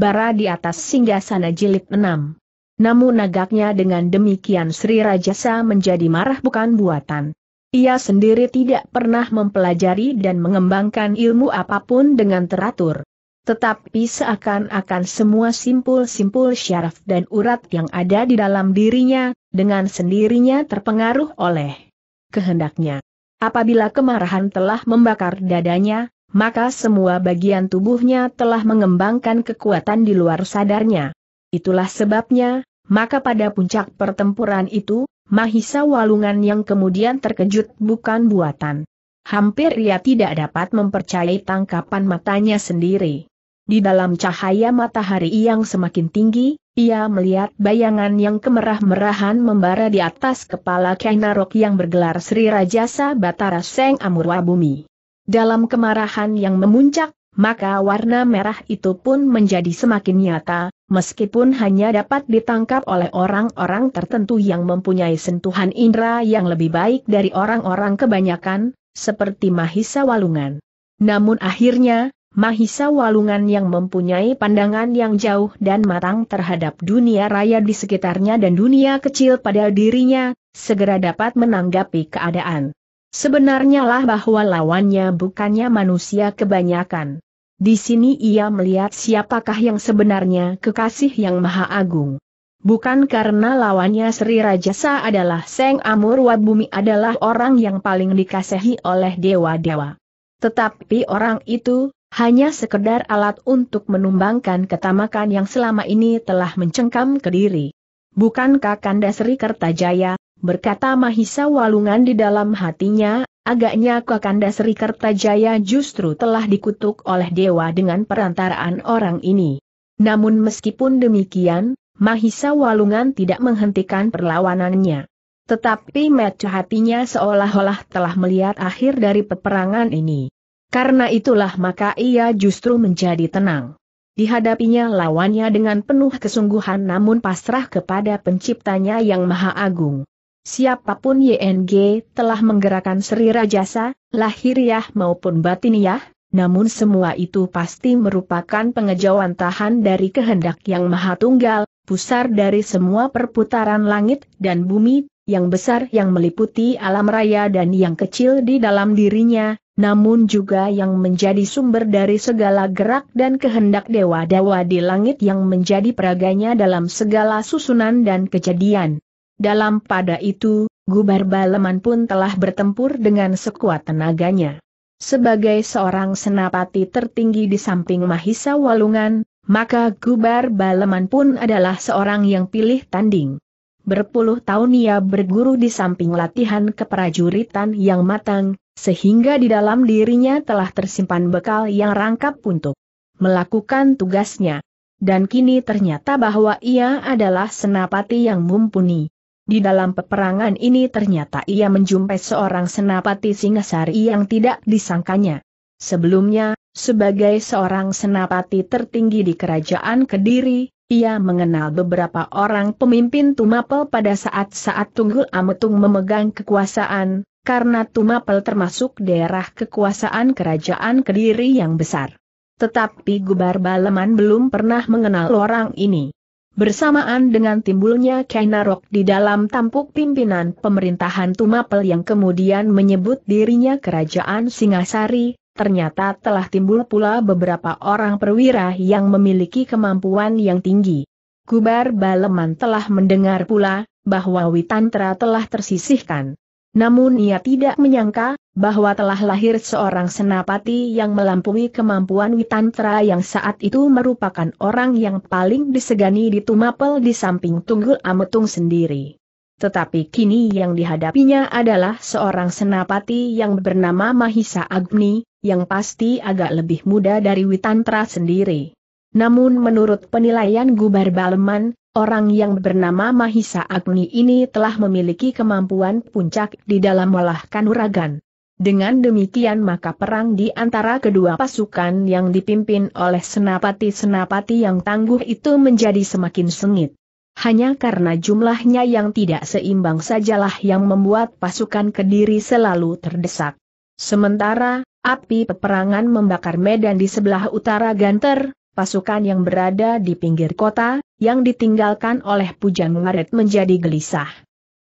bara di atas sana jilid 6. Namun nagaknya dengan demikian Sri Rajasa menjadi marah bukan buatan. Ia sendiri tidak pernah mempelajari dan mengembangkan ilmu apapun dengan teratur. Tetapi seakan-akan semua simpul-simpul syaraf dan urat yang ada di dalam dirinya, dengan sendirinya terpengaruh oleh kehendaknya. Apabila kemarahan telah membakar dadanya, maka semua bagian tubuhnya telah mengembangkan kekuatan di luar sadarnya. Itulah sebabnya, maka pada puncak pertempuran itu, Mahisa Walungan yang kemudian terkejut bukan buatan. Hampir ia tidak dapat mempercayai tangkapan matanya sendiri. Di dalam cahaya matahari yang semakin tinggi, ia melihat bayangan yang kemerah-merahan membara di atas kepala Kainarok yang bergelar Sri Rajasa Batara Seng Amurwa Bumi. Dalam kemarahan yang memuncak, maka warna merah itu pun menjadi semakin nyata, meskipun hanya dapat ditangkap oleh orang-orang tertentu yang mempunyai sentuhan indera yang lebih baik dari orang-orang kebanyakan, seperti Mahisa Walungan. Namun akhirnya, Mahisa Walungan yang mempunyai pandangan yang jauh dan matang terhadap dunia raya di sekitarnya dan dunia kecil pada dirinya, segera dapat menanggapi keadaan. Sebenarnya lah bahwa lawannya bukannya manusia kebanyakan. Di sini ia melihat siapakah yang sebenarnya kekasih yang maha agung. Bukan karena lawannya Sri Rajasa adalah Seng Amurwa Bumi adalah orang yang paling dikasihi oleh dewa-dewa. Tetapi orang itu, hanya sekedar alat untuk menumbangkan ketamakan yang selama ini telah mencengkam ke diri. Bukankah Kanda Sri Kertajaya, berkata Mahisa Walungan di dalam hatinya, agaknya Kakanda Sri Kertajaya justru telah dikutuk oleh dewa dengan perantaraan orang ini. Namun meskipun demikian, Mahisa Walungan tidak menghentikan perlawanannya. Tetapi mata hatinya seolah-olah telah melihat akhir dari peperangan ini. Karena itulah maka ia justru menjadi tenang. Dihadapinya lawannya dengan penuh kesungguhan namun pasrah kepada penciptanya yang maha agung siapapun YNG telah menggerakkan Sri Rajasa, lahiriah maupun batiniah, namun semua itu pasti merupakan pengejauhan tahan dari kehendak yang maha tunggal, pusar dari semua perputaran langit dan bumi, yang besar yang meliputi alam raya dan yang kecil di dalam dirinya, namun juga yang menjadi sumber dari segala gerak dan kehendak dewa-dewa di langit yang menjadi peraganya dalam segala susunan dan kejadian. Dalam pada itu, Gubar Baleman pun telah bertempur dengan sekuat tenaganya. Sebagai seorang senapati tertinggi di samping Mahisa Walungan, maka Gubar Baleman pun adalah seorang yang pilih tanding. Berpuluh tahun ia berguru di samping latihan keprajuritan yang matang, sehingga di dalam dirinya telah tersimpan bekal yang rangkap untuk melakukan tugasnya. Dan kini ternyata bahwa ia adalah senapati yang mumpuni. Di dalam peperangan ini ternyata ia menjumpai seorang senapati Singasari yang tidak disangkanya. Sebelumnya, sebagai seorang senapati tertinggi di kerajaan Kediri, ia mengenal beberapa orang pemimpin Tumapel pada saat-saat Tunggul Ametung memegang kekuasaan, karena Tumapel termasuk daerah kekuasaan kerajaan Kediri yang besar. Tetapi Gubar Baleman belum pernah mengenal orang ini bersamaan dengan timbulnya Kainarok di dalam tampuk pimpinan pemerintahan Tumapel yang kemudian menyebut dirinya Kerajaan Singasari, ternyata telah timbul pula beberapa orang perwira yang memiliki kemampuan yang tinggi. Kubar Baleman telah mendengar pula, bahwa Witantra telah tersisihkan. Namun ia tidak menyangka, bahwa telah lahir seorang senapati yang melampaui kemampuan Witantra yang saat itu merupakan orang yang paling disegani di Tumapel di samping Tunggul Ametung sendiri. Tetapi kini yang dihadapinya adalah seorang senapati yang bernama Mahisa Agni, yang pasti agak lebih muda dari Witantra sendiri. Namun menurut penilaian Gubar Baleman, Orang yang bernama Mahisa Agni ini telah memiliki kemampuan puncak di dalam melahkan uragan. Dengan demikian maka perang di antara kedua pasukan yang dipimpin oleh senapati-senapati yang tangguh itu menjadi semakin sengit. Hanya karena jumlahnya yang tidak seimbang sajalah yang membuat pasukan Kediri selalu terdesak. Sementara, api peperangan membakar medan di sebelah utara Ganter, pasukan yang berada di pinggir kota, yang ditinggalkan oleh Pujang Maret menjadi gelisah.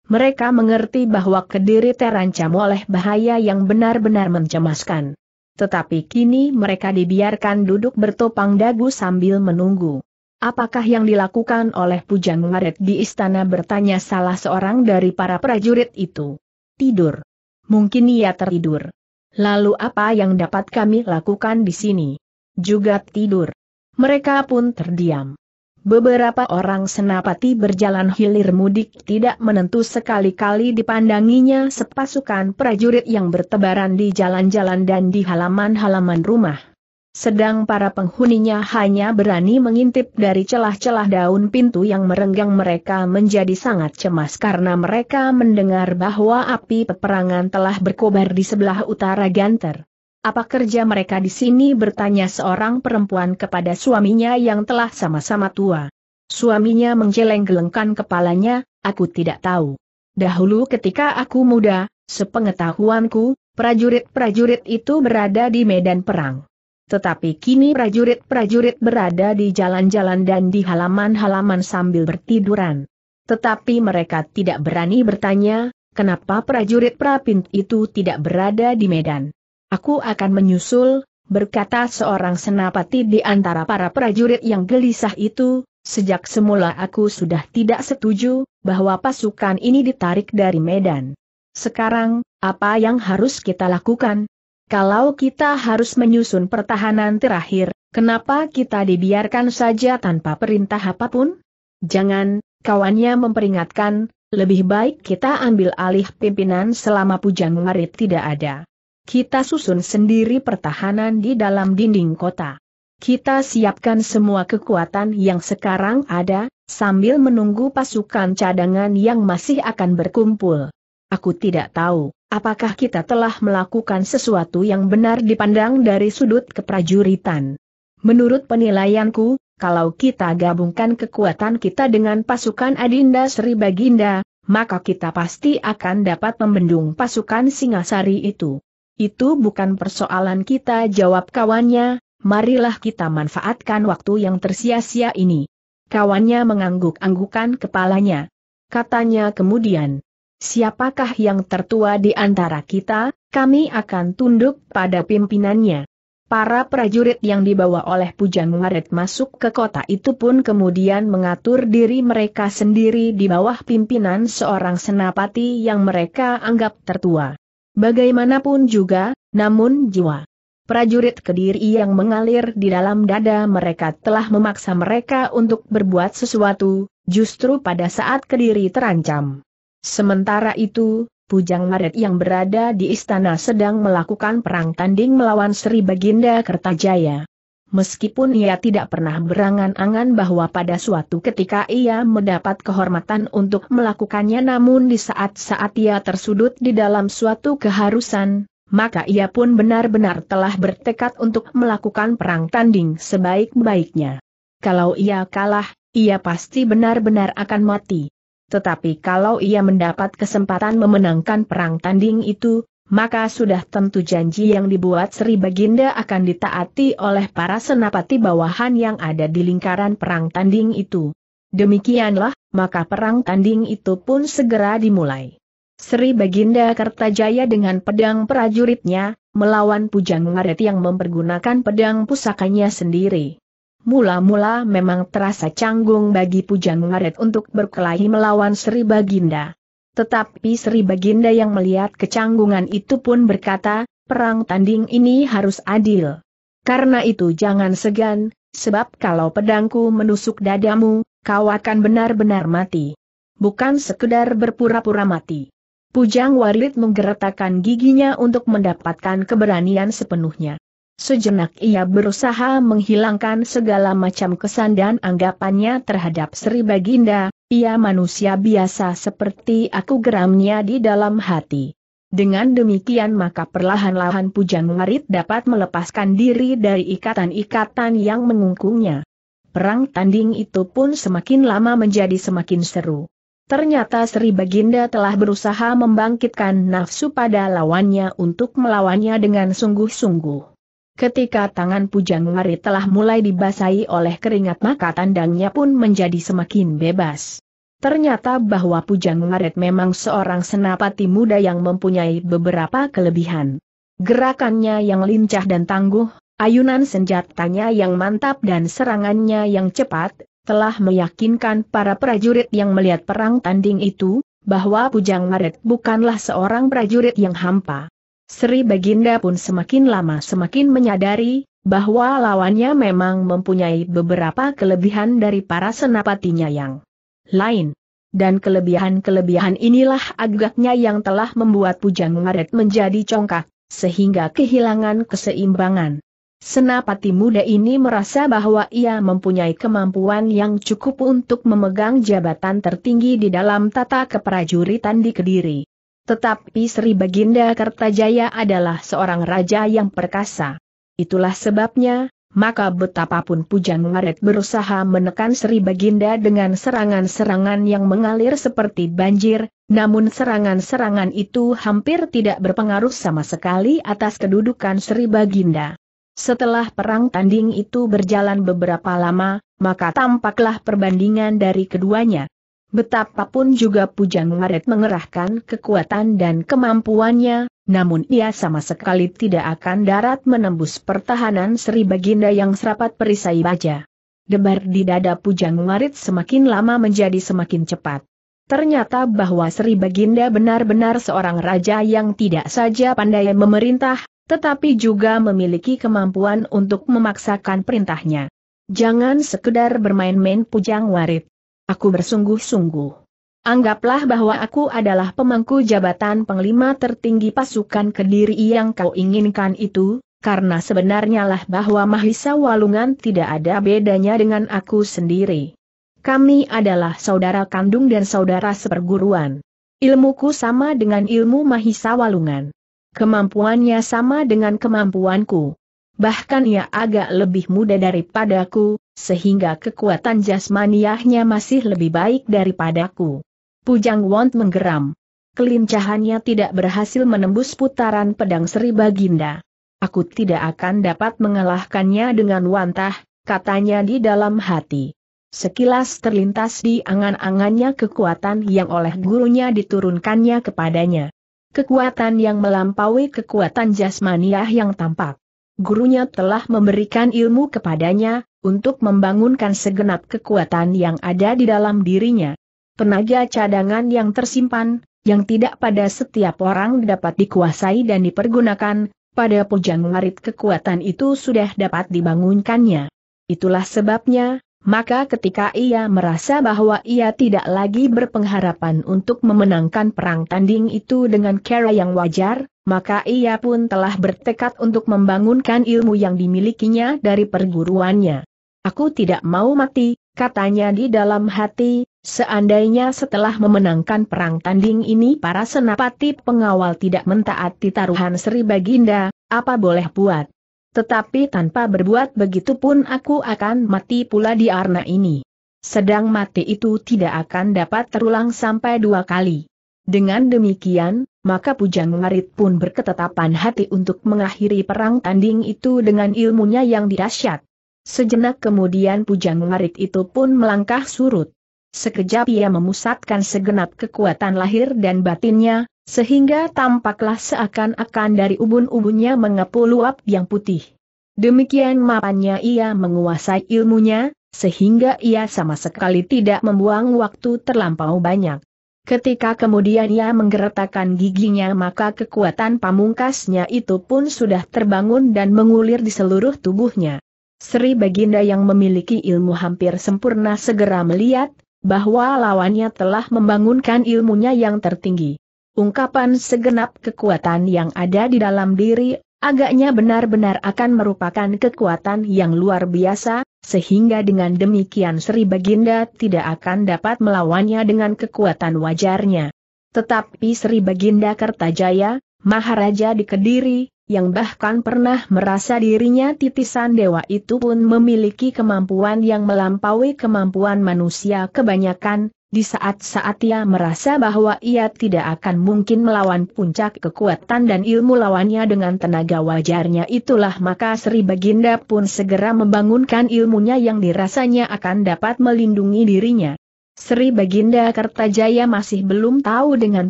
Mereka mengerti bahwa Kediri terancam oleh bahaya yang benar-benar mencemaskan. Tetapi kini mereka dibiarkan duduk bertopang dagu sambil menunggu. Apakah yang dilakukan oleh Pujang Maret di istana bertanya salah seorang dari para prajurit itu? Tidur. Mungkin ia tertidur. Lalu apa yang dapat kami lakukan di sini? Juga tidur. Mereka pun terdiam. Beberapa orang senapati berjalan hilir mudik tidak menentu sekali-kali dipandanginya sepasukan prajurit yang bertebaran di jalan-jalan dan di halaman-halaman rumah. Sedang para penghuninya hanya berani mengintip dari celah-celah daun pintu yang merenggang mereka menjadi sangat cemas karena mereka mendengar bahwa api peperangan telah berkobar di sebelah utara Ganter. Apa kerja mereka di sini bertanya seorang perempuan kepada suaminya yang telah sama-sama tua. Suaminya menjeleng-gelengkan kepalanya, aku tidak tahu. Dahulu ketika aku muda, sepengetahuanku, prajurit-prajurit itu berada di medan perang. Tetapi kini prajurit-prajurit berada di jalan-jalan dan di halaman-halaman sambil bertiduran. Tetapi mereka tidak berani bertanya, kenapa prajurit Prapint itu tidak berada di medan. Aku akan menyusul, berkata seorang senapati di antara para prajurit yang gelisah itu, sejak semula aku sudah tidak setuju, bahwa pasukan ini ditarik dari Medan. Sekarang, apa yang harus kita lakukan? Kalau kita harus menyusun pertahanan terakhir, kenapa kita dibiarkan saja tanpa perintah apapun? Jangan, kawannya memperingatkan, lebih baik kita ambil alih pimpinan selama Pujang Marit tidak ada. Kita susun sendiri pertahanan di dalam dinding kota. Kita siapkan semua kekuatan yang sekarang ada, sambil menunggu pasukan cadangan yang masih akan berkumpul. Aku tidak tahu, apakah kita telah melakukan sesuatu yang benar dipandang dari sudut keprajuritan. Menurut penilaianku, kalau kita gabungkan kekuatan kita dengan pasukan Adinda Sri Baginda, maka kita pasti akan dapat membendung pasukan Singasari itu. Itu bukan persoalan kita jawab kawannya, marilah kita manfaatkan waktu yang tersia-sia ini. Kawannya mengangguk-anggukan kepalanya. Katanya kemudian, siapakah yang tertua di antara kita, kami akan tunduk pada pimpinannya. Para prajurit yang dibawa oleh Pujan Maret masuk ke kota itu pun kemudian mengatur diri mereka sendiri di bawah pimpinan seorang senapati yang mereka anggap tertua. Bagaimanapun juga, namun jiwa prajurit Kediri yang mengalir di dalam dada mereka telah memaksa mereka untuk berbuat sesuatu, justru pada saat Kediri terancam. Sementara itu, Pujang Maret yang berada di istana sedang melakukan perang tanding melawan Sri Baginda Kertajaya. Meskipun ia tidak pernah berangan-angan bahwa pada suatu ketika ia mendapat kehormatan untuk melakukannya namun di saat-saat ia tersudut di dalam suatu keharusan, maka ia pun benar-benar telah bertekad untuk melakukan perang tanding sebaik-baiknya. Kalau ia kalah, ia pasti benar-benar akan mati. Tetapi kalau ia mendapat kesempatan memenangkan perang tanding itu, maka sudah tentu janji yang dibuat Sri Baginda akan ditaati oleh para senapati bawahan yang ada di lingkaran perang tanding itu. Demikianlah, maka perang tanding itu pun segera dimulai. Sri Baginda Kertajaya dengan pedang prajuritnya, melawan Pujang Ngaret yang mempergunakan pedang pusakanya sendiri. Mula-mula memang terasa canggung bagi Pujang Ngaret untuk berkelahi melawan Sri Baginda. Tetapi Sri Baginda yang melihat kecanggungan itu pun berkata, perang tanding ini harus adil. Karena itu jangan segan, sebab kalau pedangku menusuk dadamu, kau akan benar-benar mati. Bukan sekedar berpura-pura mati. Pujang Warit menggeretakkan giginya untuk mendapatkan keberanian sepenuhnya. Sejenak ia berusaha menghilangkan segala macam kesan dan anggapannya terhadap Sri Baginda, ia manusia biasa seperti aku geramnya di dalam hati. Dengan demikian maka perlahan-lahan Pujang Warit dapat melepaskan diri dari ikatan-ikatan yang mengungkungnya. Perang tanding itu pun semakin lama menjadi semakin seru. Ternyata Sri Baginda telah berusaha membangkitkan nafsu pada lawannya untuk melawannya dengan sungguh-sungguh. Ketika tangan Pujang Lari telah mulai dibasahi oleh keringat maka tandangnya pun menjadi semakin bebas. Ternyata bahwa Pujang Laret memang seorang senapati muda yang mempunyai beberapa kelebihan. Gerakannya yang lincah dan tangguh, ayunan senjatanya yang mantap dan serangannya yang cepat, telah meyakinkan para prajurit yang melihat perang tanding itu, bahwa Pujang Laret bukanlah seorang prajurit yang hampa. Sri Baginda pun semakin lama semakin menyadari, bahwa lawannya memang mempunyai beberapa kelebihan dari para senapatinya yang lain. Dan kelebihan-kelebihan inilah agaknya yang telah membuat Pujang Ngaret menjadi congkak, sehingga kehilangan keseimbangan. Senapati muda ini merasa bahwa ia mempunyai kemampuan yang cukup untuk memegang jabatan tertinggi di dalam tata keprajuritan di Kediri. Tetapi Sri Baginda Kertajaya adalah seorang raja yang perkasa. Itulah sebabnya, maka betapapun Pujang Ngaret berusaha menekan Sri Baginda dengan serangan-serangan yang mengalir seperti banjir, namun serangan-serangan itu hampir tidak berpengaruh sama sekali atas kedudukan Sri Baginda. Setelah perang tanding itu berjalan beberapa lama, maka tampaklah perbandingan dari keduanya. Betapapun juga Pujang Laret mengerahkan kekuatan dan kemampuannya, namun ia sama sekali tidak akan darat menembus pertahanan Sri Baginda yang serapat perisai baja. Debar di dada Pujang Laret semakin lama menjadi semakin cepat. Ternyata bahwa Sri Baginda benar-benar seorang raja yang tidak saja pandai memerintah, tetapi juga memiliki kemampuan untuk memaksakan perintahnya. Jangan sekedar bermain-main Pujang Warit. Aku bersungguh-sungguh. Anggaplah bahwa aku adalah pemangku jabatan penglima tertinggi pasukan kediri yang kau inginkan itu, karena sebenarnya lah bahwa Mahisa Walungan tidak ada bedanya dengan aku sendiri. Kami adalah saudara kandung dan saudara seperguruan. Ilmuku sama dengan ilmu Mahisa Walungan. Kemampuannya sama dengan kemampuanku bahkan ia agak lebih muda daripadaku, sehingga kekuatan jasmaniahnya masih lebih baik daripadaku. Pujang Wont menggeram. Kelincahannya tidak berhasil menembus putaran pedang Sri Baginda. Aku tidak akan dapat mengalahkannya dengan wantah, katanya di dalam hati. Sekilas terlintas di angan-angannya kekuatan yang oleh gurunya diturunkannya kepadanya. Kekuatan yang melampaui kekuatan jasmaniah yang tampak gurunya telah memberikan ilmu kepadanya, untuk membangunkan segenap kekuatan yang ada di dalam dirinya. Tenaga cadangan yang tersimpan, yang tidak pada setiap orang dapat dikuasai dan dipergunakan, pada Pujang Larit kekuatan itu sudah dapat dibangunkannya. Itulah sebabnya, maka ketika ia merasa bahwa ia tidak lagi berpengharapan untuk memenangkan perang tanding itu dengan cara yang wajar, maka ia pun telah bertekad untuk membangunkan ilmu yang dimilikinya dari perguruannya. Aku tidak mau mati, katanya di dalam hati, seandainya setelah memenangkan perang tanding ini para senapati pengawal tidak mentaati taruhan Sri Baginda, apa boleh buat? Tetapi tanpa berbuat begitu pun aku akan mati pula di arna ini. Sedang mati itu tidak akan dapat terulang sampai dua kali. Dengan demikian, maka Pujang Ngarit pun berketetapan hati untuk mengakhiri perang tanding itu dengan ilmunya yang dirasyat. Sejenak kemudian Pujang Ngarit itu pun melangkah surut. Sekejap ia memusatkan segenap kekuatan lahir dan batinnya, sehingga tampaklah seakan-akan dari ubun-ubunnya mengepul uap yang putih. Demikian mapannya ia menguasai ilmunya, sehingga ia sama sekali tidak membuang waktu terlampau banyak. Ketika kemudian ia menggeretakkan giginya maka kekuatan pamungkasnya itu pun sudah terbangun dan mengulir di seluruh tubuhnya. Sri Baginda yang memiliki ilmu hampir sempurna segera melihat, bahwa lawannya telah membangunkan ilmunya yang tertinggi. Ungkapan segenap kekuatan yang ada di dalam diri, agaknya benar-benar akan merupakan kekuatan yang luar biasa, sehingga dengan demikian Sri Baginda tidak akan dapat melawannya dengan kekuatan wajarnya. Tetapi Sri Baginda Kertajaya, Maharaja di Kediri, yang bahkan pernah merasa dirinya titisan dewa itu pun memiliki kemampuan yang melampaui kemampuan manusia kebanyakan, di saat-saat ia merasa bahwa ia tidak akan mungkin melawan puncak kekuatan dan ilmu lawannya dengan tenaga wajarnya itulah maka Sri Baginda pun segera membangunkan ilmunya yang dirasanya akan dapat melindungi dirinya. Sri Baginda Kertajaya masih belum tahu dengan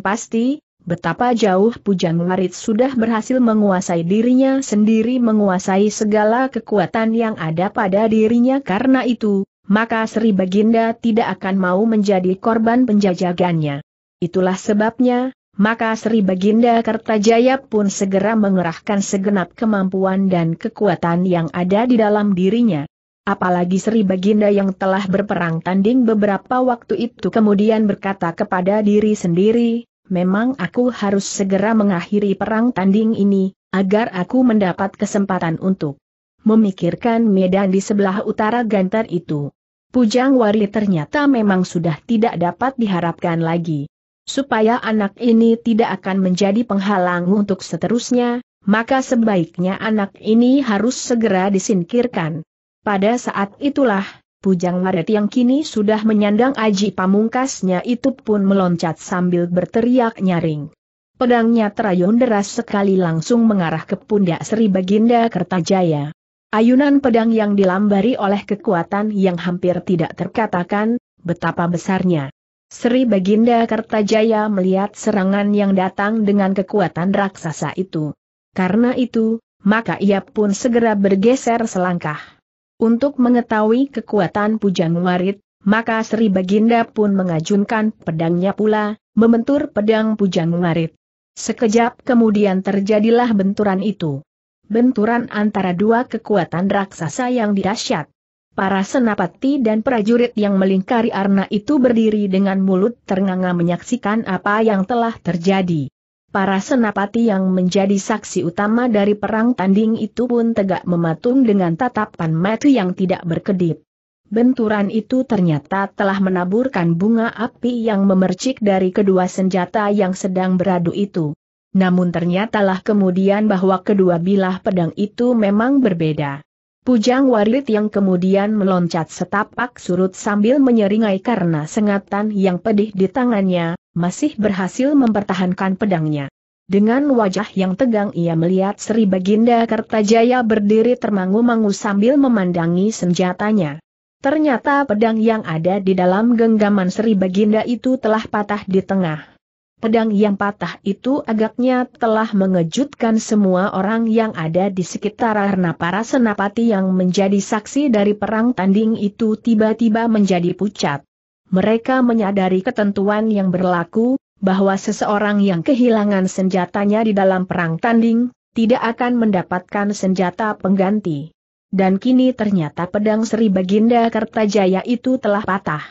pasti, Betapa jauh Pujang Larit sudah berhasil menguasai dirinya sendiri menguasai segala kekuatan yang ada pada dirinya karena itu, maka Sri Baginda tidak akan mau menjadi korban penjajagannya. Itulah sebabnya, maka Sri Baginda Kertajaya pun segera mengerahkan segenap kemampuan dan kekuatan yang ada di dalam dirinya. Apalagi Sri Baginda yang telah berperang tanding beberapa waktu itu kemudian berkata kepada diri sendiri, memang aku harus segera mengakhiri perang tanding ini, agar aku mendapat kesempatan untuk memikirkan medan di sebelah utara gantar itu. Pujang Wari ternyata memang sudah tidak dapat diharapkan lagi. Supaya anak ini tidak akan menjadi penghalang untuk seterusnya, maka sebaiknya anak ini harus segera disingkirkan. Pada saat itulah, Pujang Maret yang kini sudah menyandang aji pamungkasnya itu pun meloncat sambil berteriak nyaring. Pedangnya terayun deras sekali langsung mengarah ke pundak Sri Baginda Kertajaya. Ayunan pedang yang dilambari oleh kekuatan yang hampir tidak terkatakan, betapa besarnya. Sri Baginda Kertajaya melihat serangan yang datang dengan kekuatan raksasa itu. Karena itu, maka ia pun segera bergeser selangkah. Untuk mengetahui kekuatan Pujang Warit, maka Sri Baginda pun mengajunkan pedangnya pula, membentur pedang Pujang Warit. Sekejap kemudian terjadilah benturan itu. Benturan antara dua kekuatan raksasa yang dirasyat. Para senapati dan prajurit yang melingkari arna itu berdiri dengan mulut ternganga menyaksikan apa yang telah terjadi. Para senapati yang menjadi saksi utama dari perang tanding itu pun tegak mematung dengan tatapan mata yang tidak berkedip. Benturan itu ternyata telah menaburkan bunga api yang memercik dari kedua senjata yang sedang beradu itu. Namun ternyatalah kemudian bahwa kedua bilah pedang itu memang berbeda. Pujang Warit yang kemudian meloncat setapak surut sambil menyeringai karena sengatan yang pedih di tangannya, masih berhasil mempertahankan pedangnya. Dengan wajah yang tegang ia melihat Sri Baginda Kertajaya berdiri termangu-mangu sambil memandangi senjatanya. Ternyata pedang yang ada di dalam genggaman Sri Baginda itu telah patah di tengah. Pedang yang patah itu agaknya telah mengejutkan semua orang yang ada di sekitar karena para senapati yang menjadi saksi dari perang tanding itu tiba-tiba menjadi pucat mereka menyadari ketentuan yang berlaku, bahwa seseorang yang kehilangan senjatanya di dalam perang tanding, tidak akan mendapatkan senjata pengganti. Dan kini ternyata pedang Sri Baginda Kertajaya itu telah patah.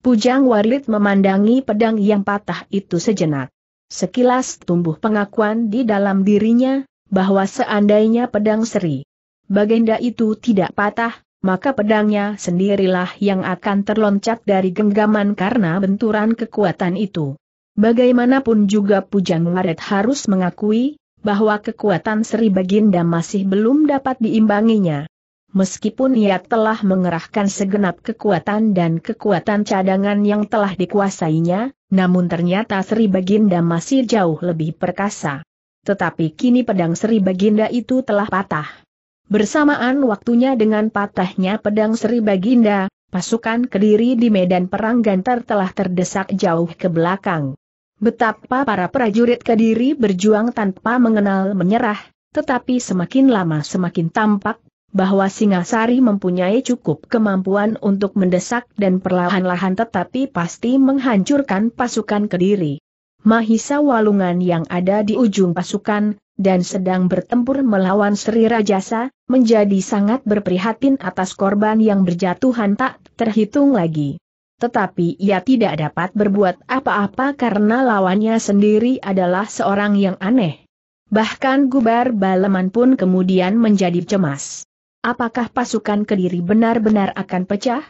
Pujang Warit memandangi pedang yang patah itu sejenak. Sekilas tumbuh pengakuan di dalam dirinya, bahwa seandainya pedang Sri Baginda itu tidak patah, maka pedangnya sendirilah yang akan terloncat dari genggaman karena benturan kekuatan itu. Bagaimanapun juga Pujang Maret harus mengakui, bahwa kekuatan Sri Baginda masih belum dapat diimbanginya. Meskipun ia telah mengerahkan segenap kekuatan dan kekuatan cadangan yang telah dikuasainya, namun ternyata Sri Baginda masih jauh lebih perkasa. Tetapi kini pedang Sri Baginda itu telah patah. Bersamaan waktunya dengan patahnya pedang Sri Baginda, pasukan Kediri di medan perang Gantar telah terdesak jauh ke belakang. Betapa para prajurit Kediri berjuang tanpa mengenal menyerah, tetapi semakin lama semakin tampak bahwa Singasari mempunyai cukup kemampuan untuk mendesak dan perlahan-lahan tetapi pasti menghancurkan pasukan Kediri. Mahisa Walungan yang ada di ujung pasukan, dan sedang bertempur melawan Sri Rajasa, menjadi sangat berprihatin atas korban yang berjatuhan tak terhitung lagi. Tetapi ia tidak dapat berbuat apa-apa karena lawannya sendiri adalah seorang yang aneh. Bahkan Gubar Baleman pun kemudian menjadi cemas. Apakah pasukan Kediri benar-benar akan pecah?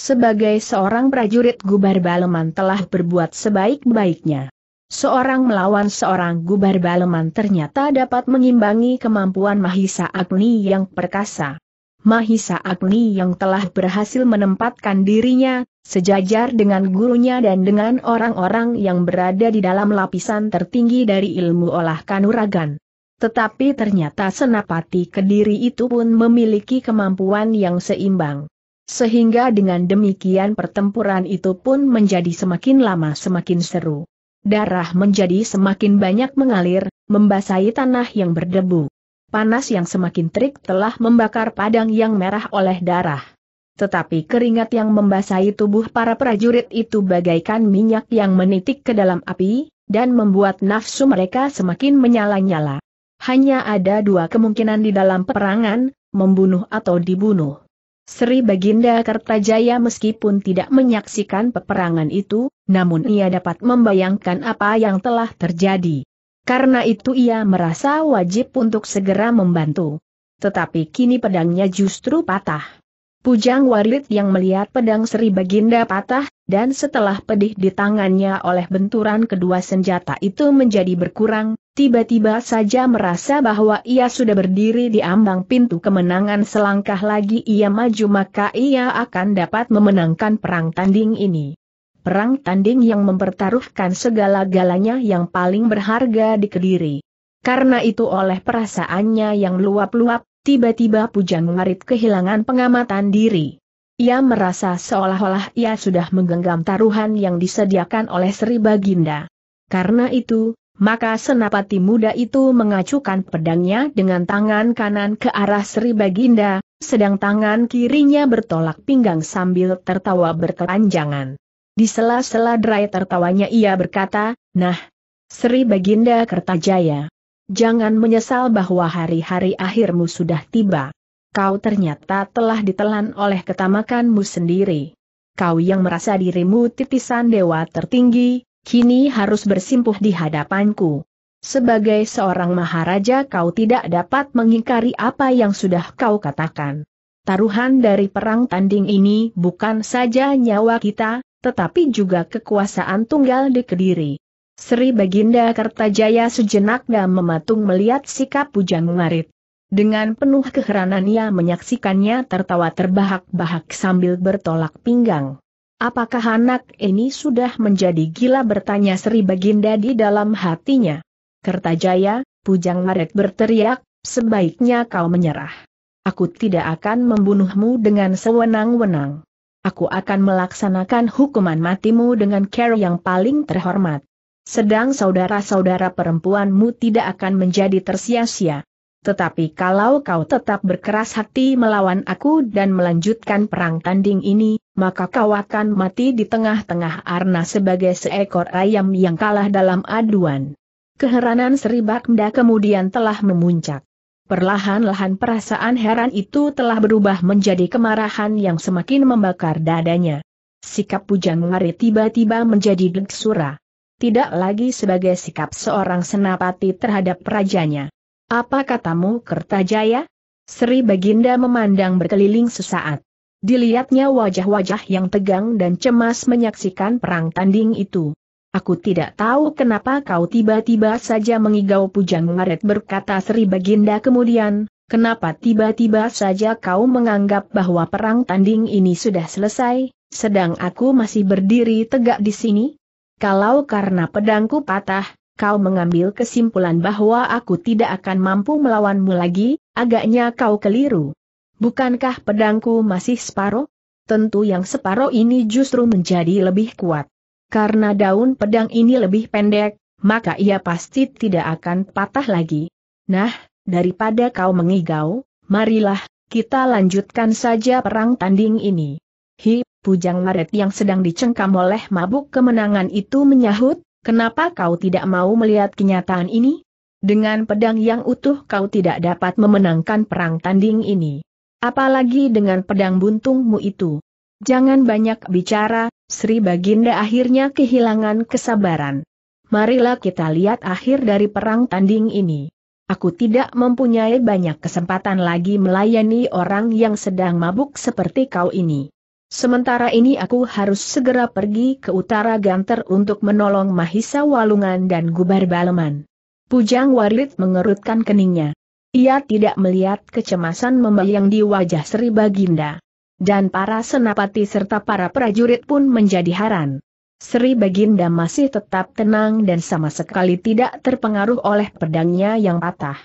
Sebagai seorang prajurit Gubar Baleman telah berbuat sebaik-baiknya. Seorang melawan seorang gubar baleman ternyata dapat mengimbangi kemampuan Mahisa Agni yang perkasa. Mahisa Agni yang telah berhasil menempatkan dirinya, sejajar dengan gurunya dan dengan orang-orang yang berada di dalam lapisan tertinggi dari ilmu olah kanuragan. Tetapi ternyata senapati kediri itu pun memiliki kemampuan yang seimbang. Sehingga dengan demikian pertempuran itu pun menjadi semakin lama semakin seru. Darah menjadi semakin banyak mengalir, membasahi tanah yang berdebu. Panas yang semakin terik telah membakar padang yang merah oleh darah. Tetapi keringat yang membasahi tubuh para prajurit itu bagaikan minyak yang menitik ke dalam api, dan membuat nafsu mereka semakin menyala-nyala. Hanya ada dua kemungkinan di dalam peperangan, membunuh atau dibunuh. Sri Baginda Kertajaya meskipun tidak menyaksikan peperangan itu, namun ia dapat membayangkan apa yang telah terjadi. Karena itu ia merasa wajib untuk segera membantu. Tetapi kini pedangnya justru patah. Pujang Warit yang melihat pedang Sri Baginda patah, dan setelah pedih di tangannya oleh benturan kedua senjata itu menjadi berkurang, tiba-tiba saja merasa bahwa ia sudah berdiri di ambang pintu kemenangan selangkah lagi ia maju maka ia akan dapat memenangkan perang tanding ini. Perang tanding yang mempertaruhkan segala-galanya yang paling berharga di Kediri. Karena itu oleh perasaannya yang luap-luap, tiba-tiba Pujang Marit kehilangan pengamatan diri. Ia merasa seolah-olah ia sudah menggenggam taruhan yang disediakan oleh Sri Baginda. Karena itu, maka senapati muda itu mengacukan pedangnya dengan tangan kanan ke arah Sri Baginda, sedang tangan kirinya bertolak pinggang sambil tertawa berkelanjangan. Di sela-sela derai tertawanya ia berkata, Nah, Sri Baginda Kertajaya, jangan menyesal bahwa hari-hari akhirmu sudah tiba. Kau ternyata telah ditelan oleh ketamakanmu sendiri. Kau yang merasa dirimu titisan dewa tertinggi, kini harus bersimpuh di hadapanku. Sebagai seorang maharaja kau tidak dapat mengingkari apa yang sudah kau katakan. Taruhan dari perang tanding ini bukan saja nyawa kita, tetapi juga kekuasaan tunggal di Kediri. Sri Baginda Kertajaya sejenak dan mematung melihat sikap Pujang Marit. Dengan penuh keheranan ia menyaksikannya tertawa terbahak-bahak sambil bertolak pinggang. Apakah anak ini sudah menjadi gila bertanya Sri Baginda di dalam hatinya? Kertajaya, Pujang Maret berteriak, sebaiknya kau menyerah. Aku tidak akan membunuhmu dengan sewenang-wenang. Aku akan melaksanakan hukuman matimu dengan cara yang paling terhormat. Sedang saudara-saudara perempuanmu tidak akan menjadi tersia-sia. Tetapi kalau kau tetap berkeras hati melawan aku dan melanjutkan perang tanding ini, maka kau akan mati di tengah-tengah Arna sebagai seekor ayam yang kalah dalam aduan. Keheranan Sri Bakmda kemudian telah memuncak. Perlahan-lahan perasaan heran itu telah berubah menjadi kemarahan yang semakin membakar dadanya. Sikap Pujang Lari tiba-tiba menjadi deksura. Tidak lagi sebagai sikap seorang senapati terhadap rajanya apa katamu Kertajaya? Sri Baginda memandang berkeliling sesaat. Dilihatnya wajah-wajah yang tegang dan cemas menyaksikan perang tanding itu. Aku tidak tahu kenapa kau tiba-tiba saja mengigau Pujang Ngaret berkata Sri Baginda kemudian, kenapa tiba-tiba saja kau menganggap bahwa perang tanding ini sudah selesai, sedang aku masih berdiri tegak di sini? Kalau karena pedangku patah, kau mengambil kesimpulan bahwa aku tidak akan mampu melawanmu lagi, agaknya kau keliru. Bukankah pedangku masih separuh? Tentu yang separuh ini justru menjadi lebih kuat. Karena daun pedang ini lebih pendek, maka ia pasti tidak akan patah lagi. Nah, daripada kau mengigau, marilah, kita lanjutkan saja perang tanding ini. Hi, Pujang Maret yang sedang dicengkam oleh mabuk kemenangan itu menyahut, Kenapa kau tidak mau melihat kenyataan ini? Dengan pedang yang utuh kau tidak dapat memenangkan perang tanding ini. Apalagi dengan pedang buntungmu itu. Jangan banyak bicara, Sri Baginda akhirnya kehilangan kesabaran. Marilah kita lihat akhir dari perang tanding ini. Aku tidak mempunyai banyak kesempatan lagi melayani orang yang sedang mabuk seperti kau ini. Sementara ini aku harus segera pergi ke utara Ganter untuk menolong Mahisa Walungan dan Gubar Baleman. Pujang Warit mengerutkan keningnya. Ia tidak melihat kecemasan membayang di wajah Sri Baginda. Dan para senapati serta para prajurit pun menjadi haran. Sri Baginda masih tetap tenang dan sama sekali tidak terpengaruh oleh pedangnya yang patah.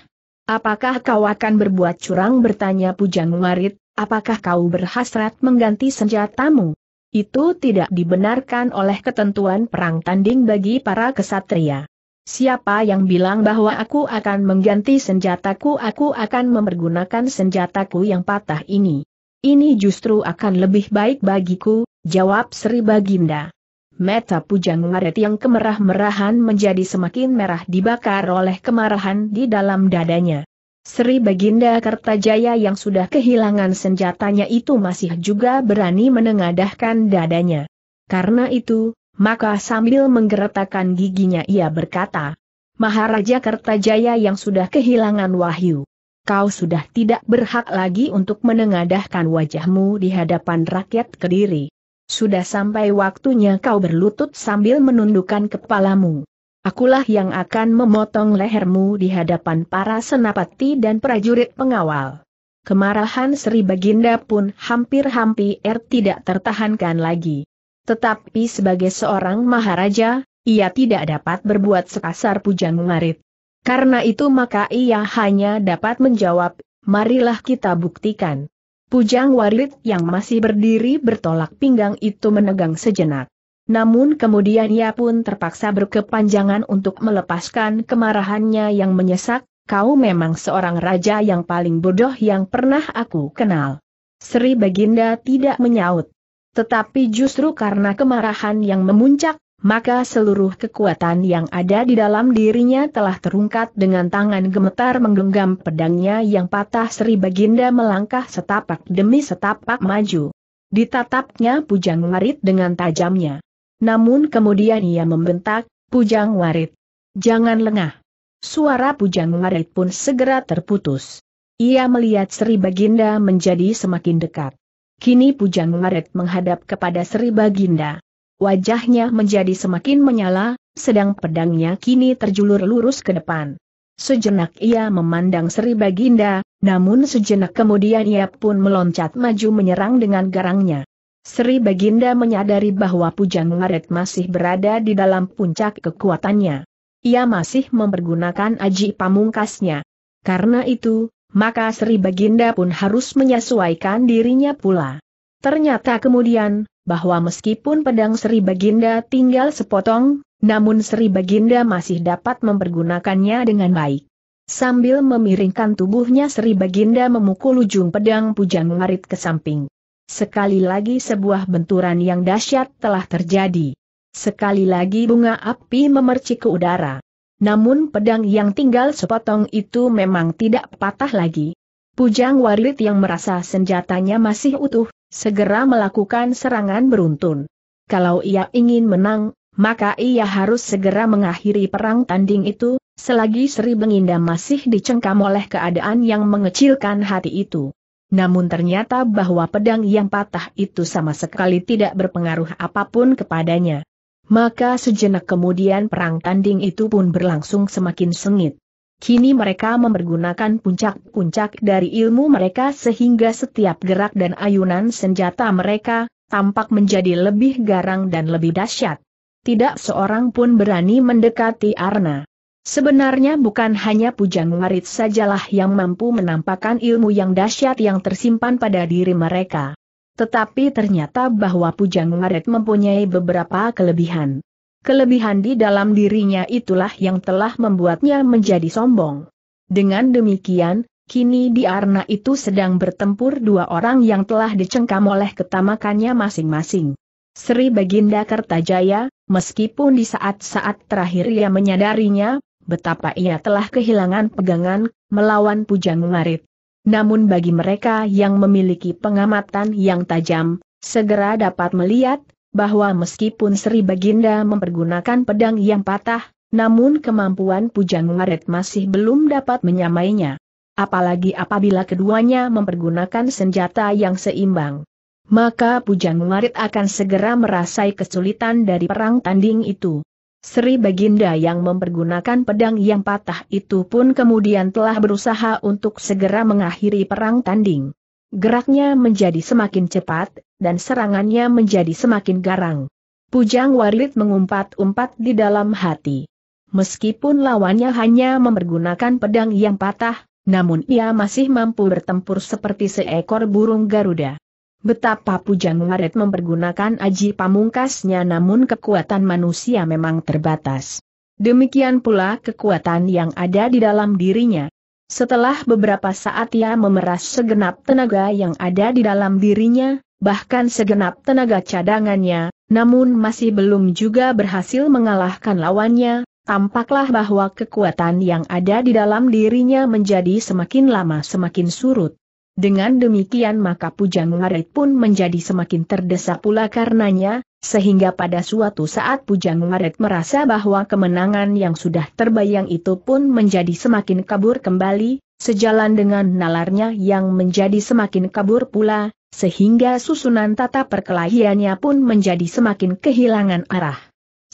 Apakah kau akan berbuat curang bertanya Pujang Warit, apakah kau berhasrat mengganti senjatamu? Itu tidak dibenarkan oleh ketentuan perang tanding bagi para kesatria. Siapa yang bilang bahwa aku akan mengganti senjataku aku akan mempergunakan senjataku yang patah ini. Ini justru akan lebih baik bagiku, jawab Sri Baginda. Meta Pujang Maret yang kemerah-merahan menjadi semakin merah dibakar oleh kemarahan di dalam dadanya. Sri Baginda Kertajaya yang sudah kehilangan senjatanya itu masih juga berani menengadahkan dadanya. Karena itu, maka sambil menggeretakkan giginya ia berkata, Maharaja Kertajaya yang sudah kehilangan wahyu. Kau sudah tidak berhak lagi untuk menengadahkan wajahmu di hadapan rakyat Kediri. Sudah sampai waktunya kau berlutut sambil menundukkan kepalamu. Akulah yang akan memotong lehermu di hadapan para senapati dan prajurit pengawal. Kemarahan Sri Baginda pun hampir-hampir er tidak tertahankan lagi. Tetapi sebagai seorang maharaja, ia tidak dapat berbuat sekasar Pujang Marit. Karena itu maka ia hanya dapat menjawab, marilah kita buktikan. Pujang Warit yang masih berdiri bertolak pinggang itu menegang sejenak. Namun kemudian ia pun terpaksa berkepanjangan untuk melepaskan kemarahannya yang menyesak, kau memang seorang raja yang paling bodoh yang pernah aku kenal. Sri Baginda tidak menyaut. Tetapi justru karena kemarahan yang memuncak, maka seluruh kekuatan yang ada di dalam dirinya telah terungkat dengan tangan gemetar menggenggam pedangnya yang patah Sri Baginda melangkah setapak demi setapak maju. Ditatapnya Pujang marit dengan tajamnya namun kemudian ia membentak, Pujang Warit. Jangan lengah. Suara Pujang Warit pun segera terputus. Ia melihat Sri Baginda menjadi semakin dekat. Kini Pujang Warit menghadap kepada Sri Baginda. Wajahnya menjadi semakin menyala, sedang pedangnya kini terjulur lurus ke depan. Sejenak ia memandang Sri Baginda, namun sejenak kemudian ia pun meloncat maju menyerang dengan garangnya. Sri Baginda menyadari bahwa Pujang Ngaret masih berada di dalam puncak kekuatannya. Ia masih mempergunakan aji pamungkasnya. Karena itu, maka Sri Baginda pun harus menyesuaikan dirinya pula. Ternyata kemudian, bahwa meskipun pedang Sri Baginda tinggal sepotong, namun Sri Baginda masih dapat mempergunakannya dengan baik. Sambil memiringkan tubuhnya Sri Baginda memukul ujung pedang Pujang Ngarit ke samping. Sekali lagi sebuah benturan yang dahsyat telah terjadi. Sekali lagi bunga api memercik ke udara. Namun pedang yang tinggal sepotong itu memang tidak patah lagi. Pujang Warit yang merasa senjatanya masih utuh, segera melakukan serangan beruntun. Kalau ia ingin menang, maka ia harus segera mengakhiri perang tanding itu, selagi Sri Benginda masih dicengkam oleh keadaan yang mengecilkan hati itu namun ternyata bahwa pedang yang patah itu sama sekali tidak berpengaruh apapun kepadanya. Maka sejenak kemudian perang tanding itu pun berlangsung semakin sengit. Kini mereka mempergunakan puncak-puncak dari ilmu mereka sehingga setiap gerak dan ayunan senjata mereka, tampak menjadi lebih garang dan lebih dahsyat. Tidak seorang pun berani mendekati Arna. Sebenarnya bukan hanya Pujang Warit sajalah yang mampu menampakkan ilmu yang dahsyat yang tersimpan pada diri mereka. Tetapi ternyata bahwa Pujang Warit mempunyai beberapa kelebihan. Kelebihan di dalam dirinya itulah yang telah membuatnya menjadi sombong. Dengan demikian, kini di Arna itu sedang bertempur dua orang yang telah dicengkam oleh ketamakannya masing-masing. Sri Baginda Kertajaya, meskipun di saat-saat terakhir ia menyadarinya betapa ia telah kehilangan pegangan, melawan Pujang Marit. Namun bagi mereka yang memiliki pengamatan yang tajam, segera dapat melihat, bahwa meskipun Sri Baginda mempergunakan pedang yang patah, namun kemampuan Pujang Marit masih belum dapat menyamainya. Apalagi apabila keduanya mempergunakan senjata yang seimbang. Maka Pujang Marit akan segera merasai kesulitan dari perang tanding itu. Sri Baginda yang mempergunakan pedang yang patah itu pun kemudian telah berusaha untuk segera mengakhiri perang tanding. Geraknya menjadi semakin cepat, dan serangannya menjadi semakin garang. Pujang Warit mengumpat-umpat di dalam hati. Meskipun lawannya hanya mempergunakan pedang yang patah, namun ia masih mampu bertempur seperti seekor burung Garuda. Betapa Pujang Maret mempergunakan aji pamungkasnya namun kekuatan manusia memang terbatas. Demikian pula kekuatan yang ada di dalam dirinya. Setelah beberapa saat ia memeras segenap tenaga yang ada di dalam dirinya, bahkan segenap tenaga cadangannya, namun masih belum juga berhasil mengalahkan lawannya, tampaklah bahwa kekuatan yang ada di dalam dirinya menjadi semakin lama semakin surut. Dengan demikian maka Pujang Larit pun menjadi semakin terdesak pula karenanya, sehingga pada suatu saat Pujang Larit merasa bahwa kemenangan yang sudah terbayang itu pun menjadi semakin kabur kembali, sejalan dengan nalarnya yang menjadi semakin kabur pula, sehingga susunan tata perkelahiannya pun menjadi semakin kehilangan arah.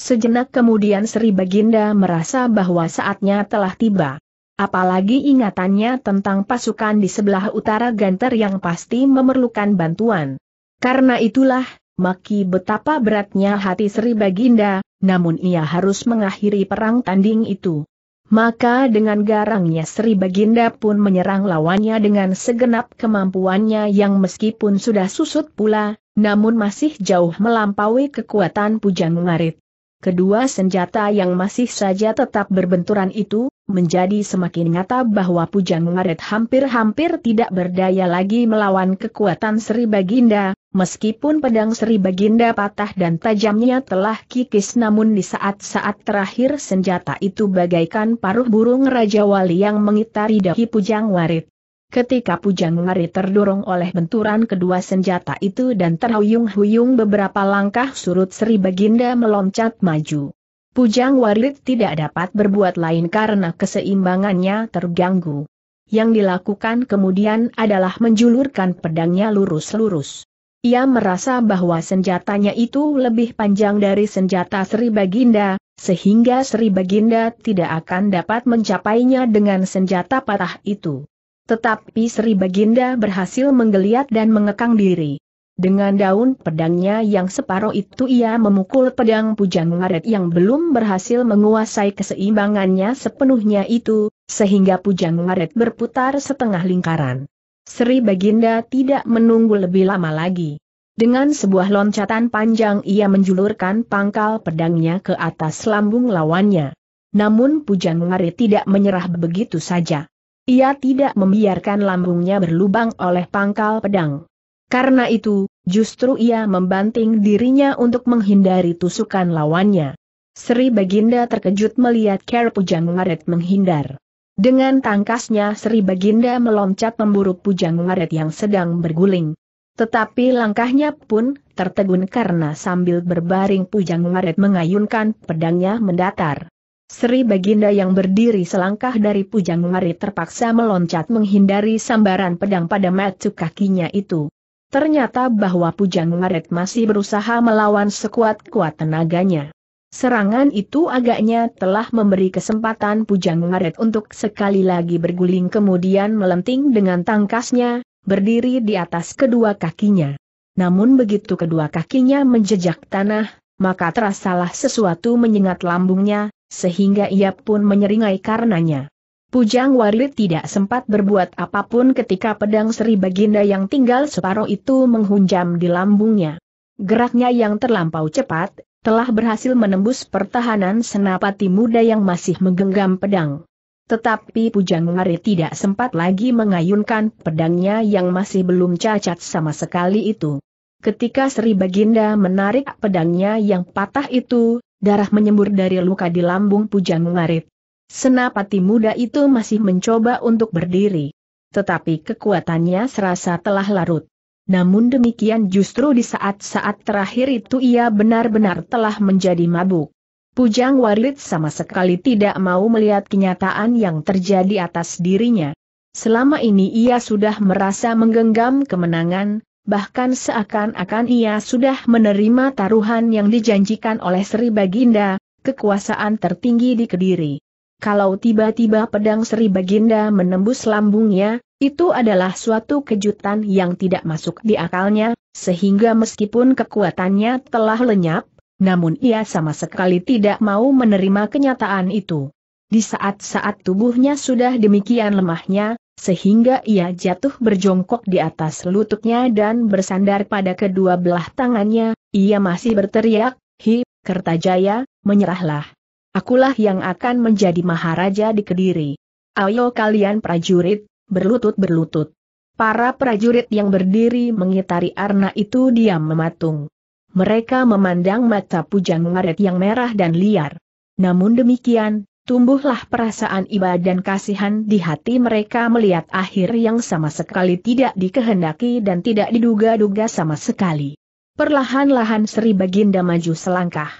Sejenak kemudian Sri Baginda merasa bahwa saatnya telah tiba apalagi ingatannya tentang pasukan di sebelah utara Ganter yang pasti memerlukan bantuan. Karena itulah, maki betapa beratnya hati Sri Baginda, namun ia harus mengakhiri perang tanding itu. Maka dengan garangnya Sri Baginda pun menyerang lawannya dengan segenap kemampuannya yang meskipun sudah susut pula, namun masih jauh melampaui kekuatan Pujang Ngarit. Kedua senjata yang masih saja tetap berbenturan itu, menjadi semakin nyata bahwa Pujang Ngaret hampir-hampir tidak berdaya lagi melawan kekuatan Sri Baginda, meskipun pedang Sri Baginda patah dan tajamnya telah kikis namun di saat-saat terakhir senjata itu bagaikan paruh burung Raja Wali yang mengitari dahi Pujang Ngaret. Ketika Pujang Lari terdorong oleh benturan kedua senjata itu dan terhuyung-huyung beberapa langkah surut Sri Baginda meloncat maju. Pujang Warit tidak dapat berbuat lain karena keseimbangannya terganggu. Yang dilakukan kemudian adalah menjulurkan pedangnya lurus-lurus. Ia merasa bahwa senjatanya itu lebih panjang dari senjata Sri Baginda, sehingga Sri Baginda tidak akan dapat mencapainya dengan senjata patah itu. Tetapi Sri Baginda berhasil menggeliat dan mengekang diri. Dengan daun pedangnya yang separuh itu ia memukul pedang Pujang Waret yang belum berhasil menguasai keseimbangannya sepenuhnya itu, sehingga Pujang Waret berputar setengah lingkaran. Sri Baginda tidak menunggu lebih lama lagi. Dengan sebuah loncatan panjang ia menjulurkan pangkal pedangnya ke atas lambung lawannya. Namun Pujang Lari tidak menyerah begitu saja. Ia tidak membiarkan lambungnya berlubang oleh pangkal pedang. Karena itu, justru ia membanting dirinya untuk menghindari tusukan lawannya. Sri Baginda terkejut melihat Ker Pujang Laret menghindar. Dengan tangkasnya Sri Baginda meloncat memburu Pujang Laret yang sedang berguling. Tetapi langkahnya pun tertegun karena sambil berbaring Pujang Laret mengayunkan pedangnya mendatar. Sri Baginda yang berdiri selangkah dari Pujang Mari terpaksa meloncat menghindari sambaran pedang pada matu kakinya itu. Ternyata bahwa Pujang Maret masih berusaha melawan sekuat-kuat tenaganya. Serangan itu agaknya telah memberi kesempatan Pujang Maret untuk sekali lagi berguling kemudian melenting dengan tangkasnya, berdiri di atas kedua kakinya. Namun begitu kedua kakinya menjejak tanah, maka terasalah sesuatu menyengat lambungnya, sehingga ia pun menyeringai karenanya. Pujang Wari tidak sempat berbuat apapun ketika pedang Sri Baginda yang tinggal separuh itu menghunjam di lambungnya. Geraknya yang terlampau cepat, telah berhasil menembus pertahanan senapati muda yang masih menggenggam pedang. Tetapi Pujang Wari tidak sempat lagi mengayunkan pedangnya yang masih belum cacat sama sekali itu. Ketika Sri Baginda menarik pedangnya yang patah itu, darah menyembur dari luka di lambung Pujang Larit. Senapati muda itu masih mencoba untuk berdiri. Tetapi kekuatannya serasa telah larut. Namun demikian justru di saat-saat terakhir itu ia benar-benar telah menjadi mabuk. Pujang Warit sama sekali tidak mau melihat kenyataan yang terjadi atas dirinya. Selama ini ia sudah merasa menggenggam kemenangan, bahkan seakan-akan ia sudah menerima taruhan yang dijanjikan oleh Sri Baginda, kekuasaan tertinggi di Kediri. Kalau tiba-tiba pedang Sri Baginda menembus lambungnya, itu adalah suatu kejutan yang tidak masuk di akalnya, sehingga meskipun kekuatannya telah lenyap, namun ia sama sekali tidak mau menerima kenyataan itu. Di saat-saat tubuhnya sudah demikian lemahnya, sehingga ia jatuh berjongkok di atas lututnya dan bersandar pada kedua belah tangannya, ia masih berteriak, Hi, Kertajaya, menyerahlah. Akulah yang akan menjadi maharaja di Kediri. Ayo kalian prajurit, berlutut-berlutut. Para prajurit yang berdiri mengitari arna itu diam mematung. Mereka memandang mata Pujang Ngaret yang merah dan liar. Namun demikian, tumbuhlah perasaan iba dan kasihan di hati mereka melihat akhir yang sama sekali tidak dikehendaki dan tidak diduga-duga sama sekali. Perlahan-lahan Sri Baginda maju selangkah.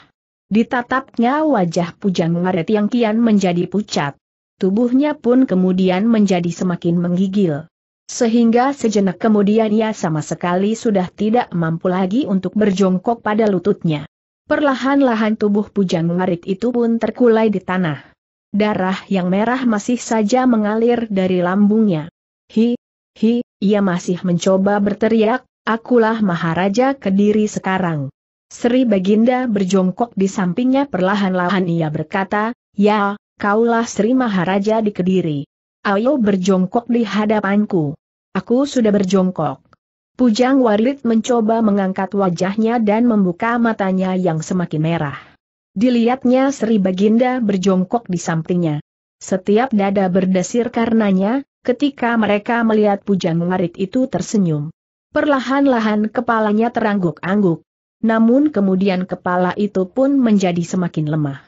Ditatapnya wajah Pujang Ngaret yang kian menjadi pucat. Tubuhnya pun kemudian menjadi semakin menggigil. Sehingga sejenak kemudian ia sama sekali sudah tidak mampu lagi untuk berjongkok pada lututnya. Perlahan-lahan tubuh Pujang Ngarit itu pun terkulai di tanah. Darah yang merah masih saja mengalir dari lambungnya. Hi, hi, ia masih mencoba berteriak, akulah Maharaja Kediri sekarang. Sri Baginda berjongkok di sampingnya perlahan-lahan ia berkata, ya, kaulah Sri Maharaja di Kediri. Ayo berjongkok di hadapanku. Aku sudah berjongkok. Pujang Warit mencoba mengangkat wajahnya dan membuka matanya yang semakin merah. Dilihatnya Sri Baginda berjongkok di sampingnya. Setiap dada berdesir karenanya, ketika mereka melihat Pujang Warit itu tersenyum. Perlahan-lahan kepalanya terangguk-angguk. Namun kemudian kepala itu pun menjadi semakin lemah.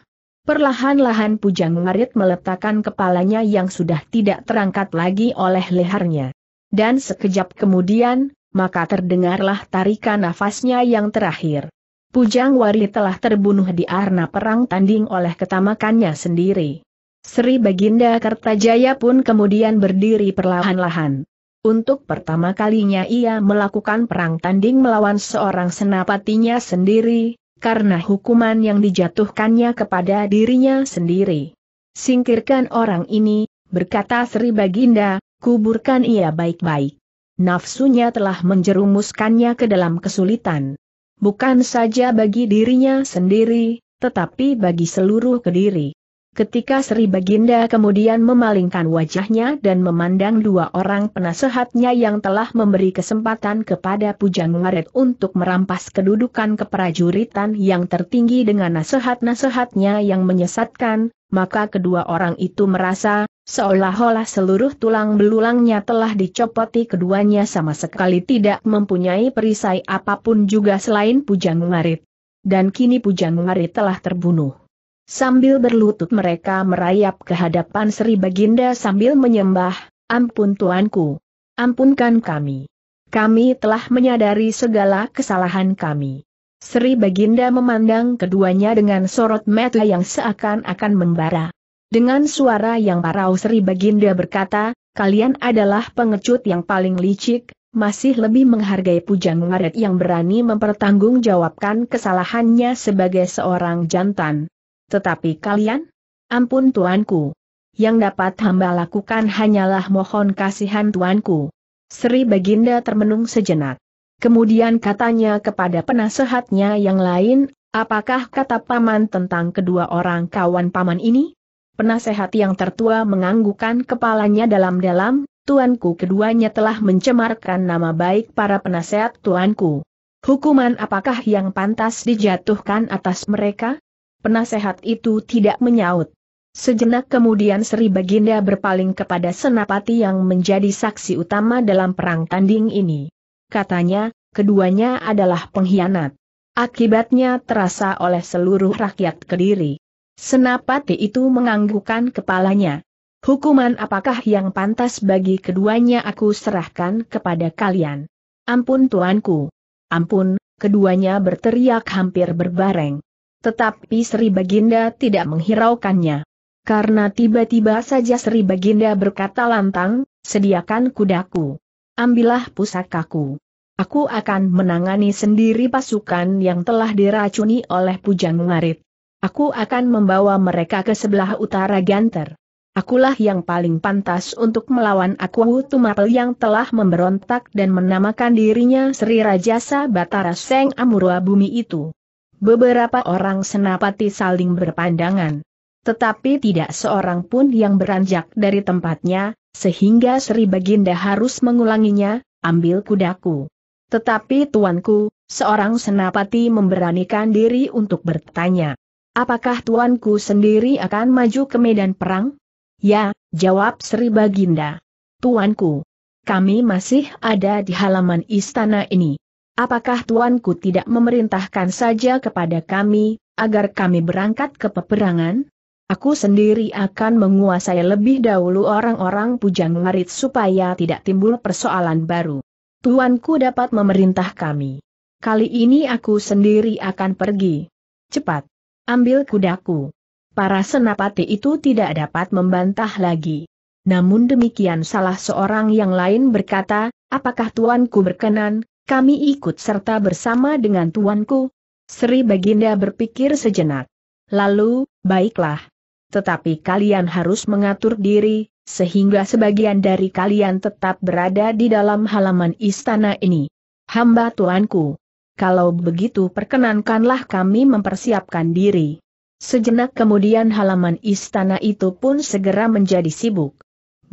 Perlahan-lahan Pujang Warit meletakkan kepalanya yang sudah tidak terangkat lagi oleh lehernya. Dan sekejap kemudian, maka terdengarlah tarikan nafasnya yang terakhir. Pujang Wari telah terbunuh di arena perang tanding oleh ketamakannya sendiri. Sri Baginda Kertajaya pun kemudian berdiri perlahan-lahan. Untuk pertama kalinya ia melakukan perang tanding melawan seorang senapatinya sendiri, karena hukuman yang dijatuhkannya kepada dirinya sendiri. Singkirkan orang ini, berkata Sri Baginda, kuburkan ia baik-baik. Nafsunya telah menjerumuskannya ke dalam kesulitan bukan saja bagi dirinya sendiri, tetapi bagi seluruh kediri. Ketika Sri Baginda kemudian memalingkan wajahnya dan memandang dua orang penasehatnya yang telah memberi kesempatan kepada Pujang Ngaret untuk merampas kedudukan keprajuritan yang tertinggi dengan nasihat-nasihatnya yang menyesatkan, maka kedua orang itu merasa, Seolah-olah seluruh tulang belulangnya telah dicopoti keduanya sama sekali tidak mempunyai perisai apapun juga selain Pujang Marit. Dan kini Pujang Marit telah terbunuh. Sambil berlutut mereka merayap ke hadapan Sri Baginda sambil menyembah, ampun tuanku. Ampunkan kami. Kami telah menyadari segala kesalahan kami. Sri Baginda memandang keduanya dengan sorot mata yang seakan-akan membara. Dengan suara yang parau Sri Baginda berkata, kalian adalah pengecut yang paling licik, masih lebih menghargai Pujang Waret yang berani mempertanggungjawabkan kesalahannya sebagai seorang jantan. Tetapi kalian? Ampun tuanku. Yang dapat hamba lakukan hanyalah mohon kasihan tuanku. Sri Baginda termenung sejenak. Kemudian katanya kepada penasehatnya yang lain, apakah kata paman tentang kedua orang kawan paman ini? Penasehat yang tertua menganggukkan kepalanya dalam-dalam, Tuanku keduanya telah mencemarkan nama baik para penasehat Tuanku. Hukuman apakah yang pantas dijatuhkan atas mereka? Penasehat itu tidak menyaut. Sejenak kemudian Sri Baginda berpaling kepada Senapati yang menjadi saksi utama dalam perang tanding ini. Katanya, keduanya adalah pengkhianat. Akibatnya terasa oleh seluruh rakyat Kediri. Senapati itu menganggukkan kepalanya. Hukuman apakah yang pantas bagi keduanya aku serahkan kepada kalian? Ampun tuanku. Ampun, keduanya berteriak hampir berbareng. Tetapi Sri Baginda tidak menghiraukannya. Karena tiba-tiba saja Sri Baginda berkata lantang, sediakan kudaku. Ambillah pusakaku. Aku akan menangani sendiri pasukan yang telah diracuni oleh Pujang ngarit. Aku akan membawa mereka ke sebelah utara Ganter. Akulah yang paling pantas untuk melawan Aku Tumapel yang telah memberontak dan menamakan dirinya Sri Rajasa Batara Seng Amurwa Bumi itu. Beberapa orang senapati saling berpandangan. Tetapi tidak seorang pun yang beranjak dari tempatnya, sehingga Sri Baginda harus mengulanginya, ambil kudaku. Tetapi tuanku, seorang senapati memberanikan diri untuk bertanya. Apakah tuanku sendiri akan maju ke medan perang? Ya, jawab Sri Baginda. Tuanku, kami masih ada di halaman istana ini. Apakah tuanku tidak memerintahkan saja kepada kami, agar kami berangkat ke peperangan? Aku sendiri akan menguasai lebih dahulu orang-orang Pujang Larit supaya tidak timbul persoalan baru. Tuanku dapat memerintah kami. Kali ini aku sendiri akan pergi. Cepat. Ambil kudaku. Para senapati itu tidak dapat membantah lagi. Namun demikian salah seorang yang lain berkata, apakah tuanku berkenan, kami ikut serta bersama dengan tuanku? Sri Baginda berpikir sejenak. Lalu, baiklah. Tetapi kalian harus mengatur diri, sehingga sebagian dari kalian tetap berada di dalam halaman istana ini. Hamba tuanku kalau begitu perkenankanlah kami mempersiapkan diri. Sejenak kemudian halaman istana itu pun segera menjadi sibuk.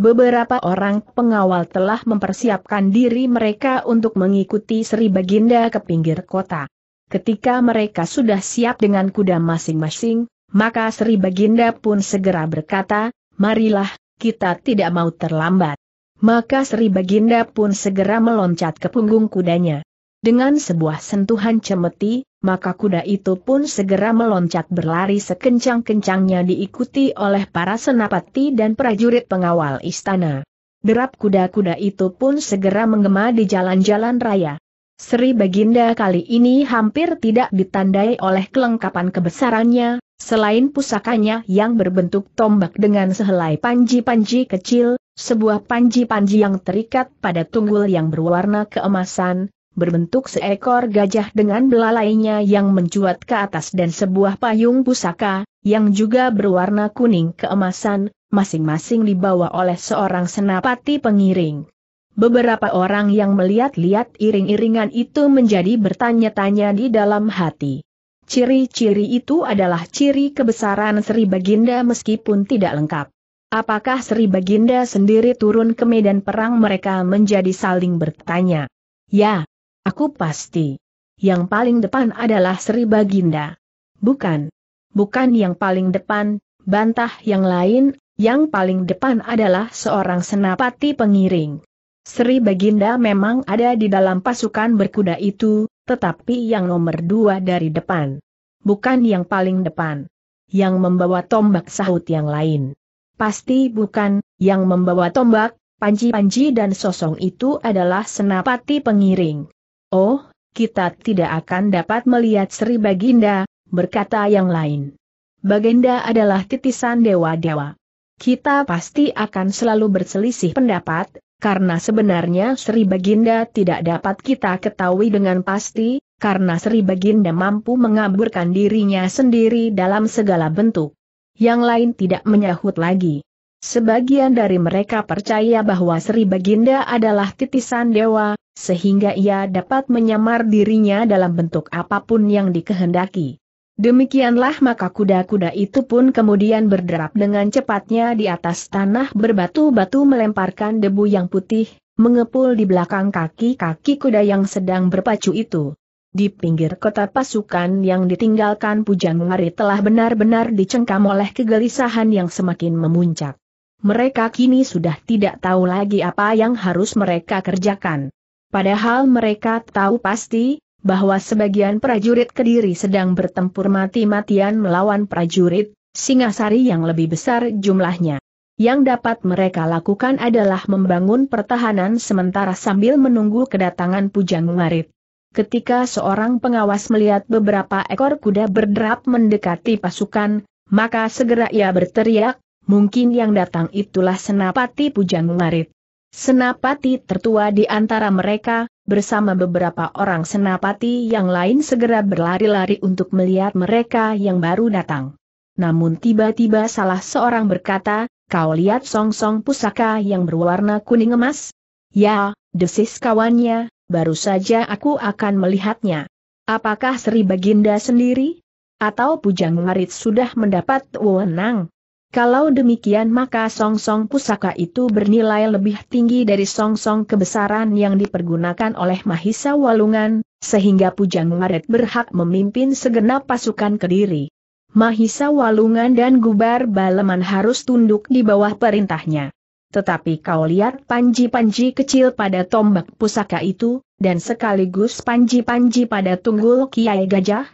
Beberapa orang pengawal telah mempersiapkan diri mereka untuk mengikuti Sri Baginda ke pinggir kota. Ketika mereka sudah siap dengan kuda masing-masing, maka Sri Baginda pun segera berkata, marilah, kita tidak mau terlambat. Maka Sri Baginda pun segera meloncat ke punggung kudanya. Dengan sebuah sentuhan cemeti, maka kuda itu pun segera meloncat berlari sekencang-kencangnya diikuti oleh para senapati dan prajurit pengawal istana. Derap kuda-kuda itu pun segera menggema di jalan-jalan raya. Sri Baginda kali ini hampir tidak ditandai oleh kelengkapan kebesarannya, selain pusakanya yang berbentuk tombak dengan sehelai panji-panji kecil, sebuah panji-panji yang terikat pada tunggul yang berwarna keemasan, berbentuk seekor gajah dengan belalainya yang mencuat ke atas dan sebuah payung pusaka, yang juga berwarna kuning keemasan, masing-masing dibawa oleh seorang senapati pengiring. Beberapa orang yang melihat-lihat iring-iringan itu menjadi bertanya-tanya di dalam hati. Ciri-ciri itu adalah ciri kebesaran Sri Baginda meskipun tidak lengkap. Apakah Sri Baginda sendiri turun ke medan perang mereka menjadi saling bertanya? Ya, Aku pasti. Yang paling depan adalah Sri Baginda. Bukan. Bukan yang paling depan, bantah yang lain, yang paling depan adalah seorang senapati pengiring. Sri Baginda memang ada di dalam pasukan berkuda itu, tetapi yang nomor dua dari depan. Bukan yang paling depan. Yang membawa tombak sahut yang lain. Pasti bukan, yang membawa tombak, panci-panci dan sosong itu adalah senapati pengiring. Oh, kita tidak akan dapat melihat Sri Baginda, berkata yang lain. Baginda adalah titisan dewa-dewa. Kita pasti akan selalu berselisih pendapat, karena sebenarnya Sri Baginda tidak dapat kita ketahui dengan pasti, karena Sri Baginda mampu mengaburkan dirinya sendiri dalam segala bentuk. Yang lain tidak menyahut lagi. Sebagian dari mereka percaya bahwa Sri Baginda adalah titisan dewa, sehingga ia dapat menyamar dirinya dalam bentuk apapun yang dikehendaki. Demikianlah maka kuda-kuda itu pun kemudian berderap dengan cepatnya di atas tanah berbatu-batu melemparkan debu yang putih, mengepul di belakang kaki-kaki kuda yang sedang berpacu itu. Di pinggir kota pasukan yang ditinggalkan Pujang Mari telah benar-benar dicengkam oleh kegelisahan yang semakin memuncak mereka kini sudah tidak tahu lagi apa yang harus mereka kerjakan. Padahal mereka tahu pasti, bahwa sebagian prajurit Kediri sedang bertempur mati-matian melawan prajurit Singasari yang lebih besar jumlahnya. Yang dapat mereka lakukan adalah membangun pertahanan sementara sambil menunggu kedatangan Pujang Marit. Ketika seorang pengawas melihat beberapa ekor kuda berderap mendekati pasukan, maka segera ia berteriak, mungkin yang datang itulah Senapati Pujang Larit. Senapati tertua di antara mereka, bersama beberapa orang senapati yang lain segera berlari-lari untuk melihat mereka yang baru datang. Namun tiba-tiba salah seorang berkata, kau lihat song-song pusaka yang berwarna kuning emas? Ya, desis kawannya, baru saja aku akan melihatnya. Apakah Sri Baginda sendiri? Atau Pujang Larit sudah mendapat wewenang? Kalau demikian maka song-song pusaka itu bernilai lebih tinggi dari song-song kebesaran yang dipergunakan oleh Mahisa Walungan, sehingga Pujang Maret berhak memimpin segenap pasukan Kediri. Mahisa Walungan dan Gubar Baleman harus tunduk di bawah perintahnya. Tetapi kau lihat panji-panji kecil pada tombak pusaka itu, dan sekaligus panji-panji pada tunggul Kiai Gajah?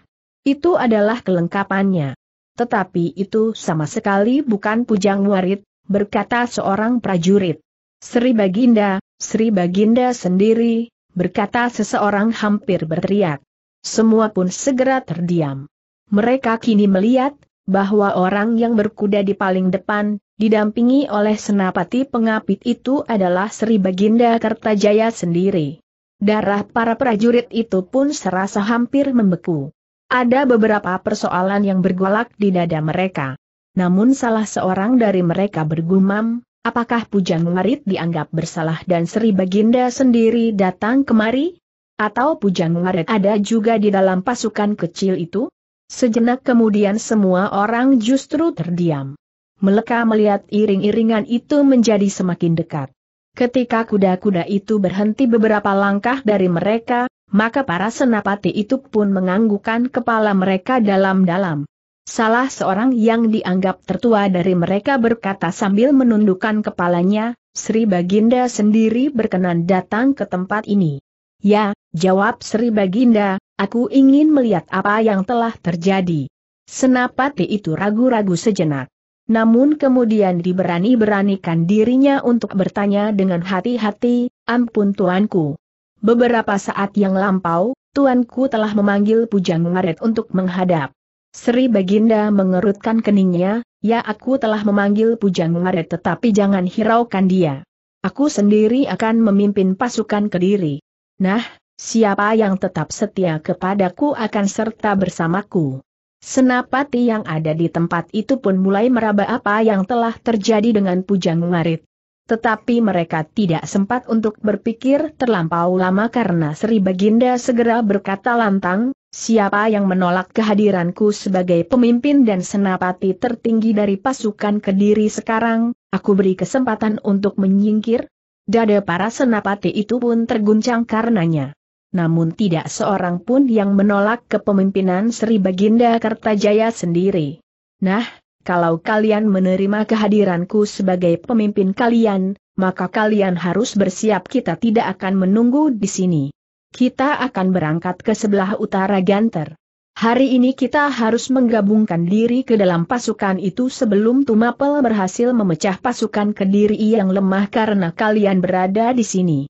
Itu adalah kelengkapannya tetapi itu sama sekali bukan pujang warit, berkata seorang prajurit. Sri Baginda, Sri Baginda sendiri, berkata seseorang hampir berteriak. Semua pun segera terdiam. Mereka kini melihat, bahwa orang yang berkuda di paling depan, didampingi oleh senapati pengapit itu adalah Sri Baginda Kertajaya sendiri. Darah para prajurit itu pun serasa hampir membeku. Ada beberapa persoalan yang bergolak di dada mereka. Namun salah seorang dari mereka bergumam, apakah Pujang Warit dianggap bersalah dan Sri Baginda sendiri datang kemari? Atau Pujang Warit ada juga di dalam pasukan kecil itu? Sejenak kemudian semua orang justru terdiam. Meleka melihat iring-iringan itu menjadi semakin dekat. Ketika kuda-kuda itu berhenti beberapa langkah dari mereka, maka para senapati itu pun menganggukkan kepala mereka dalam-dalam. Salah seorang yang dianggap tertua dari mereka berkata sambil menundukkan kepalanya, Sri Baginda sendiri berkenan datang ke tempat ini. Ya, jawab Sri Baginda, aku ingin melihat apa yang telah terjadi. Senapati itu ragu-ragu sejenak. Namun kemudian diberani-beranikan dirinya untuk bertanya dengan hati-hati, ampun tuanku. Beberapa saat yang lampau, tuanku telah memanggil Pujang Ngaret untuk menghadap. Sri Baginda mengerutkan keningnya, ya aku telah memanggil Pujang Ngaret tetapi jangan hiraukan dia. Aku sendiri akan memimpin pasukan Kediri. Nah, siapa yang tetap setia kepadaku akan serta bersamaku. Senapati yang ada di tempat itu pun mulai meraba apa yang telah terjadi dengan Pujang Ngarit. Tetapi mereka tidak sempat untuk berpikir terlampau lama karena Sri Baginda segera berkata lantang, siapa yang menolak kehadiranku sebagai pemimpin dan senapati tertinggi dari pasukan kediri sekarang, aku beri kesempatan untuk menyingkir. Dada para senapati itu pun terguncang karenanya. Namun tidak seorang pun yang menolak kepemimpinan Sri Baginda Kertajaya sendiri. Nah, kalau kalian menerima kehadiranku sebagai pemimpin kalian, maka kalian harus bersiap kita tidak akan menunggu di sini. Kita akan berangkat ke sebelah utara Ganter. Hari ini kita harus menggabungkan diri ke dalam pasukan itu sebelum Tumapel berhasil memecah pasukan Kediri yang lemah karena kalian berada di sini.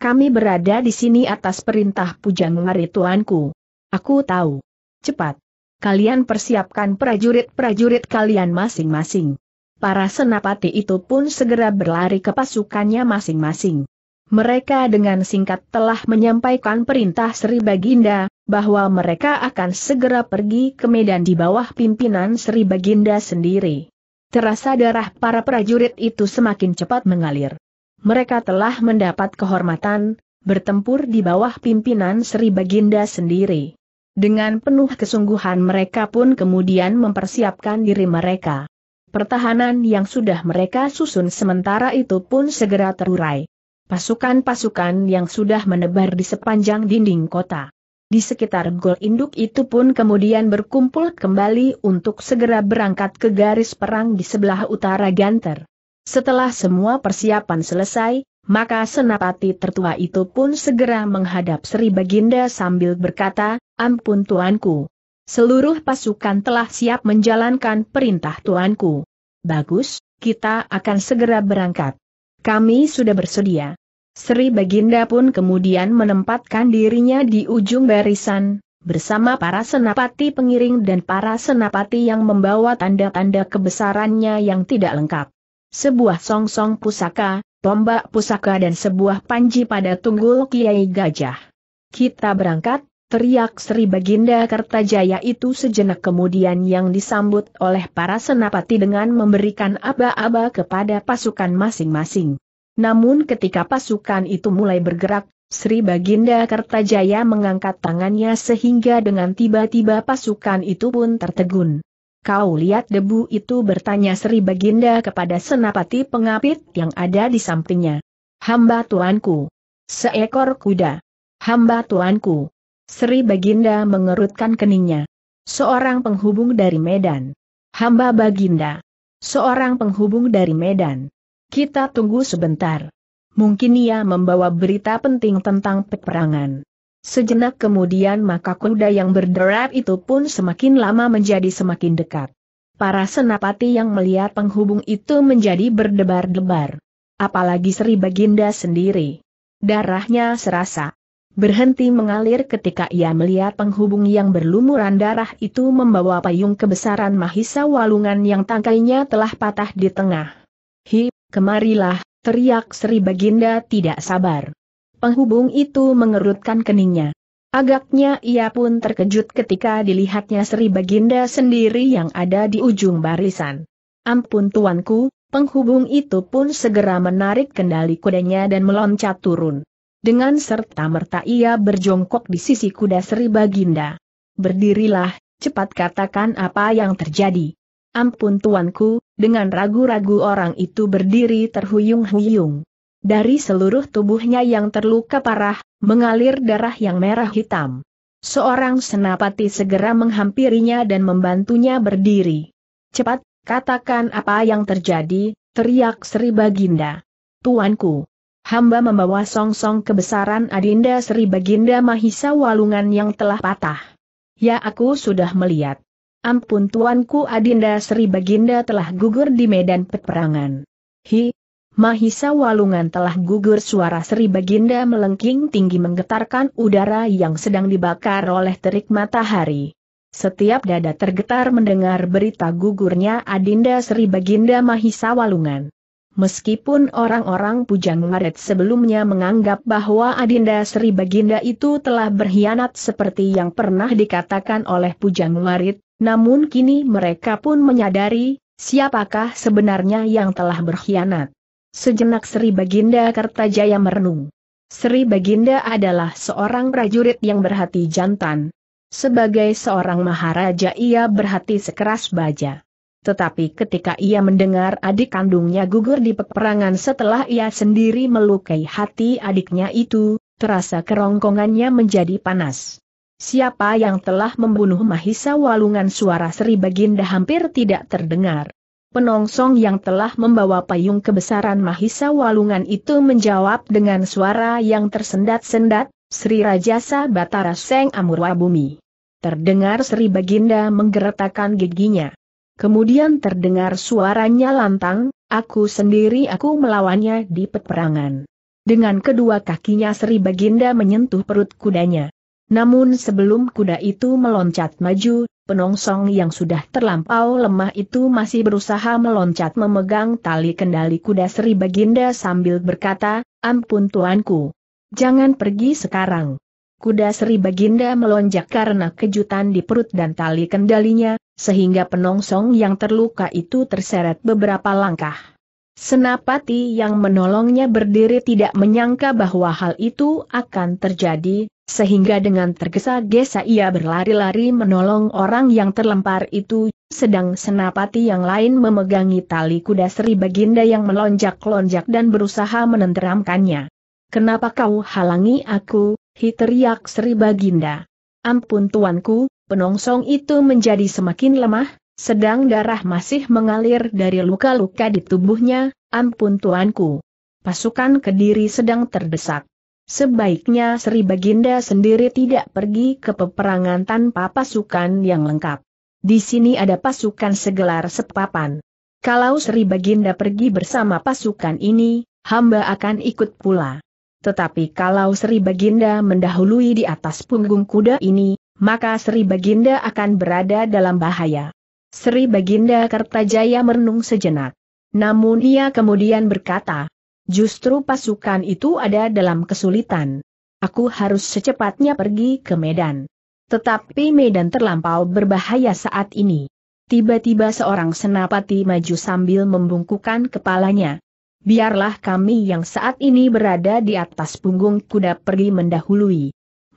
Kami berada di sini atas perintah Pujang Tuanku. Aku tahu. Cepat kalian persiapkan prajurit-prajurit kalian masing-masing. Para senapati itu pun segera berlari ke pasukannya masing-masing. Mereka dengan singkat telah menyampaikan perintah Sri Baginda, bahwa mereka akan segera pergi ke Medan di bawah pimpinan Sri Baginda sendiri. Terasa darah para prajurit itu semakin cepat mengalir. Mereka telah mendapat kehormatan, bertempur di bawah pimpinan Sri Baginda sendiri. Dengan penuh kesungguhan mereka pun kemudian mempersiapkan diri mereka. Pertahanan yang sudah mereka susun sementara itu pun segera terurai. Pasukan-pasukan yang sudah menebar di sepanjang dinding kota. Di sekitar gol induk itu pun kemudian berkumpul kembali untuk segera berangkat ke garis perang di sebelah utara Ganter. Setelah semua persiapan selesai, maka senapati tertua itu pun segera menghadap Sri Baginda sambil berkata, Ampun tuanku. Seluruh pasukan telah siap menjalankan perintah tuanku. Bagus, kita akan segera berangkat. Kami sudah bersedia. Sri Baginda pun kemudian menempatkan dirinya di ujung barisan, bersama para senapati pengiring dan para senapati yang membawa tanda-tanda kebesarannya yang tidak lengkap. Sebuah songsong -song pusaka, tombak pusaka dan sebuah panji pada tunggul Kiai Gajah. Kita berangkat, Teriak Sri Baginda Kertajaya itu sejenak kemudian yang disambut oleh para senapati dengan memberikan aba-aba kepada pasukan masing-masing. Namun ketika pasukan itu mulai bergerak, Sri Baginda Kertajaya mengangkat tangannya sehingga dengan tiba-tiba pasukan itu pun tertegun. Kau lihat debu itu bertanya Sri Baginda kepada senapati pengapit yang ada di sampingnya. Hamba tuanku. Seekor kuda. Hamba tuanku. Sri Baginda mengerutkan keningnya. Seorang penghubung dari Medan. Hamba Baginda. Seorang penghubung dari Medan. Kita tunggu sebentar. Mungkin ia membawa berita penting tentang peperangan. Sejenak kemudian maka kuda yang berderap itu pun semakin lama menjadi semakin dekat. Para senapati yang melihat penghubung itu menjadi berdebar-debar. Apalagi Sri Baginda sendiri. Darahnya serasa berhenti mengalir ketika ia melihat penghubung yang berlumuran darah itu membawa payung kebesaran Mahisa Walungan yang tangkainya telah patah di tengah. Hi, kemarilah, teriak Sri Baginda tidak sabar. Penghubung itu mengerutkan keningnya. Agaknya ia pun terkejut ketika dilihatnya Sri Baginda sendiri yang ada di ujung barisan. Ampun tuanku, penghubung itu pun segera menarik kendali kudanya dan meloncat turun. Dengan serta-merta ia berjongkok di sisi kuda Sri Baginda. Berdirilah, cepat katakan apa yang terjadi. Ampun tuanku, dengan ragu-ragu orang itu berdiri terhuyung-huyung. Dari seluruh tubuhnya yang terluka parah, mengalir darah yang merah hitam. Seorang senapati segera menghampirinya dan membantunya berdiri. Cepat, katakan apa yang terjadi, teriak Sri Baginda. Tuanku, hamba membawa song-song kebesaran Adinda Sri Baginda Mahisa Walungan yang telah patah. Ya aku sudah melihat. Ampun tuanku Adinda Sri Baginda telah gugur di medan peperangan. Hi, Mahisa Walungan telah gugur suara Sri Baginda melengking tinggi menggetarkan udara yang sedang dibakar oleh terik matahari. Setiap dada tergetar mendengar berita gugurnya Adinda Sri Baginda Mahisa Walungan. Meskipun orang-orang Pujang Maret sebelumnya menganggap bahwa Adinda Sri Baginda itu telah berkhianat seperti yang pernah dikatakan oleh Pujang Maret, namun kini mereka pun menyadari, siapakah sebenarnya yang telah berkhianat. Sejenak Sri Baginda Kertajaya merenung. Sri Baginda adalah seorang prajurit yang berhati jantan. Sebagai seorang maharaja ia berhati sekeras baja. Tetapi ketika ia mendengar adik kandungnya gugur di peperangan setelah ia sendiri melukai hati adiknya itu, terasa kerongkongannya menjadi panas. Siapa yang telah membunuh Mahisa Walungan suara Sri Baginda hampir tidak terdengar. Penongsong yang telah membawa payung kebesaran Mahisa Walungan itu menjawab dengan suara yang tersendat-sendat, Sri Rajasa Batara Seng Amurwa Bumi. Terdengar Sri Baginda menggeretakan giginya. Kemudian terdengar suaranya lantang, aku sendiri aku melawannya di peperangan. Dengan kedua kakinya Sri Baginda menyentuh perut kudanya. Namun sebelum kuda itu meloncat maju, Penongsong yang sudah terlampau lemah itu masih berusaha meloncat memegang tali kendali kuda Sri Baginda sambil berkata, ampun tuanku. Jangan pergi sekarang. Kuda Sri Baginda melonjak karena kejutan di perut dan tali kendalinya, sehingga penongsong yang terluka itu terseret beberapa langkah. Senapati yang menolongnya berdiri tidak menyangka bahwa hal itu akan terjadi, sehingga dengan tergesa-gesa ia berlari-lari menolong orang yang terlempar itu, sedang senapati yang lain memegangi tali kuda Sri Baginda yang melonjak-lonjak dan berusaha menenteramkannya. Kenapa kau halangi aku, hiteriak Sri Baginda. Ampun tuanku, Penongsong itu menjadi semakin lemah, sedang darah masih mengalir dari luka-luka di tubuhnya, ampun tuanku. Pasukan Kediri sedang terdesak. Sebaiknya Sri Baginda sendiri tidak pergi ke peperangan tanpa pasukan yang lengkap. Di sini ada pasukan segelar sepapan. Kalau Sri Baginda pergi bersama pasukan ini, hamba akan ikut pula. Tetapi kalau Sri Baginda mendahului di atas punggung kuda ini, maka Sri Baginda akan berada dalam bahaya. Sri Baginda Kertajaya merenung sejenak. Namun ia kemudian berkata, justru pasukan itu ada dalam kesulitan. Aku harus secepatnya pergi ke Medan. Tetapi Medan terlampau berbahaya saat ini. Tiba-tiba seorang senapati maju sambil membungkukan kepalanya. Biarlah kami yang saat ini berada di atas punggung kuda pergi mendahului.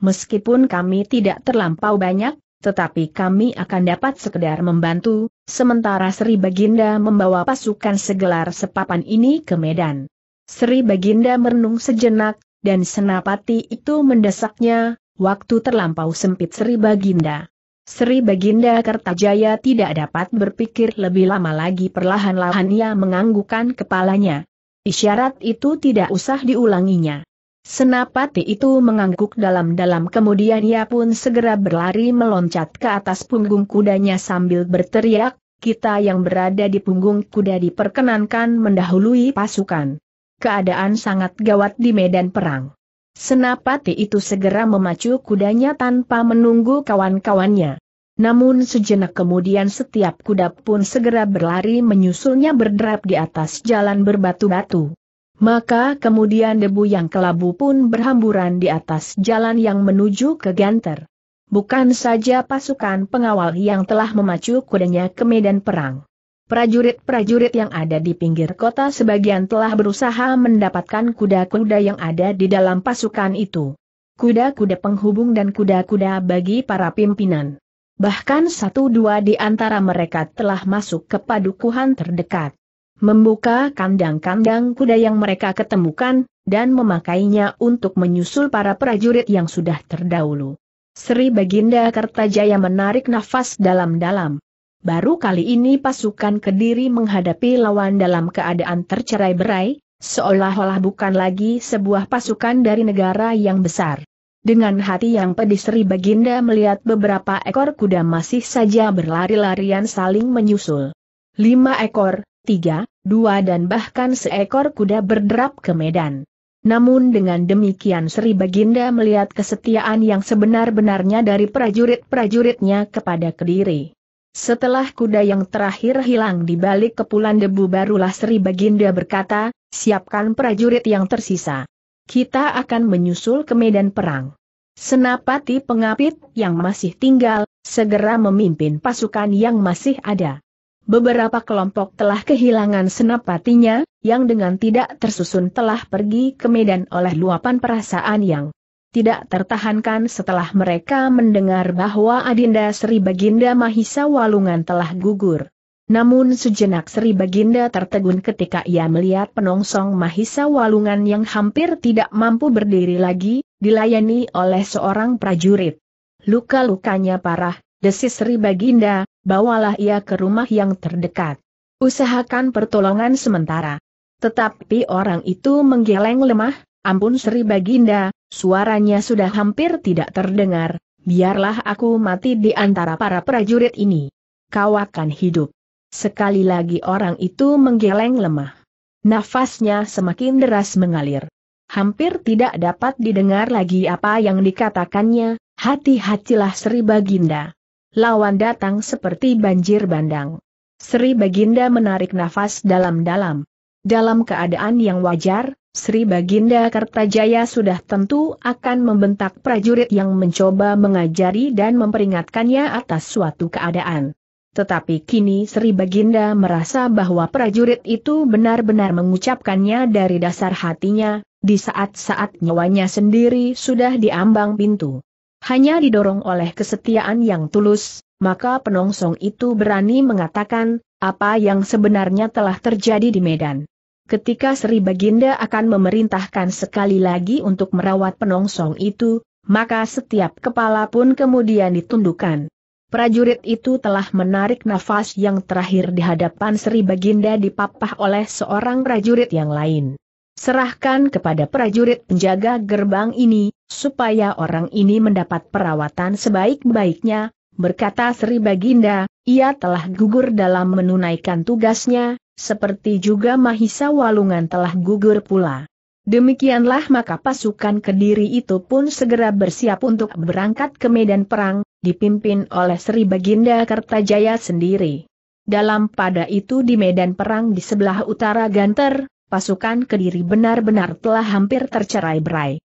Meskipun kami tidak terlampau banyak, tetapi kami akan dapat sekedar membantu, sementara Sri Baginda membawa pasukan segelar sepapan ini ke Medan. Sri Baginda merenung sejenak, dan senapati itu mendesaknya, waktu terlampau sempit Sri Baginda. Sri Baginda Kertajaya tidak dapat berpikir lebih lama lagi perlahan-lahan ia menganggukkan kepalanya. Isyarat itu tidak usah diulanginya. Senapati itu mengangguk dalam-dalam kemudian ia pun segera berlari meloncat ke atas punggung kudanya sambil berteriak, kita yang berada di punggung kuda diperkenankan mendahului pasukan. Keadaan sangat gawat di medan perang. Senapati itu segera memacu kudanya tanpa menunggu kawan-kawannya. Namun sejenak kemudian setiap kuda pun segera berlari menyusulnya berderap di atas jalan berbatu-batu. Maka kemudian debu yang kelabu pun berhamburan di atas jalan yang menuju ke Ganter. Bukan saja pasukan pengawal yang telah memacu kudanya ke medan perang. Prajurit-prajurit yang ada di pinggir kota sebagian telah berusaha mendapatkan kuda-kuda yang ada di dalam pasukan itu. Kuda-kuda penghubung dan kuda-kuda bagi para pimpinan. Bahkan satu dua di antara mereka telah masuk ke padukuhan terdekat membuka kandang-kandang kuda yang mereka ketemukan, dan memakainya untuk menyusul para prajurit yang sudah terdahulu. Sri Baginda Kertajaya menarik nafas dalam-dalam. Baru kali ini pasukan Kediri menghadapi lawan dalam keadaan tercerai-berai, seolah-olah bukan lagi sebuah pasukan dari negara yang besar. Dengan hati yang pedih Sri Baginda melihat beberapa ekor kuda masih saja berlari-larian saling menyusul. Lima ekor, tiga, dua dan bahkan seekor kuda berderap ke medan. Namun dengan demikian Sri Baginda melihat kesetiaan yang sebenar-benarnya dari prajurit-prajuritnya kepada Kediri. Setelah kuda yang terakhir hilang di balik kepulan debu barulah Sri Baginda berkata, siapkan prajurit yang tersisa. Kita akan menyusul ke medan perang. Senapati pengapit yang masih tinggal, segera memimpin pasukan yang masih ada beberapa kelompok telah kehilangan senapatinya, yang dengan tidak tersusun telah pergi ke medan oleh luapan perasaan yang tidak tertahankan setelah mereka mendengar bahwa Adinda Sri Baginda Mahisa Walungan telah gugur. Namun sejenak Sri Baginda tertegun ketika ia melihat penongsong Mahisa Walungan yang hampir tidak mampu berdiri lagi, dilayani oleh seorang prajurit. Luka-lukanya parah, desis Sri Baginda, bawalah ia ke rumah yang terdekat. Usahakan pertolongan sementara. Tetapi orang itu menggeleng lemah, ampun Sri Baginda, suaranya sudah hampir tidak terdengar, biarlah aku mati di antara para prajurit ini. Kau akan hidup. Sekali lagi orang itu menggeleng lemah. Nafasnya semakin deras mengalir. Hampir tidak dapat didengar lagi apa yang dikatakannya, hati-hatilah Sri Baginda lawan datang seperti banjir bandang. Sri Baginda menarik nafas dalam-dalam. Dalam keadaan yang wajar, Sri Baginda Kertajaya sudah tentu akan membentak prajurit yang mencoba mengajari dan memperingatkannya atas suatu keadaan. Tetapi kini Sri Baginda merasa bahwa prajurit itu benar-benar mengucapkannya dari dasar hatinya, di saat-saat nyawanya sendiri sudah diambang pintu. Hanya didorong oleh kesetiaan yang tulus, maka penongsong itu berani mengatakan, apa yang sebenarnya telah terjadi di Medan. Ketika Sri Baginda akan memerintahkan sekali lagi untuk merawat penongsong itu, maka setiap kepala pun kemudian ditundukkan. Prajurit itu telah menarik nafas yang terakhir di hadapan Sri Baginda dipapah oleh seorang prajurit yang lain. Serahkan kepada prajurit penjaga gerbang ini, supaya orang ini mendapat perawatan sebaik-baiknya, berkata Sri Baginda, ia telah gugur dalam menunaikan tugasnya, seperti juga Mahisa Walungan telah gugur pula. Demikianlah maka pasukan Kediri itu pun segera bersiap untuk berangkat ke medan perang, dipimpin oleh Sri Baginda Kertajaya sendiri. Dalam pada itu di medan perang di sebelah utara Ganter, pasukan Kediri benar-benar telah hampir tercerai berai.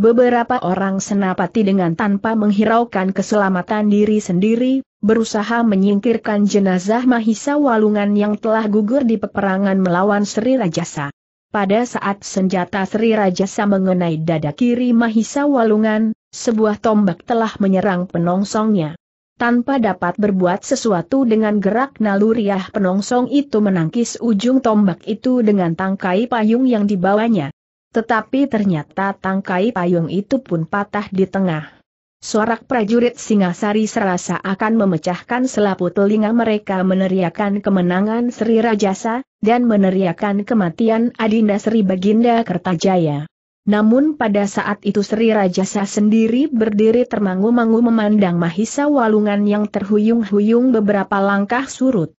Beberapa orang senapati dengan tanpa menghiraukan keselamatan diri sendiri, berusaha menyingkirkan jenazah Mahisa Walungan yang telah gugur di peperangan melawan Sri Rajasa. Pada saat senjata Sri Rajasa mengenai dada kiri Mahisa Walungan, sebuah tombak telah menyerang penongsongnya. Tanpa dapat berbuat sesuatu dengan gerak naluriah penongsong itu menangkis ujung tombak itu dengan tangkai payung yang dibawanya. Tetapi ternyata tangkai payung itu pun patah di tengah. Sorak prajurit Singasari serasa akan memecahkan selaput telinga mereka meneriakan kemenangan Sri Rajasa, dan meneriakan kematian Adinda Sri Baginda Kertajaya. Namun pada saat itu Sri Rajasa sendiri berdiri termangu-mangu memandang Mahisa Walungan yang terhuyung-huyung beberapa langkah surut.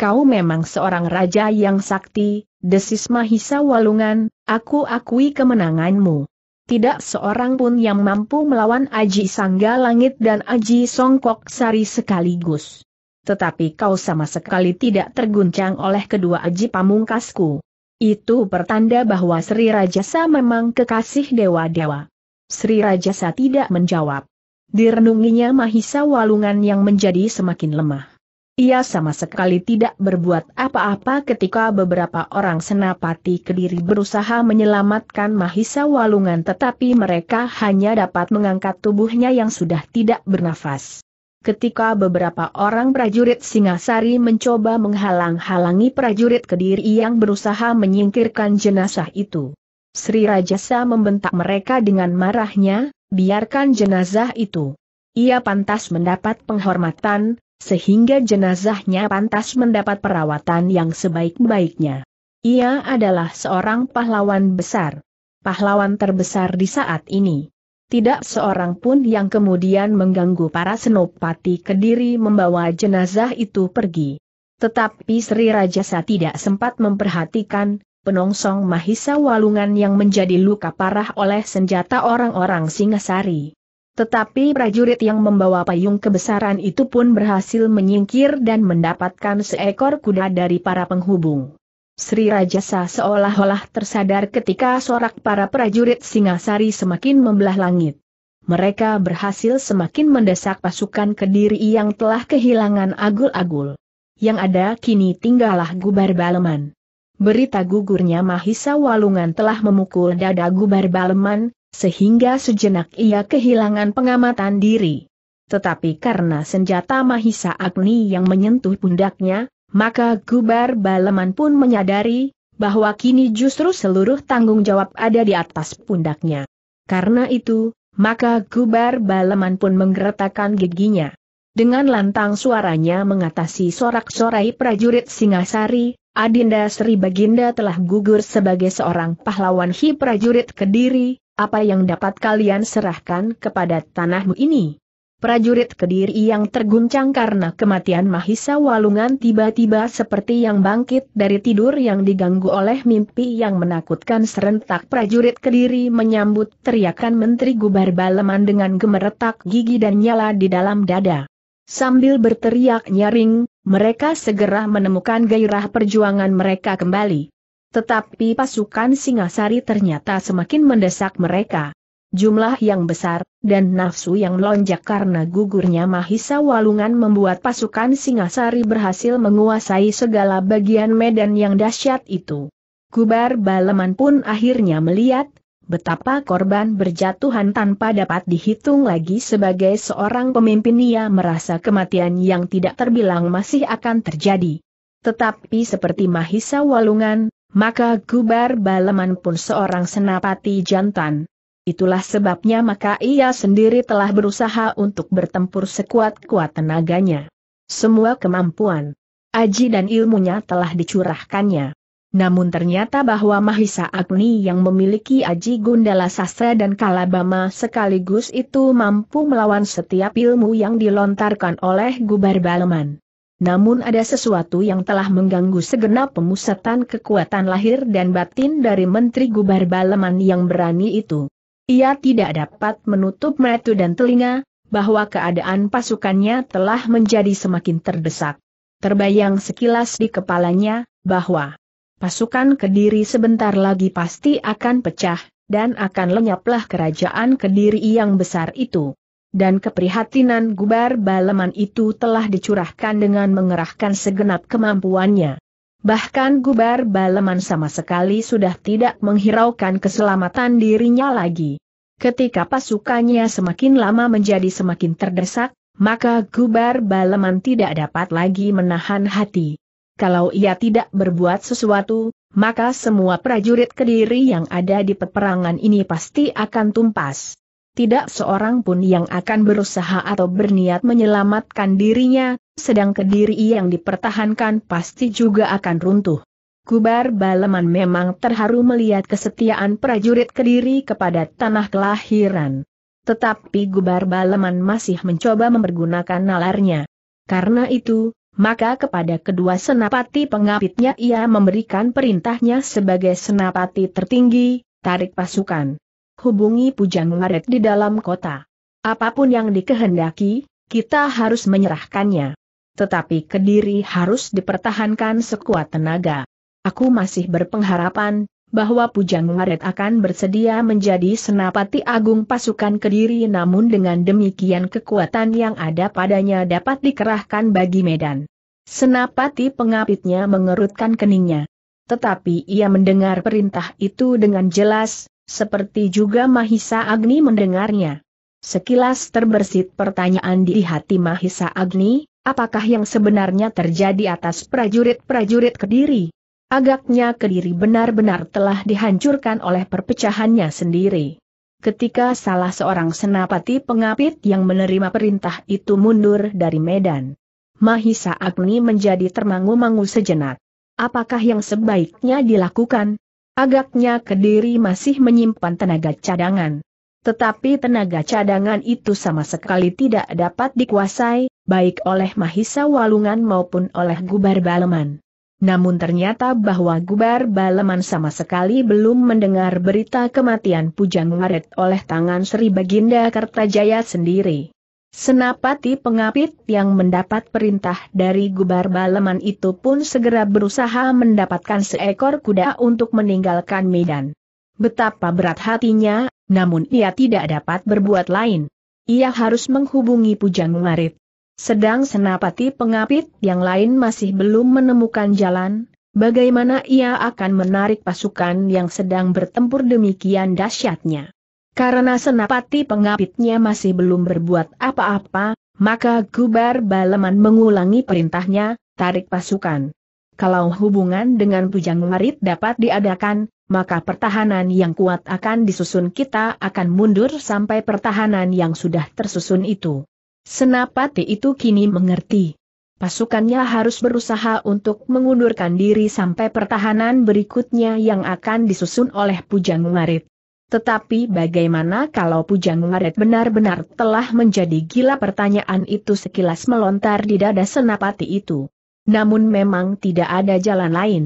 Kau memang seorang raja yang sakti, desis Mahisa Walungan, aku akui kemenanganmu. Tidak seorang pun yang mampu melawan Aji Sangga Langit dan Aji Songkok Sari sekaligus. Tetapi kau sama sekali tidak terguncang oleh kedua Aji Pamungkasku. Itu pertanda bahwa Sri Rajasa memang kekasih dewa-dewa. Sri Rajasa tidak menjawab. Direnunginya Mahisa Walungan yang menjadi semakin lemah. Ia sama sekali tidak berbuat apa-apa ketika beberapa orang senapati kediri berusaha menyelamatkan Mahisa Walungan tetapi mereka hanya dapat mengangkat tubuhnya yang sudah tidak bernafas. Ketika beberapa orang prajurit Singasari mencoba menghalang-halangi prajurit kediri yang berusaha menyingkirkan jenazah itu. Sri Rajasa membentak mereka dengan marahnya, biarkan jenazah itu. Ia pantas mendapat penghormatan, sehingga jenazahnya pantas mendapat perawatan yang sebaik-baiknya. Ia adalah seorang pahlawan besar. Pahlawan terbesar di saat ini. Tidak seorang pun yang kemudian mengganggu para senopati kediri membawa jenazah itu pergi. Tetapi Sri Rajasa tidak sempat memperhatikan, penongsong Mahisa Walungan yang menjadi luka parah oleh senjata orang-orang Singasari. Tetapi prajurit yang membawa payung kebesaran itu pun berhasil menyingkir dan mendapatkan seekor kuda dari para penghubung. Sri Rajasa seolah-olah tersadar ketika sorak para prajurit Singasari semakin membelah langit. Mereka berhasil semakin mendesak pasukan Kediri yang telah kehilangan agul-agul. Yang ada kini tinggallah Gubar Baleman. Berita gugurnya Mahisa Walungan telah memukul dada Gubar Baleman, sehingga sejenak ia kehilangan pengamatan diri. Tetapi karena senjata Mahisa Agni yang menyentuh pundaknya, maka Gubar Baleman pun menyadari bahwa kini justru seluruh tanggung jawab ada di atas pundaknya. Karena itu, maka Gubar Baleman pun menggeretakkan giginya. Dengan lantang suaranya mengatasi sorak-sorai prajurit Singasari, Adinda Sri Baginda telah gugur sebagai seorang pahlawan hi prajurit Kediri, apa yang dapat kalian serahkan kepada tanahmu ini? Prajurit Kediri yang terguncang karena kematian Mahisa Walungan tiba-tiba seperti yang bangkit dari tidur yang diganggu oleh mimpi yang menakutkan serentak prajurit Kediri menyambut teriakan Menteri Gubar Baleman dengan gemeretak gigi dan nyala di dalam dada. Sambil berteriak nyaring, mereka segera menemukan gairah perjuangan mereka kembali. Tetapi pasukan Singasari ternyata semakin mendesak mereka. Jumlah yang besar, dan nafsu yang melonjak karena gugurnya Mahisa Walungan membuat pasukan Singasari berhasil menguasai segala bagian medan yang dahsyat itu. Kubar Baleman pun akhirnya melihat, betapa korban berjatuhan tanpa dapat dihitung lagi sebagai seorang pemimpin ia merasa kematian yang tidak terbilang masih akan terjadi. Tetapi seperti Mahisa Walungan, maka Gubar Baleman pun seorang senapati jantan. Itulah sebabnya maka ia sendiri telah berusaha untuk bertempur sekuat-kuat tenaganya. Semua kemampuan, aji dan ilmunya telah dicurahkannya. Namun ternyata bahwa Mahisa Agni yang memiliki aji Gundala Sastra dan Kalabama sekaligus itu mampu melawan setiap ilmu yang dilontarkan oleh Gubar Baleman. Namun ada sesuatu yang telah mengganggu segenap pemusatan kekuatan lahir dan batin dari Menteri Gubar Baleman yang berani itu. Ia tidak dapat menutup metu dan telinga, bahwa keadaan pasukannya telah menjadi semakin terdesak. Terbayang sekilas di kepalanya, bahwa pasukan Kediri sebentar lagi pasti akan pecah, dan akan lenyaplah kerajaan Kediri yang besar itu dan keprihatinan gubar Baleman itu telah dicurahkan dengan mengerahkan segenap kemampuannya. Bahkan gubar Baleman sama sekali sudah tidak menghiraukan keselamatan dirinya lagi. Ketika pasukannya semakin lama menjadi semakin terdesak, maka gubar Baleman tidak dapat lagi menahan hati. Kalau ia tidak berbuat sesuatu, maka semua prajurit kediri yang ada di peperangan ini pasti akan tumpas tidak seorang pun yang akan berusaha atau berniat menyelamatkan dirinya, sedang kediri yang dipertahankan pasti juga akan runtuh. Kubar Baleman memang terharu melihat kesetiaan prajurit kediri kepada tanah kelahiran. Tetapi Gubar Baleman masih mencoba mempergunakan nalarnya. Karena itu, maka kepada kedua senapati pengapitnya ia memberikan perintahnya sebagai senapati tertinggi, tarik pasukan hubungi Pujang Ngaret di dalam kota. Apapun yang dikehendaki, kita harus menyerahkannya. Tetapi Kediri harus dipertahankan sekuat tenaga. Aku masih berpengharapan, bahwa Pujang Ngaret akan bersedia menjadi senapati agung pasukan Kediri namun dengan demikian kekuatan yang ada padanya dapat dikerahkan bagi Medan. Senapati pengapitnya mengerutkan keningnya. Tetapi ia mendengar perintah itu dengan jelas, seperti juga Mahisa Agni mendengarnya. Sekilas terbersit pertanyaan di hati Mahisa Agni, apakah yang sebenarnya terjadi atas prajurit-prajurit Kediri? Agaknya Kediri benar-benar telah dihancurkan oleh perpecahannya sendiri. Ketika salah seorang senapati pengapit yang menerima perintah itu mundur dari Medan. Mahisa Agni menjadi termangu-mangu sejenak. Apakah yang sebaiknya dilakukan? Agaknya Kediri masih menyimpan tenaga cadangan. Tetapi tenaga cadangan itu sama sekali tidak dapat dikuasai, baik oleh Mahisa Walungan maupun oleh Gubar Baleman. Namun ternyata bahwa Gubar Baleman sama sekali belum mendengar berita kematian Pujang Waret oleh tangan Sri Baginda Kertajaya sendiri. Senapati pengapit yang mendapat perintah dari Gubar Baleman itu pun segera berusaha mendapatkan seekor kuda untuk meninggalkan medan. Betapa berat hatinya, namun ia tidak dapat berbuat lain. Ia harus menghubungi Pujang Marit. Sedang senapati pengapit yang lain masih belum menemukan jalan, bagaimana ia akan menarik pasukan yang sedang bertempur demikian dahsyatnya. Karena senapati pengapitnya masih belum berbuat apa-apa, maka Gubar Baleman mengulangi perintahnya, tarik pasukan. Kalau hubungan dengan Pujang Warit dapat diadakan, maka pertahanan yang kuat akan disusun kita akan mundur sampai pertahanan yang sudah tersusun itu. Senapati itu kini mengerti. Pasukannya harus berusaha untuk mengundurkan diri sampai pertahanan berikutnya yang akan disusun oleh Pujang Warit. Tetapi bagaimana kalau Pujang Waret benar-benar telah menjadi gila pertanyaan itu sekilas melontar di dada senapati itu. Namun memang tidak ada jalan lain.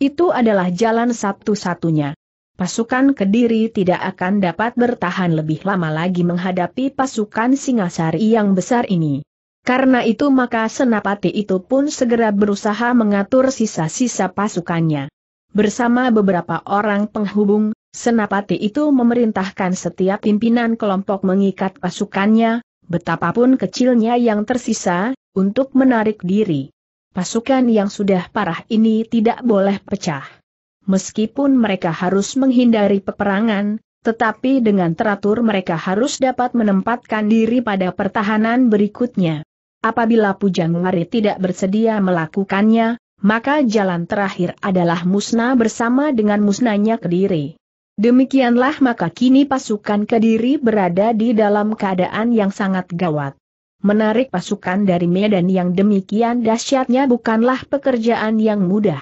Itu adalah jalan satu-satunya. Pasukan Kediri tidak akan dapat bertahan lebih lama lagi menghadapi pasukan Singasari yang besar ini. Karena itu maka senapati itu pun segera berusaha mengatur sisa-sisa pasukannya. Bersama beberapa orang penghubung, Senapati itu memerintahkan setiap pimpinan kelompok mengikat pasukannya, betapapun kecilnya yang tersisa, untuk menarik diri. Pasukan yang sudah parah ini tidak boleh pecah. Meskipun mereka harus menghindari peperangan, tetapi dengan teratur mereka harus dapat menempatkan diri pada pertahanan berikutnya. Apabila Pujang Lari tidak bersedia melakukannya, maka jalan terakhir adalah musnah bersama dengan musnahnya Kediri. Demikianlah maka kini pasukan Kediri berada di dalam keadaan yang sangat gawat. Menarik pasukan dari medan yang demikian dahsyatnya bukanlah pekerjaan yang mudah.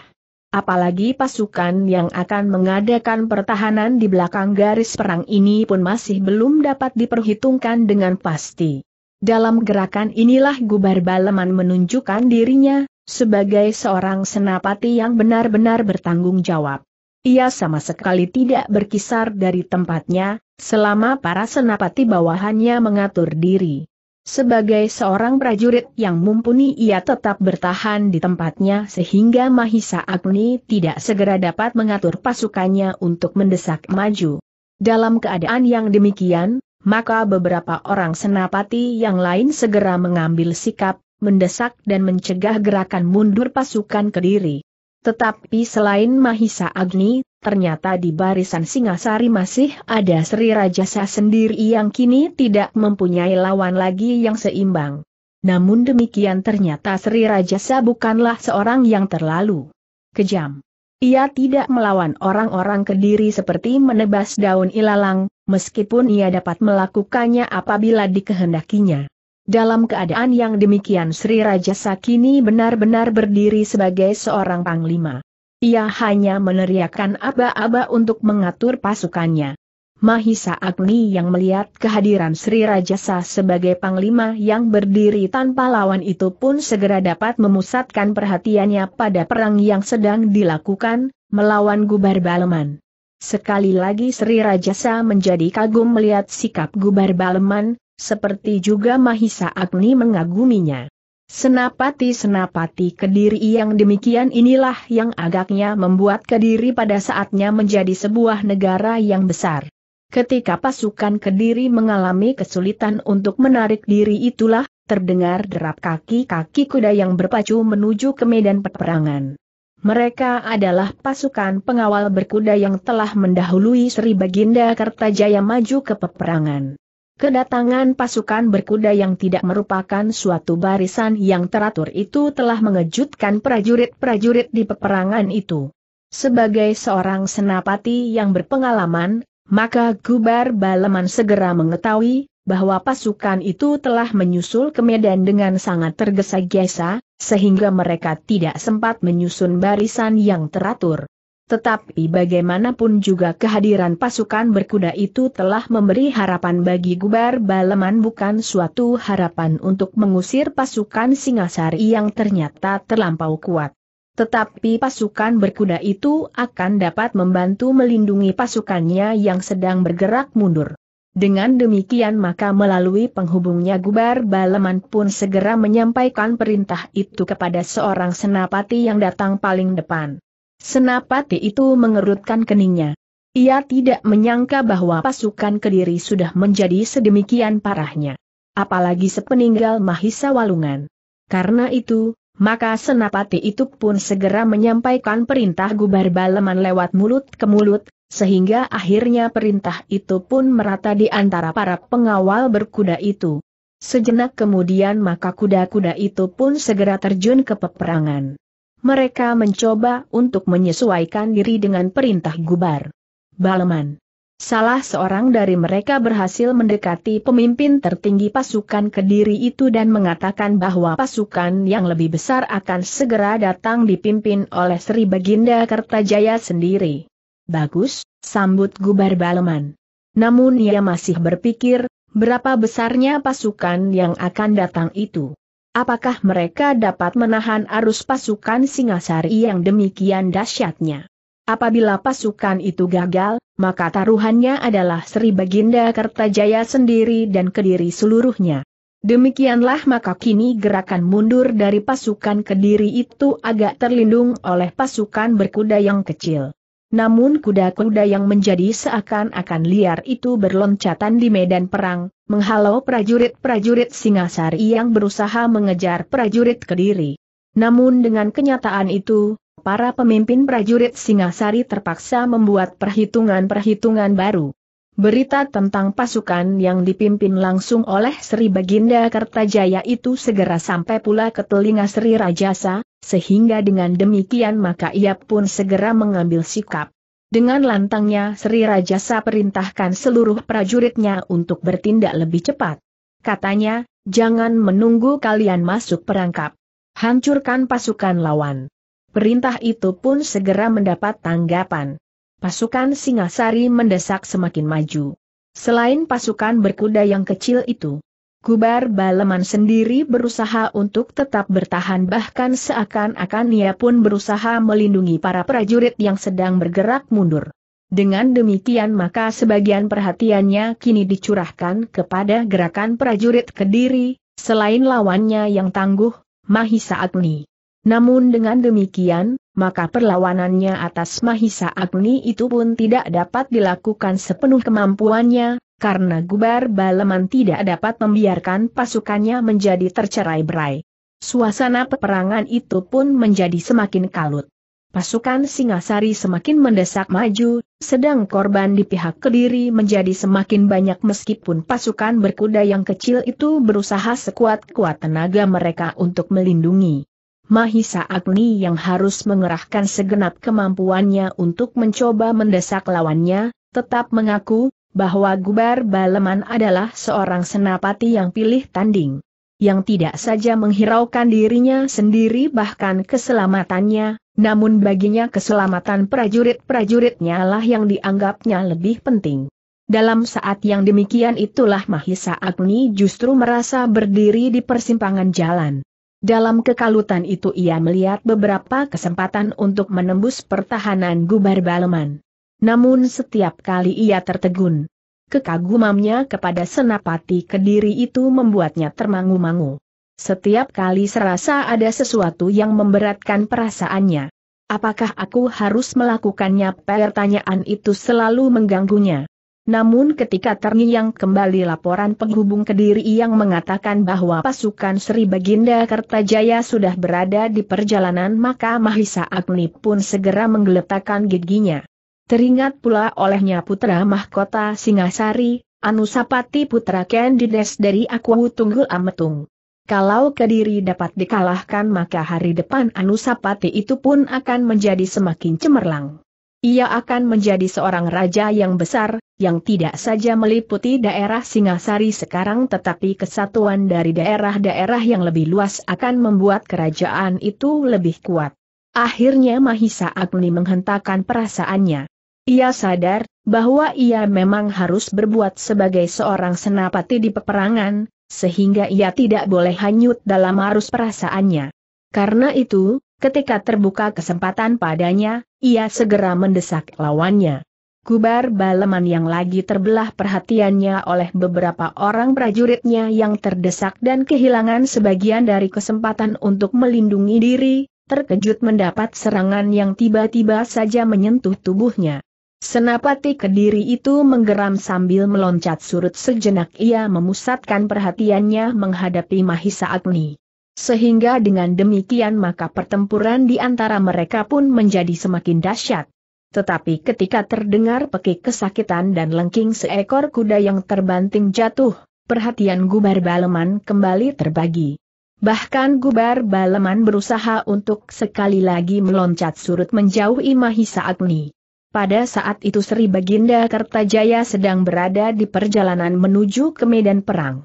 Apalagi pasukan yang akan mengadakan pertahanan di belakang garis perang ini pun masih belum dapat diperhitungkan dengan pasti. Dalam gerakan inilah Gubar Baleman menunjukkan dirinya, sebagai seorang senapati yang benar-benar bertanggung jawab. Ia sama sekali tidak berkisar dari tempatnya, selama para senapati bawahannya mengatur diri. Sebagai seorang prajurit yang mumpuni ia tetap bertahan di tempatnya sehingga Mahisa Agni tidak segera dapat mengatur pasukannya untuk mendesak maju. Dalam keadaan yang demikian, maka beberapa orang senapati yang lain segera mengambil sikap, mendesak dan mencegah gerakan mundur pasukan Kediri. Tetapi selain Mahisa Agni, ternyata di barisan Singasari masih ada Sri Rajasa sendiri yang kini tidak mempunyai lawan lagi yang seimbang. Namun demikian ternyata Sri Rajasa bukanlah seorang yang terlalu kejam. Ia tidak melawan orang-orang kediri seperti menebas daun ilalang, meskipun ia dapat melakukannya apabila dikehendakinya. Dalam keadaan yang demikian Sri Raja Sakini benar-benar berdiri sebagai seorang panglima. Ia hanya meneriakkan aba-aba untuk mengatur pasukannya. Mahisa Agni yang melihat kehadiran Sri Rajasa sebagai panglima yang berdiri tanpa lawan itu pun segera dapat memusatkan perhatiannya pada perang yang sedang dilakukan, melawan Gubar Baleman. Sekali lagi Sri Rajasa menjadi kagum melihat sikap Gubar Baleman, seperti juga Mahisa Agni mengaguminya. Senapati-senapati Kediri yang demikian inilah yang agaknya membuat Kediri pada saatnya menjadi sebuah negara yang besar. Ketika pasukan Kediri mengalami kesulitan untuk menarik diri itulah, terdengar derap kaki-kaki kuda yang berpacu menuju ke medan peperangan. Mereka adalah pasukan pengawal berkuda yang telah mendahului Sri Baginda Kertajaya maju ke peperangan. Kedatangan pasukan berkuda yang tidak merupakan suatu barisan yang teratur itu telah mengejutkan prajurit-prajurit di peperangan itu. Sebagai seorang senapati yang berpengalaman, maka Gubar Baleman segera mengetahui bahwa pasukan itu telah menyusul ke Medan dengan sangat tergesa-gesa, sehingga mereka tidak sempat menyusun barisan yang teratur. Tetapi bagaimanapun juga kehadiran pasukan berkuda itu telah memberi harapan bagi Gubar Baleman bukan suatu harapan untuk mengusir pasukan Singasari yang ternyata terlampau kuat. Tetapi pasukan berkuda itu akan dapat membantu melindungi pasukannya yang sedang bergerak mundur. Dengan demikian maka melalui penghubungnya Gubar Baleman pun segera menyampaikan perintah itu kepada seorang senapati yang datang paling depan. Senapati itu mengerutkan keningnya. Ia tidak menyangka bahwa pasukan Kediri sudah menjadi sedemikian parahnya. Apalagi sepeninggal Mahisa Walungan. Karena itu, maka Senapati itu pun segera menyampaikan perintah Gubar Baleman lewat mulut ke mulut, sehingga akhirnya perintah itu pun merata di antara para pengawal berkuda itu. Sejenak kemudian maka kuda-kuda itu pun segera terjun ke peperangan mereka mencoba untuk menyesuaikan diri dengan perintah gubar. Baleman. Salah seorang dari mereka berhasil mendekati pemimpin tertinggi pasukan Kediri itu dan mengatakan bahwa pasukan yang lebih besar akan segera datang dipimpin oleh Sri Baginda Kertajaya sendiri. Bagus, sambut gubar Baleman. Namun ia masih berpikir, berapa besarnya pasukan yang akan datang itu. Apakah mereka dapat menahan arus pasukan Singasari yang demikian dahsyatnya? Apabila pasukan itu gagal, maka taruhannya adalah Sri Baginda Kertajaya sendiri dan Kediri seluruhnya. Demikianlah maka kini gerakan mundur dari pasukan Kediri itu agak terlindung oleh pasukan berkuda yang kecil. Namun kuda-kuda yang menjadi seakan-akan liar itu berloncatan di medan perang, menghalau prajurit-prajurit Singasari yang berusaha mengejar prajurit Kediri. Namun dengan kenyataan itu, para pemimpin prajurit Singasari terpaksa membuat perhitungan-perhitungan baru. Berita tentang pasukan yang dipimpin langsung oleh Sri Baginda Kertajaya itu segera sampai pula ke telinga Sri Rajasa, sehingga dengan demikian maka ia pun segera mengambil sikap. Dengan lantangnya Sri Rajasa perintahkan seluruh prajuritnya untuk bertindak lebih cepat. Katanya, jangan menunggu kalian masuk perangkap. Hancurkan pasukan lawan. Perintah itu pun segera mendapat tanggapan pasukan Singasari mendesak semakin maju. Selain pasukan berkuda yang kecil itu, Kubar Baleman sendiri berusaha untuk tetap bertahan bahkan seakan-akan ia pun berusaha melindungi para prajurit yang sedang bergerak mundur. Dengan demikian maka sebagian perhatiannya kini dicurahkan kepada gerakan prajurit Kediri, selain lawannya yang tangguh, Mahisa Agni. Namun dengan demikian, maka perlawanannya atas Mahisa Agni itu pun tidak dapat dilakukan sepenuh kemampuannya, karena Gubar Baleman tidak dapat membiarkan pasukannya menjadi tercerai-berai. Suasana peperangan itu pun menjadi semakin kalut. Pasukan Singasari semakin mendesak maju, sedang korban di pihak Kediri menjadi semakin banyak meskipun pasukan berkuda yang kecil itu berusaha sekuat-kuat tenaga mereka untuk melindungi. Mahisa Agni yang harus mengerahkan segenap kemampuannya untuk mencoba mendesak lawannya, tetap mengaku bahwa Gubar Baleman adalah seorang senapati yang pilih tanding. Yang tidak saja menghiraukan dirinya sendiri bahkan keselamatannya, namun baginya keselamatan prajurit-prajuritnya lah yang dianggapnya lebih penting. Dalam saat yang demikian itulah Mahisa Agni justru merasa berdiri di persimpangan jalan. Dalam kekalutan itu ia melihat beberapa kesempatan untuk menembus pertahanan gubar Baleman. Namun setiap kali ia tertegun. Kekagumannya kepada senapati kediri itu membuatnya termangu-mangu. Setiap kali serasa ada sesuatu yang memberatkan perasaannya. Apakah aku harus melakukannya? Pertanyaan itu selalu mengganggunya. Namun ketika terngiang kembali laporan penghubung Kediri yang mengatakan bahwa pasukan Sri Baginda Kertajaya sudah berada di perjalanan maka Mahisa Agni pun segera menggeletakkan giginya. Teringat pula olehnya putra mahkota Singasari, Anusapati putra Kendides dari Akwahu Tunggul Ametung. Kalau Kediri dapat dikalahkan maka hari depan Anusapati itu pun akan menjadi semakin cemerlang. Ia akan menjadi seorang raja yang besar, yang tidak saja meliputi daerah Singasari sekarang tetapi kesatuan dari daerah-daerah yang lebih luas akan membuat kerajaan itu lebih kuat. Akhirnya Mahisa Agni menghentakkan perasaannya. Ia sadar bahwa ia memang harus berbuat sebagai seorang senapati di peperangan, sehingga ia tidak boleh hanyut dalam arus perasaannya. Karena itu, Ketika terbuka kesempatan padanya, ia segera mendesak lawannya. Kubar Baleman yang lagi terbelah perhatiannya oleh beberapa orang prajuritnya yang terdesak dan kehilangan sebagian dari kesempatan untuk melindungi diri, terkejut mendapat serangan yang tiba-tiba saja menyentuh tubuhnya. Senapati Kediri itu menggeram sambil meloncat surut sejenak ia memusatkan perhatiannya menghadapi Mahisa Agni. Sehingga dengan demikian maka pertempuran di antara mereka pun menjadi semakin dahsyat. Tetapi ketika terdengar pekik kesakitan dan lengking seekor kuda yang terbanting jatuh, perhatian Gubar Baleman kembali terbagi. Bahkan Gubar Baleman berusaha untuk sekali lagi meloncat surut menjauhi Mahisa Agni. Pada saat itu Sri Baginda Kertajaya sedang berada di perjalanan menuju ke medan perang.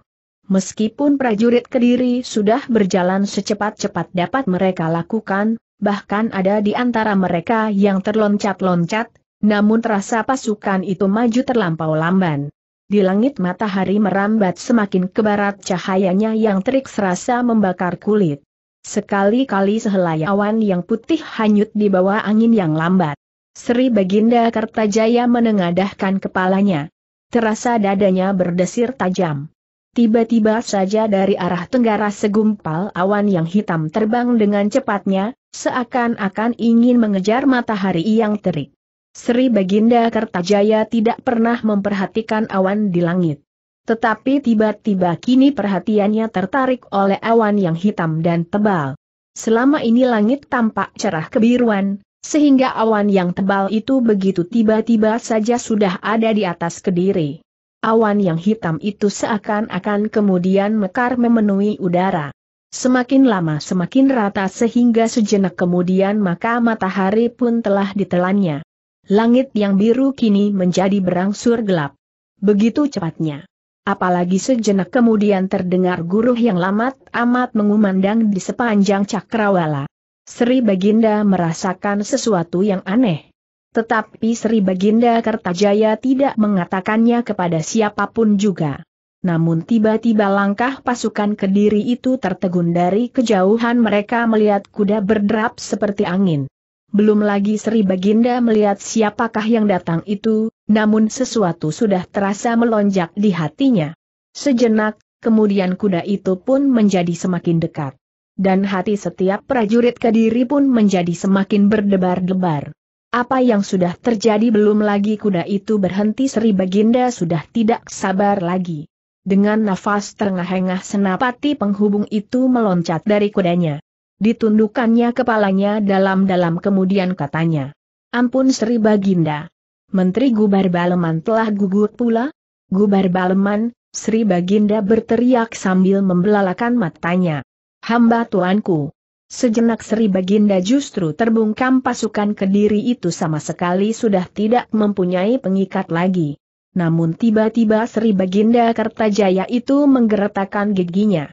Meskipun prajurit Kediri sudah berjalan secepat-cepat dapat mereka lakukan, bahkan ada di antara mereka yang terloncat-loncat, namun terasa pasukan itu maju terlampau lamban. Di langit matahari merambat semakin ke barat cahayanya yang terik serasa membakar kulit. Sekali-kali sehelai awan yang putih hanyut di bawah angin yang lambat. Sri Baginda Kertajaya menengadahkan kepalanya. Terasa dadanya berdesir tajam. Tiba-tiba saja dari arah tenggara segumpal awan yang hitam terbang dengan cepatnya, seakan-akan ingin mengejar matahari yang terik. Sri Baginda Kertajaya tidak pernah memperhatikan awan di langit. Tetapi tiba-tiba kini perhatiannya tertarik oleh awan yang hitam dan tebal. Selama ini langit tampak cerah kebiruan, sehingga awan yang tebal itu begitu tiba-tiba saja sudah ada di atas kediri. Awan yang hitam itu seakan-akan kemudian mekar memenuhi udara. Semakin lama semakin rata sehingga sejenak kemudian maka matahari pun telah ditelannya. Langit yang biru kini menjadi berangsur gelap. Begitu cepatnya. Apalagi sejenak kemudian terdengar guruh yang lamat amat mengumandang di sepanjang cakrawala. Sri Baginda merasakan sesuatu yang aneh. Tetapi Sri Baginda Kertajaya tidak mengatakannya kepada siapapun juga. Namun tiba-tiba langkah pasukan Kediri itu tertegun dari kejauhan mereka melihat kuda berderap seperti angin. Belum lagi Sri Baginda melihat siapakah yang datang itu, namun sesuatu sudah terasa melonjak di hatinya. Sejenak, kemudian kuda itu pun menjadi semakin dekat. Dan hati setiap prajurit Kediri pun menjadi semakin berdebar-debar. Apa yang sudah terjadi belum lagi kuda itu berhenti Sri Baginda sudah tidak sabar lagi. Dengan nafas terengah-engah senapati penghubung itu meloncat dari kudanya. Ditundukannya kepalanya dalam-dalam kemudian katanya. Ampun Sri Baginda. Menteri Gubar Baleman telah gugur pula? Gubar Baleman, Sri Baginda berteriak sambil membelalakan matanya. Hamba tuanku. Sejenak Sri Baginda justru terbungkam pasukan Kediri itu sama sekali sudah tidak mempunyai pengikat lagi. Namun tiba-tiba Sri Baginda Kertajaya itu menggeretakan giginya.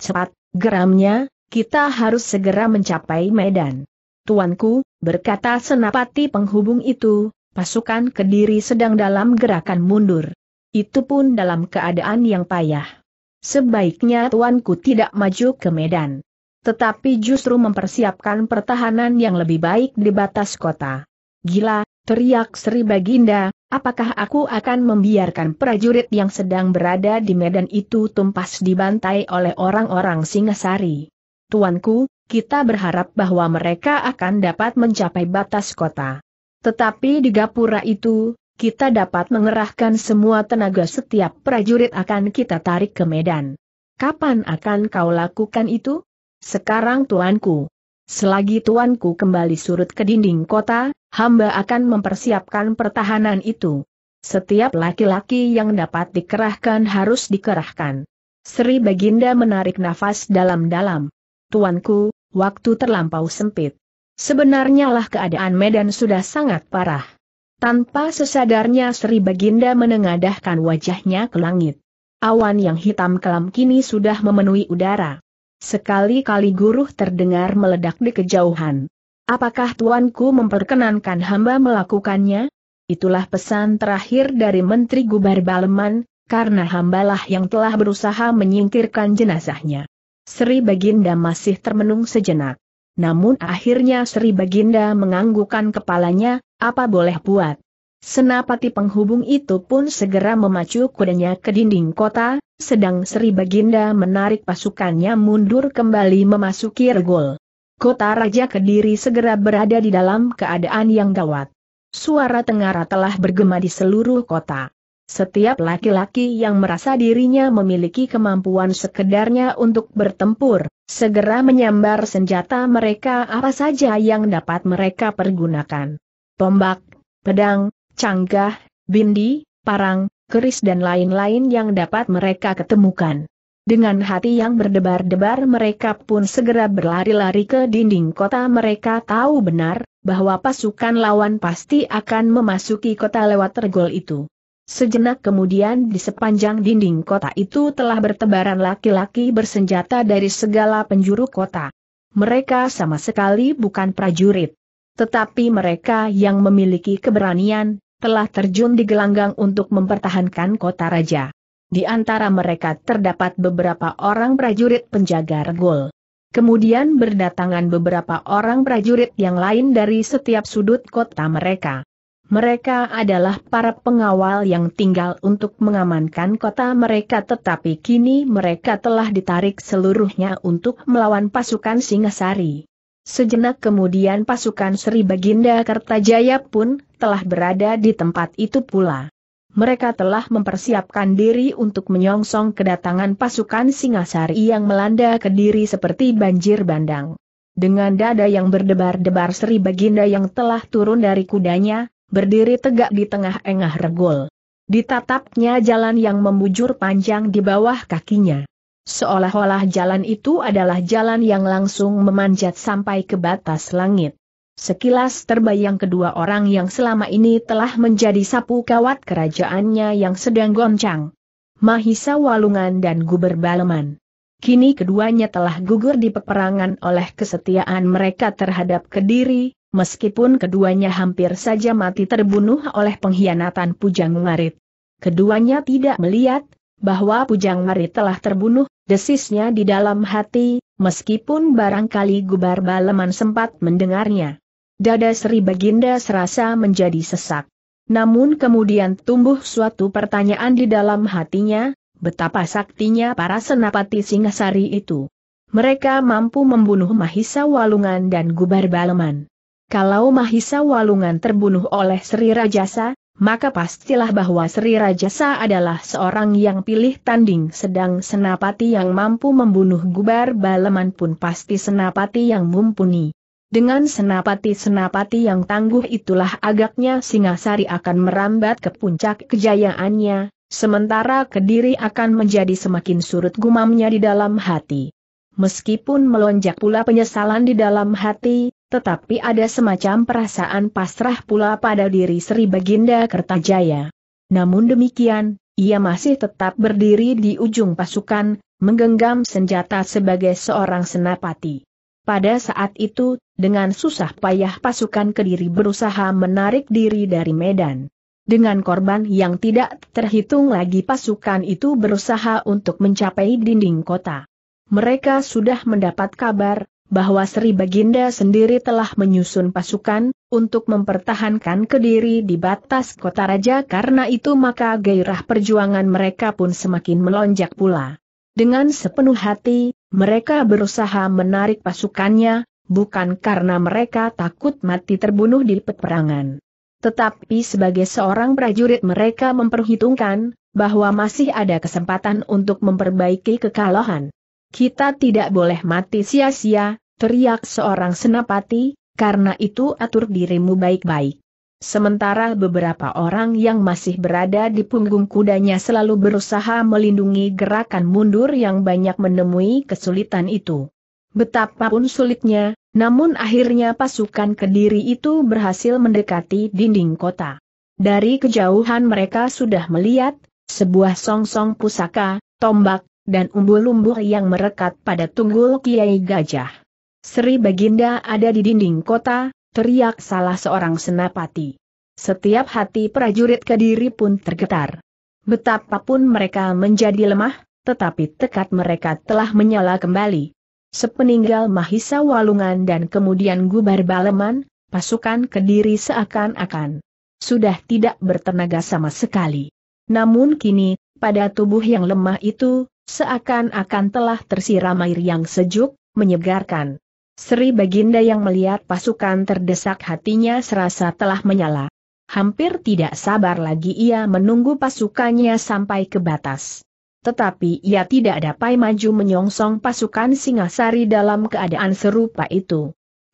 Cepat, geramnya, kita harus segera mencapai Medan. Tuanku, berkata senapati penghubung itu, pasukan Kediri sedang dalam gerakan mundur. Itu pun dalam keadaan yang payah. Sebaiknya tuanku tidak maju ke Medan tetapi justru mempersiapkan pertahanan yang lebih baik di batas kota. Gila, teriak Sri Baginda, apakah aku akan membiarkan prajurit yang sedang berada di medan itu tumpas dibantai oleh orang-orang Singasari? Tuanku, kita berharap bahwa mereka akan dapat mencapai batas kota. Tetapi di Gapura itu, kita dapat mengerahkan semua tenaga setiap prajurit akan kita tarik ke medan. Kapan akan kau lakukan itu? Sekarang tuanku. Selagi tuanku kembali surut ke dinding kota, hamba akan mempersiapkan pertahanan itu. Setiap laki-laki yang dapat dikerahkan harus dikerahkan. Sri Baginda menarik nafas dalam-dalam. Tuanku, waktu terlampau sempit. Sebenarnya lah keadaan Medan sudah sangat parah. Tanpa sesadarnya Sri Baginda menengadahkan wajahnya ke langit. Awan yang hitam kelam kini sudah memenuhi udara. Sekali-kali guru terdengar meledak di kejauhan. Apakah tuanku memperkenankan hamba melakukannya? Itulah pesan terakhir dari Menteri Gubar Baleman, karena hambalah yang telah berusaha menyingkirkan jenazahnya. Sri Baginda masih termenung sejenak. Namun akhirnya Sri Baginda menganggukan kepalanya, apa boleh buat. Senapati penghubung itu pun segera memacu kudanya ke dinding kota, sedang Sri Baginda menarik pasukannya mundur kembali memasuki Regol. Kota Raja Kediri segera berada di dalam keadaan yang gawat. Suara tengara telah bergema di seluruh kota. Setiap laki-laki yang merasa dirinya memiliki kemampuan sekedarnya untuk bertempur, segera menyambar senjata mereka apa saja yang dapat mereka pergunakan. Tombak, pedang, canggah, bindi, parang, keris dan lain-lain yang dapat mereka ketemukan. Dengan hati yang berdebar-debar mereka pun segera berlari-lari ke dinding kota mereka tahu benar, bahwa pasukan lawan pasti akan memasuki kota lewat tergol itu. Sejenak kemudian di sepanjang dinding kota itu telah bertebaran laki-laki bersenjata dari segala penjuru kota. Mereka sama sekali bukan prajurit. Tetapi mereka yang memiliki keberanian, telah terjun di gelanggang untuk mempertahankan kota raja. Di antara mereka terdapat beberapa orang prajurit penjaga regol. Kemudian berdatangan beberapa orang prajurit yang lain dari setiap sudut kota mereka. Mereka adalah para pengawal yang tinggal untuk mengamankan kota mereka tetapi kini mereka telah ditarik seluruhnya untuk melawan pasukan Singasari. Sejenak kemudian pasukan Sri Baginda Kertajaya pun telah berada di tempat itu pula. Mereka telah mempersiapkan diri untuk menyongsong kedatangan pasukan Singasari yang melanda Kediri seperti banjir bandang. Dengan dada yang berdebar-debar Sri Baginda yang telah turun dari kudanya, berdiri tegak di tengah engah regol. Ditatapnya jalan yang membujur panjang di bawah kakinya. Seolah-olah jalan itu adalah jalan yang langsung memanjat sampai ke batas langit. Sekilas terbayang kedua orang yang selama ini telah menjadi sapu kawat kerajaannya yang sedang goncang. Mahisa Walungan dan Guber Baleman. Kini keduanya telah gugur di peperangan oleh kesetiaan mereka terhadap Kediri, meskipun keduanya hampir saja mati terbunuh oleh pengkhianatan Pujang Ngarit. Keduanya tidak melihat, bahwa Pujang Mari telah terbunuh, desisnya di dalam hati, meskipun barangkali Gubar Baleman sempat mendengarnya. Dada Sri Baginda serasa menjadi sesak. Namun kemudian tumbuh suatu pertanyaan di dalam hatinya, betapa saktinya para senapati Singasari itu. Mereka mampu membunuh Mahisa Walungan dan Gubar Baleman. Kalau Mahisa Walungan terbunuh oleh Sri Rajasa, maka pastilah bahwa Sri Rajasa adalah seorang yang pilih tanding sedang senapati yang mampu membunuh gubar Baleman pun pasti senapati yang mumpuni. Dengan senapati-senapati yang tangguh itulah agaknya Singasari akan merambat ke puncak kejayaannya, sementara Kediri akan menjadi semakin surut gumamnya di dalam hati. Meskipun melonjak pula penyesalan di dalam hati, tetapi ada semacam perasaan pasrah pula pada diri Sri Baginda Kertajaya. Namun demikian, ia masih tetap berdiri di ujung pasukan, menggenggam senjata sebagai seorang senapati. Pada saat itu, dengan susah payah pasukan Kediri berusaha menarik diri dari Medan. Dengan korban yang tidak terhitung lagi pasukan itu berusaha untuk mencapai dinding kota. Mereka sudah mendapat kabar, bahwa Sri Baginda sendiri telah menyusun pasukan, untuk mempertahankan kediri di batas kota raja karena itu maka gairah perjuangan mereka pun semakin melonjak pula. Dengan sepenuh hati, mereka berusaha menarik pasukannya, bukan karena mereka takut mati terbunuh di peperangan. Tetapi sebagai seorang prajurit mereka memperhitungkan, bahwa masih ada kesempatan untuk memperbaiki kekalahan. Kita tidak boleh mati sia-sia, Teriak seorang senapati, karena itu atur dirimu baik-baik. Sementara beberapa orang yang masih berada di punggung kudanya selalu berusaha melindungi gerakan mundur yang banyak menemui kesulitan itu. Betapapun sulitnya, namun akhirnya pasukan Kediri itu berhasil mendekati dinding kota. Dari kejauhan mereka sudah melihat, sebuah song -song pusaka, tombak, dan umbul-umbul yang merekat pada tunggul Kiai Gajah. Sri Baginda ada di dinding kota, teriak salah seorang senapati. Setiap hati prajurit Kediri pun tergetar. Betapapun mereka menjadi lemah, tetapi tekad mereka telah menyala kembali. Sepeninggal Mahisa Walungan dan kemudian Gubar Baleman, pasukan Kediri seakan-akan sudah tidak bertenaga sama sekali. Namun kini, pada tubuh yang lemah itu, seakan-akan telah tersiram air yang sejuk, menyegarkan. Sri Baginda yang melihat pasukan terdesak hatinya serasa telah menyala. Hampir tidak sabar lagi ia menunggu pasukannya sampai ke batas. Tetapi ia tidak dapat maju menyongsong pasukan Singasari dalam keadaan serupa itu.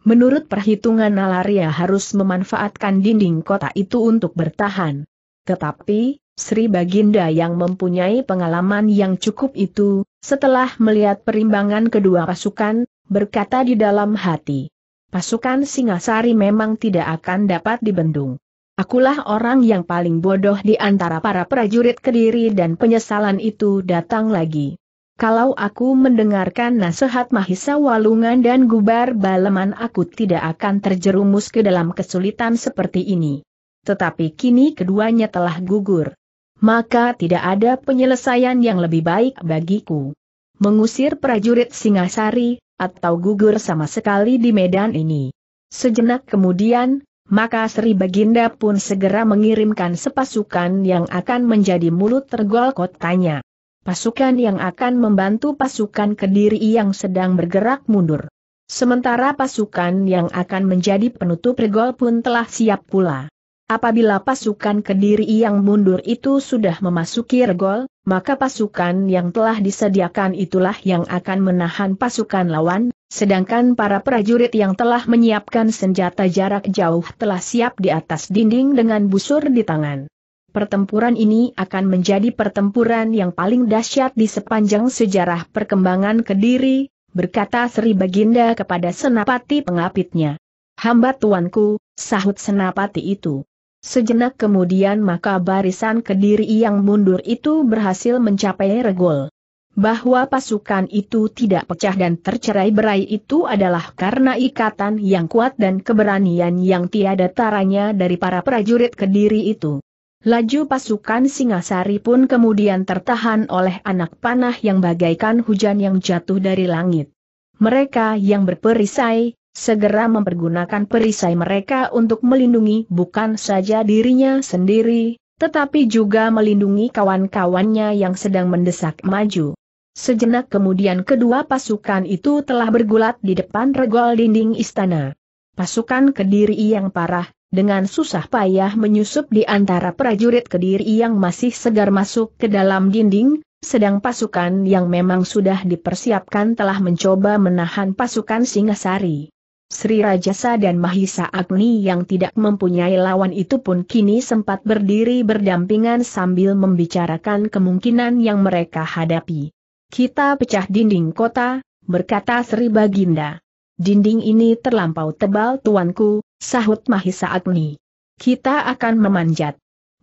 Menurut perhitungan Nalaria harus memanfaatkan dinding kota itu untuk bertahan. Tetapi, Sri Baginda yang mempunyai pengalaman yang cukup itu, setelah melihat perimbangan kedua pasukan, berkata di dalam hati. Pasukan Singasari memang tidak akan dapat dibendung. Akulah orang yang paling bodoh di antara para prajurit kediri dan penyesalan itu datang lagi. Kalau aku mendengarkan nasihat Mahisa Walungan dan Gubar Baleman aku tidak akan terjerumus ke dalam kesulitan seperti ini. Tetapi kini keduanya telah gugur maka tidak ada penyelesaian yang lebih baik bagiku. Mengusir prajurit Singasari, atau gugur sama sekali di medan ini. Sejenak kemudian, maka Sri Baginda pun segera mengirimkan sepasukan yang akan menjadi mulut tergol kotanya. Pasukan yang akan membantu pasukan Kediri yang sedang bergerak mundur. Sementara pasukan yang akan menjadi penutup regol pun telah siap pula. Apabila pasukan Kediri yang mundur itu sudah memasuki regol, maka pasukan yang telah disediakan itulah yang akan menahan pasukan lawan, sedangkan para prajurit yang telah menyiapkan senjata jarak jauh telah siap di atas dinding dengan busur di tangan. Pertempuran ini akan menjadi pertempuran yang paling dahsyat di sepanjang sejarah perkembangan Kediri, berkata Sri Baginda kepada Senapati pengapitnya. Hamba tuanku, sahut Senapati itu. Sejenak kemudian maka barisan kediri yang mundur itu berhasil mencapai regol. Bahwa pasukan itu tidak pecah dan tercerai berai itu adalah karena ikatan yang kuat dan keberanian yang tiada taranya dari para prajurit kediri itu. Laju pasukan Singasari pun kemudian tertahan oleh anak panah yang bagaikan hujan yang jatuh dari langit. Mereka yang berperisai, segera mempergunakan perisai mereka untuk melindungi bukan saja dirinya sendiri, tetapi juga melindungi kawan-kawannya yang sedang mendesak maju. Sejenak kemudian kedua pasukan itu telah bergulat di depan regol dinding istana. Pasukan Kediri yang parah, dengan susah payah menyusup di antara prajurit Kediri yang masih segar masuk ke dalam dinding, sedang pasukan yang memang sudah dipersiapkan telah mencoba menahan pasukan Singasari. Sri Rajasa dan Mahisa Agni yang tidak mempunyai lawan itu pun kini sempat berdiri berdampingan sambil membicarakan kemungkinan yang mereka hadapi. Kita pecah dinding kota, berkata Sri Baginda. Dinding ini terlampau tebal tuanku, sahut Mahisa Agni. Kita akan memanjat.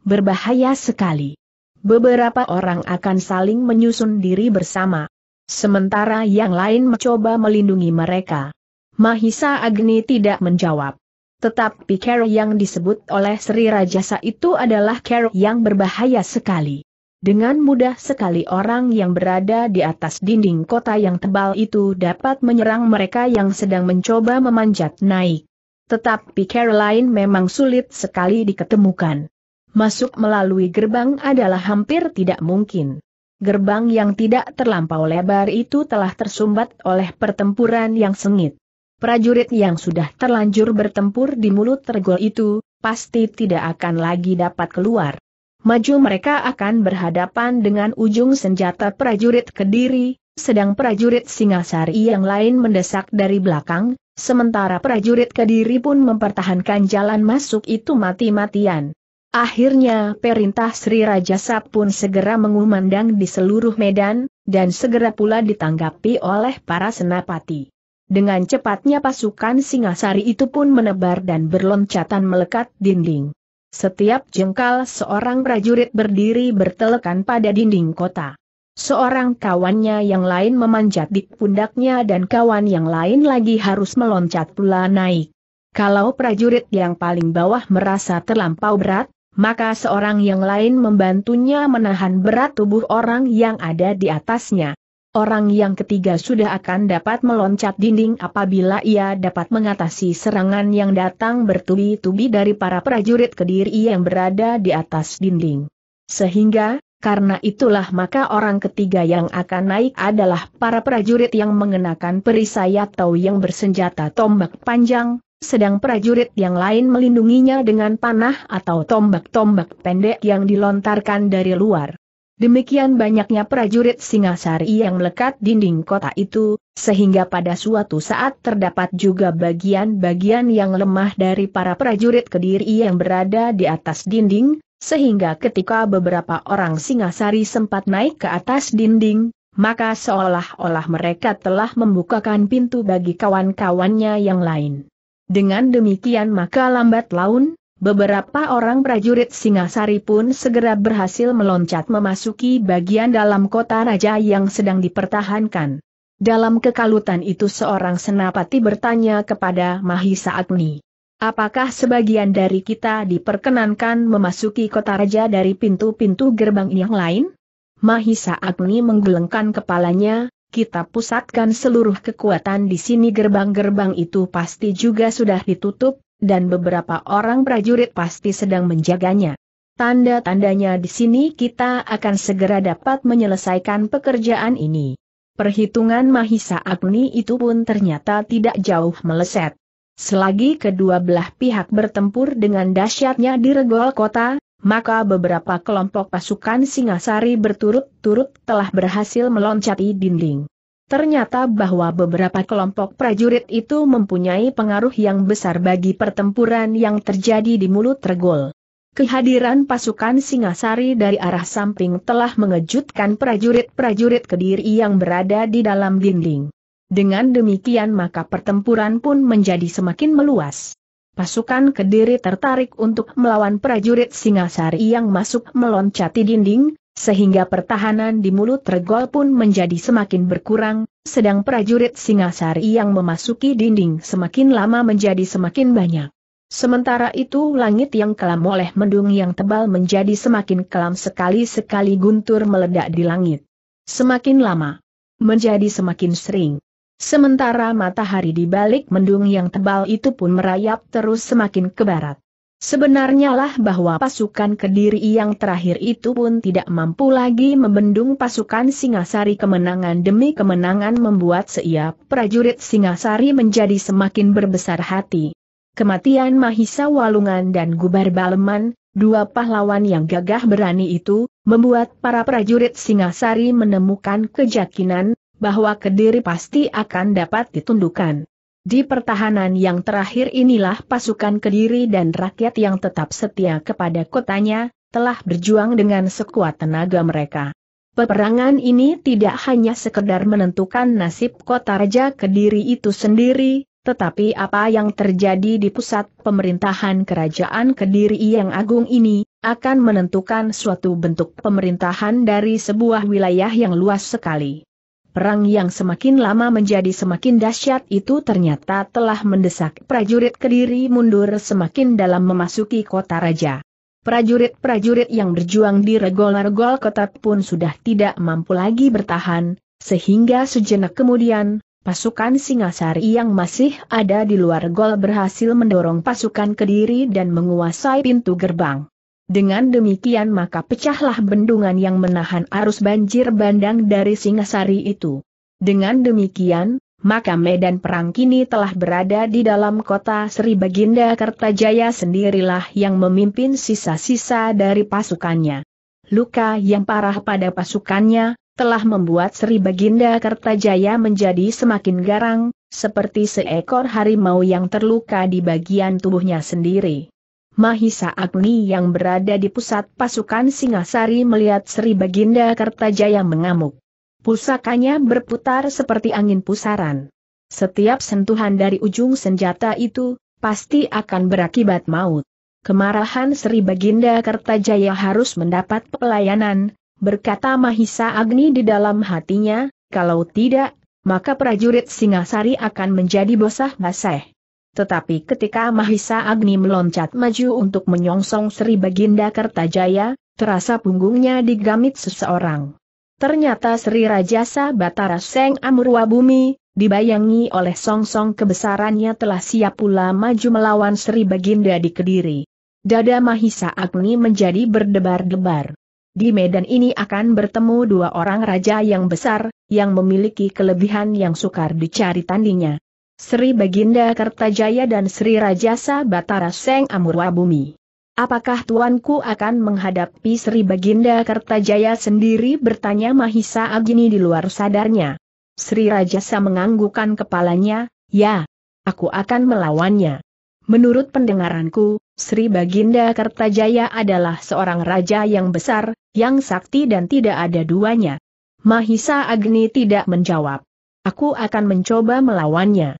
Berbahaya sekali. Beberapa orang akan saling menyusun diri bersama. Sementara yang lain mencoba melindungi mereka. Mahisa Agni tidak menjawab. Tetapi ker yang disebut oleh Sri Rajasa itu adalah ker yang berbahaya sekali. Dengan mudah sekali orang yang berada di atas dinding kota yang tebal itu dapat menyerang mereka yang sedang mencoba memanjat naik. Tetapi ker lain memang sulit sekali diketemukan. Masuk melalui gerbang adalah hampir tidak mungkin. Gerbang yang tidak terlampau lebar itu telah tersumbat oleh pertempuran yang sengit prajurit yang sudah terlanjur bertempur di mulut tergol itu, pasti tidak akan lagi dapat keluar. Maju mereka akan berhadapan dengan ujung senjata prajurit Kediri, sedang prajurit Singasari yang lain mendesak dari belakang, sementara prajurit Kediri pun mempertahankan jalan masuk itu mati-matian. Akhirnya perintah Sri Rajasa pun segera mengumandang di seluruh medan, dan segera pula ditanggapi oleh para senapati. Dengan cepatnya pasukan Singasari itu pun menebar dan berloncatan melekat dinding. Setiap jengkal seorang prajurit berdiri bertelekan pada dinding kota. Seorang kawannya yang lain memanjat di pundaknya dan kawan yang lain lagi harus meloncat pula naik. Kalau prajurit yang paling bawah merasa terlampau berat, maka seorang yang lain membantunya menahan berat tubuh orang yang ada di atasnya. Orang yang ketiga sudah akan dapat meloncat dinding apabila ia dapat mengatasi serangan yang datang bertubi-tubi dari para prajurit kediri yang berada di atas dinding. Sehingga, karena itulah maka orang ketiga yang akan naik adalah para prajurit yang mengenakan perisai atau yang bersenjata tombak panjang, sedang prajurit yang lain melindunginya dengan panah atau tombak-tombak pendek yang dilontarkan dari luar. Demikian banyaknya prajurit Singasari yang melekat dinding kota itu, sehingga pada suatu saat terdapat juga bagian-bagian yang lemah dari para prajurit Kediri yang berada di atas dinding, sehingga ketika beberapa orang Singasari sempat naik ke atas dinding, maka seolah-olah mereka telah membukakan pintu bagi kawan-kawannya yang lain. Dengan demikian maka lambat laun, Beberapa orang prajurit Singasari pun segera berhasil meloncat memasuki bagian dalam kota raja yang sedang dipertahankan. Dalam kekalutan itu seorang senapati bertanya kepada Mahisa Agni. Apakah sebagian dari kita diperkenankan memasuki kota raja dari pintu-pintu gerbang yang lain? Mahisa Agni menggelengkan kepalanya, kita pusatkan seluruh kekuatan di sini gerbang-gerbang itu pasti juga sudah ditutup, dan beberapa orang prajurit pasti sedang menjaganya. Tanda-tandanya di sini kita akan segera dapat menyelesaikan pekerjaan ini. Perhitungan Mahisa Agni itu pun ternyata tidak jauh meleset. Selagi kedua belah pihak bertempur dengan dahsyatnya di regol kota, maka beberapa kelompok pasukan Singasari berturut-turut telah berhasil meloncati dinding. Ternyata bahwa beberapa kelompok prajurit itu mempunyai pengaruh yang besar bagi pertempuran yang terjadi di mulut Regol. Kehadiran pasukan Singasari dari arah samping telah mengejutkan prajurit-prajurit Kediri yang berada di dalam dinding. Dengan demikian maka pertempuran pun menjadi semakin meluas. Pasukan Kediri tertarik untuk melawan prajurit Singasari yang masuk meloncati dinding, sehingga pertahanan di mulut regol pun menjadi semakin berkurang, sedang prajurit Singasari yang memasuki dinding semakin lama menjadi semakin banyak. Sementara itu langit yang kelam oleh mendung yang tebal menjadi semakin kelam sekali-sekali guntur meledak di langit. Semakin lama, menjadi semakin sering. Sementara matahari di balik mendung yang tebal itu pun merayap terus semakin ke barat. Sebenarnya lah bahwa pasukan Kediri yang terakhir itu pun tidak mampu lagi membendung pasukan Singasari kemenangan demi kemenangan membuat seiap prajurit Singasari menjadi semakin berbesar hati. Kematian Mahisa Walungan dan Gubar Baleman, dua pahlawan yang gagah berani itu, membuat para prajurit Singasari menemukan kejakinan bahwa Kediri pasti akan dapat ditundukkan. Di pertahanan yang terakhir inilah pasukan Kediri dan rakyat yang tetap setia kepada kotanya, telah berjuang dengan sekuat tenaga mereka. Peperangan ini tidak hanya sekedar menentukan nasib kota Raja Kediri itu sendiri, tetapi apa yang terjadi di pusat pemerintahan kerajaan Kediri yang agung ini, akan menentukan suatu bentuk pemerintahan dari sebuah wilayah yang luas sekali. Perang yang semakin lama menjadi semakin dahsyat itu ternyata telah mendesak prajurit Kediri mundur semakin dalam memasuki kota raja. Prajurit-prajurit yang berjuang di regol-regol kota pun sudah tidak mampu lagi bertahan, sehingga sejenak kemudian, pasukan Singasari yang masih ada di luar gol berhasil mendorong pasukan Kediri dan menguasai pintu gerbang. Dengan demikian maka pecahlah bendungan yang menahan arus banjir bandang dari Singasari itu. Dengan demikian, maka medan perang kini telah berada di dalam kota Sri Baginda Kertajaya sendirilah yang memimpin sisa-sisa dari pasukannya. Luka yang parah pada pasukannya, telah membuat Sri Baginda Kertajaya menjadi semakin garang, seperti seekor harimau yang terluka di bagian tubuhnya sendiri. Mahisa Agni yang berada di pusat pasukan Singasari melihat Sri Baginda Kertajaya mengamuk. Pusakanya berputar seperti angin pusaran. Setiap sentuhan dari ujung senjata itu, pasti akan berakibat maut. Kemarahan Sri Baginda Kertajaya harus mendapat pelayanan, berkata Mahisa Agni di dalam hatinya, kalau tidak, maka prajurit Singasari akan menjadi bosah basah tetapi ketika Mahisa Agni meloncat maju untuk menyongsong Sri Baginda Kertajaya, terasa punggungnya digamit seseorang. Ternyata Sri Rajasa Batara Seng Amurwa Bumi, dibayangi oleh songsong kebesarannya telah siap pula maju melawan Sri Baginda di Kediri. Dada Mahisa Agni menjadi berdebar-debar. Di medan ini akan bertemu dua orang raja yang besar, yang memiliki kelebihan yang sukar dicari tandingnya. Sri Baginda Kertajaya dan Sri Rajasa Batara Seng Amurwa Bumi. Apakah tuanku akan menghadapi Sri Baginda Kertajaya sendiri bertanya Mahisa Agini di luar sadarnya. Sri Rajasa menganggukkan kepalanya, ya, aku akan melawannya. Menurut pendengaranku, Sri Baginda Kertajaya adalah seorang raja yang besar, yang sakti dan tidak ada duanya. Mahisa Agni tidak menjawab. Aku akan mencoba melawannya.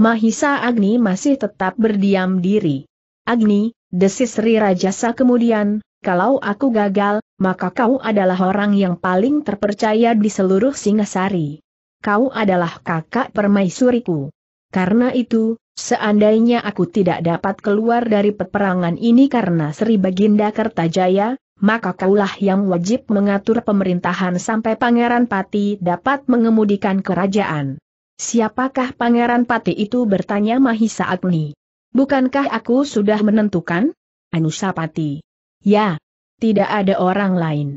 Mahisa Agni masih tetap berdiam diri. Agni, desis Sri Rajasa kemudian, kalau aku gagal, maka kau adalah orang yang paling terpercaya di seluruh Singasari. Kau adalah kakak permaisuriku. Karena itu, seandainya aku tidak dapat keluar dari peperangan ini karena Sri Baginda Kertajaya, maka kaulah yang wajib mengatur pemerintahan sampai Pangeran Pati dapat mengemudikan kerajaan. Siapakah Pangeran Pati itu bertanya Mahisa Agni. Bukankah aku sudah menentukan? Anusapati. Ya. Tidak ada orang lain.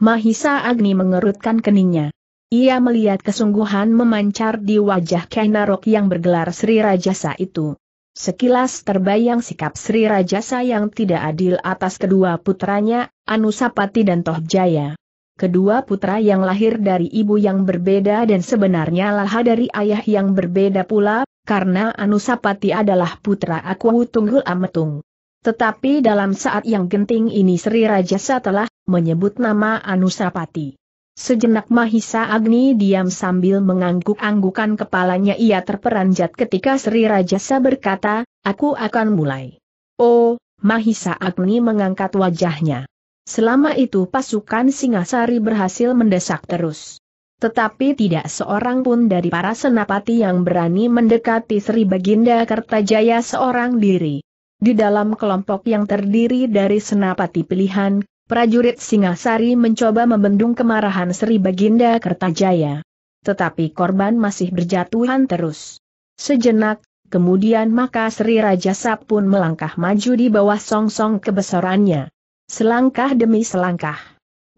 Mahisa Agni mengerutkan keningnya. Ia melihat kesungguhan memancar di wajah Kainarok yang bergelar Sri Rajasa itu. Sekilas terbayang sikap Sri Rajasa yang tidak adil atas kedua putranya, Anusapati dan Tohjaya. Kedua putra yang lahir dari ibu yang berbeda dan sebenarnya laha dari ayah yang berbeda pula, karena Anusapati adalah putra aku Tunggul Ametung. Tetapi dalam saat yang genting ini Sri Rajasa telah menyebut nama Anusapati. Sejenak Mahisa Agni diam sambil mengangguk-anggukan kepalanya ia terperanjat ketika Sri Rajasa berkata, aku akan mulai. Oh, Mahisa Agni mengangkat wajahnya. Selama itu pasukan Singasari berhasil mendesak terus. Tetapi tidak seorang pun dari para senapati yang berani mendekati Sri Baginda Kertajaya seorang diri. Di dalam kelompok yang terdiri dari senapati pilihan, prajurit Singasari mencoba membendung kemarahan Sri Baginda Kertajaya. Tetapi korban masih berjatuhan terus. Sejenak, kemudian maka Sri Rajasa pun melangkah maju di bawah song -song kebesarannya. Selangkah demi selangkah.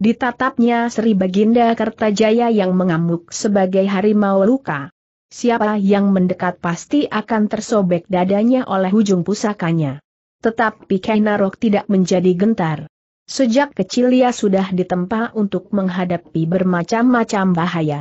Ditatapnya Sri Baginda Kertajaya yang mengamuk sebagai harimau luka. Siapa yang mendekat pasti akan tersobek dadanya oleh ujung pusakanya. Tetapi Kainarok tidak menjadi gentar. Sejak kecil ia sudah ditempa untuk menghadapi bermacam-macam bahaya.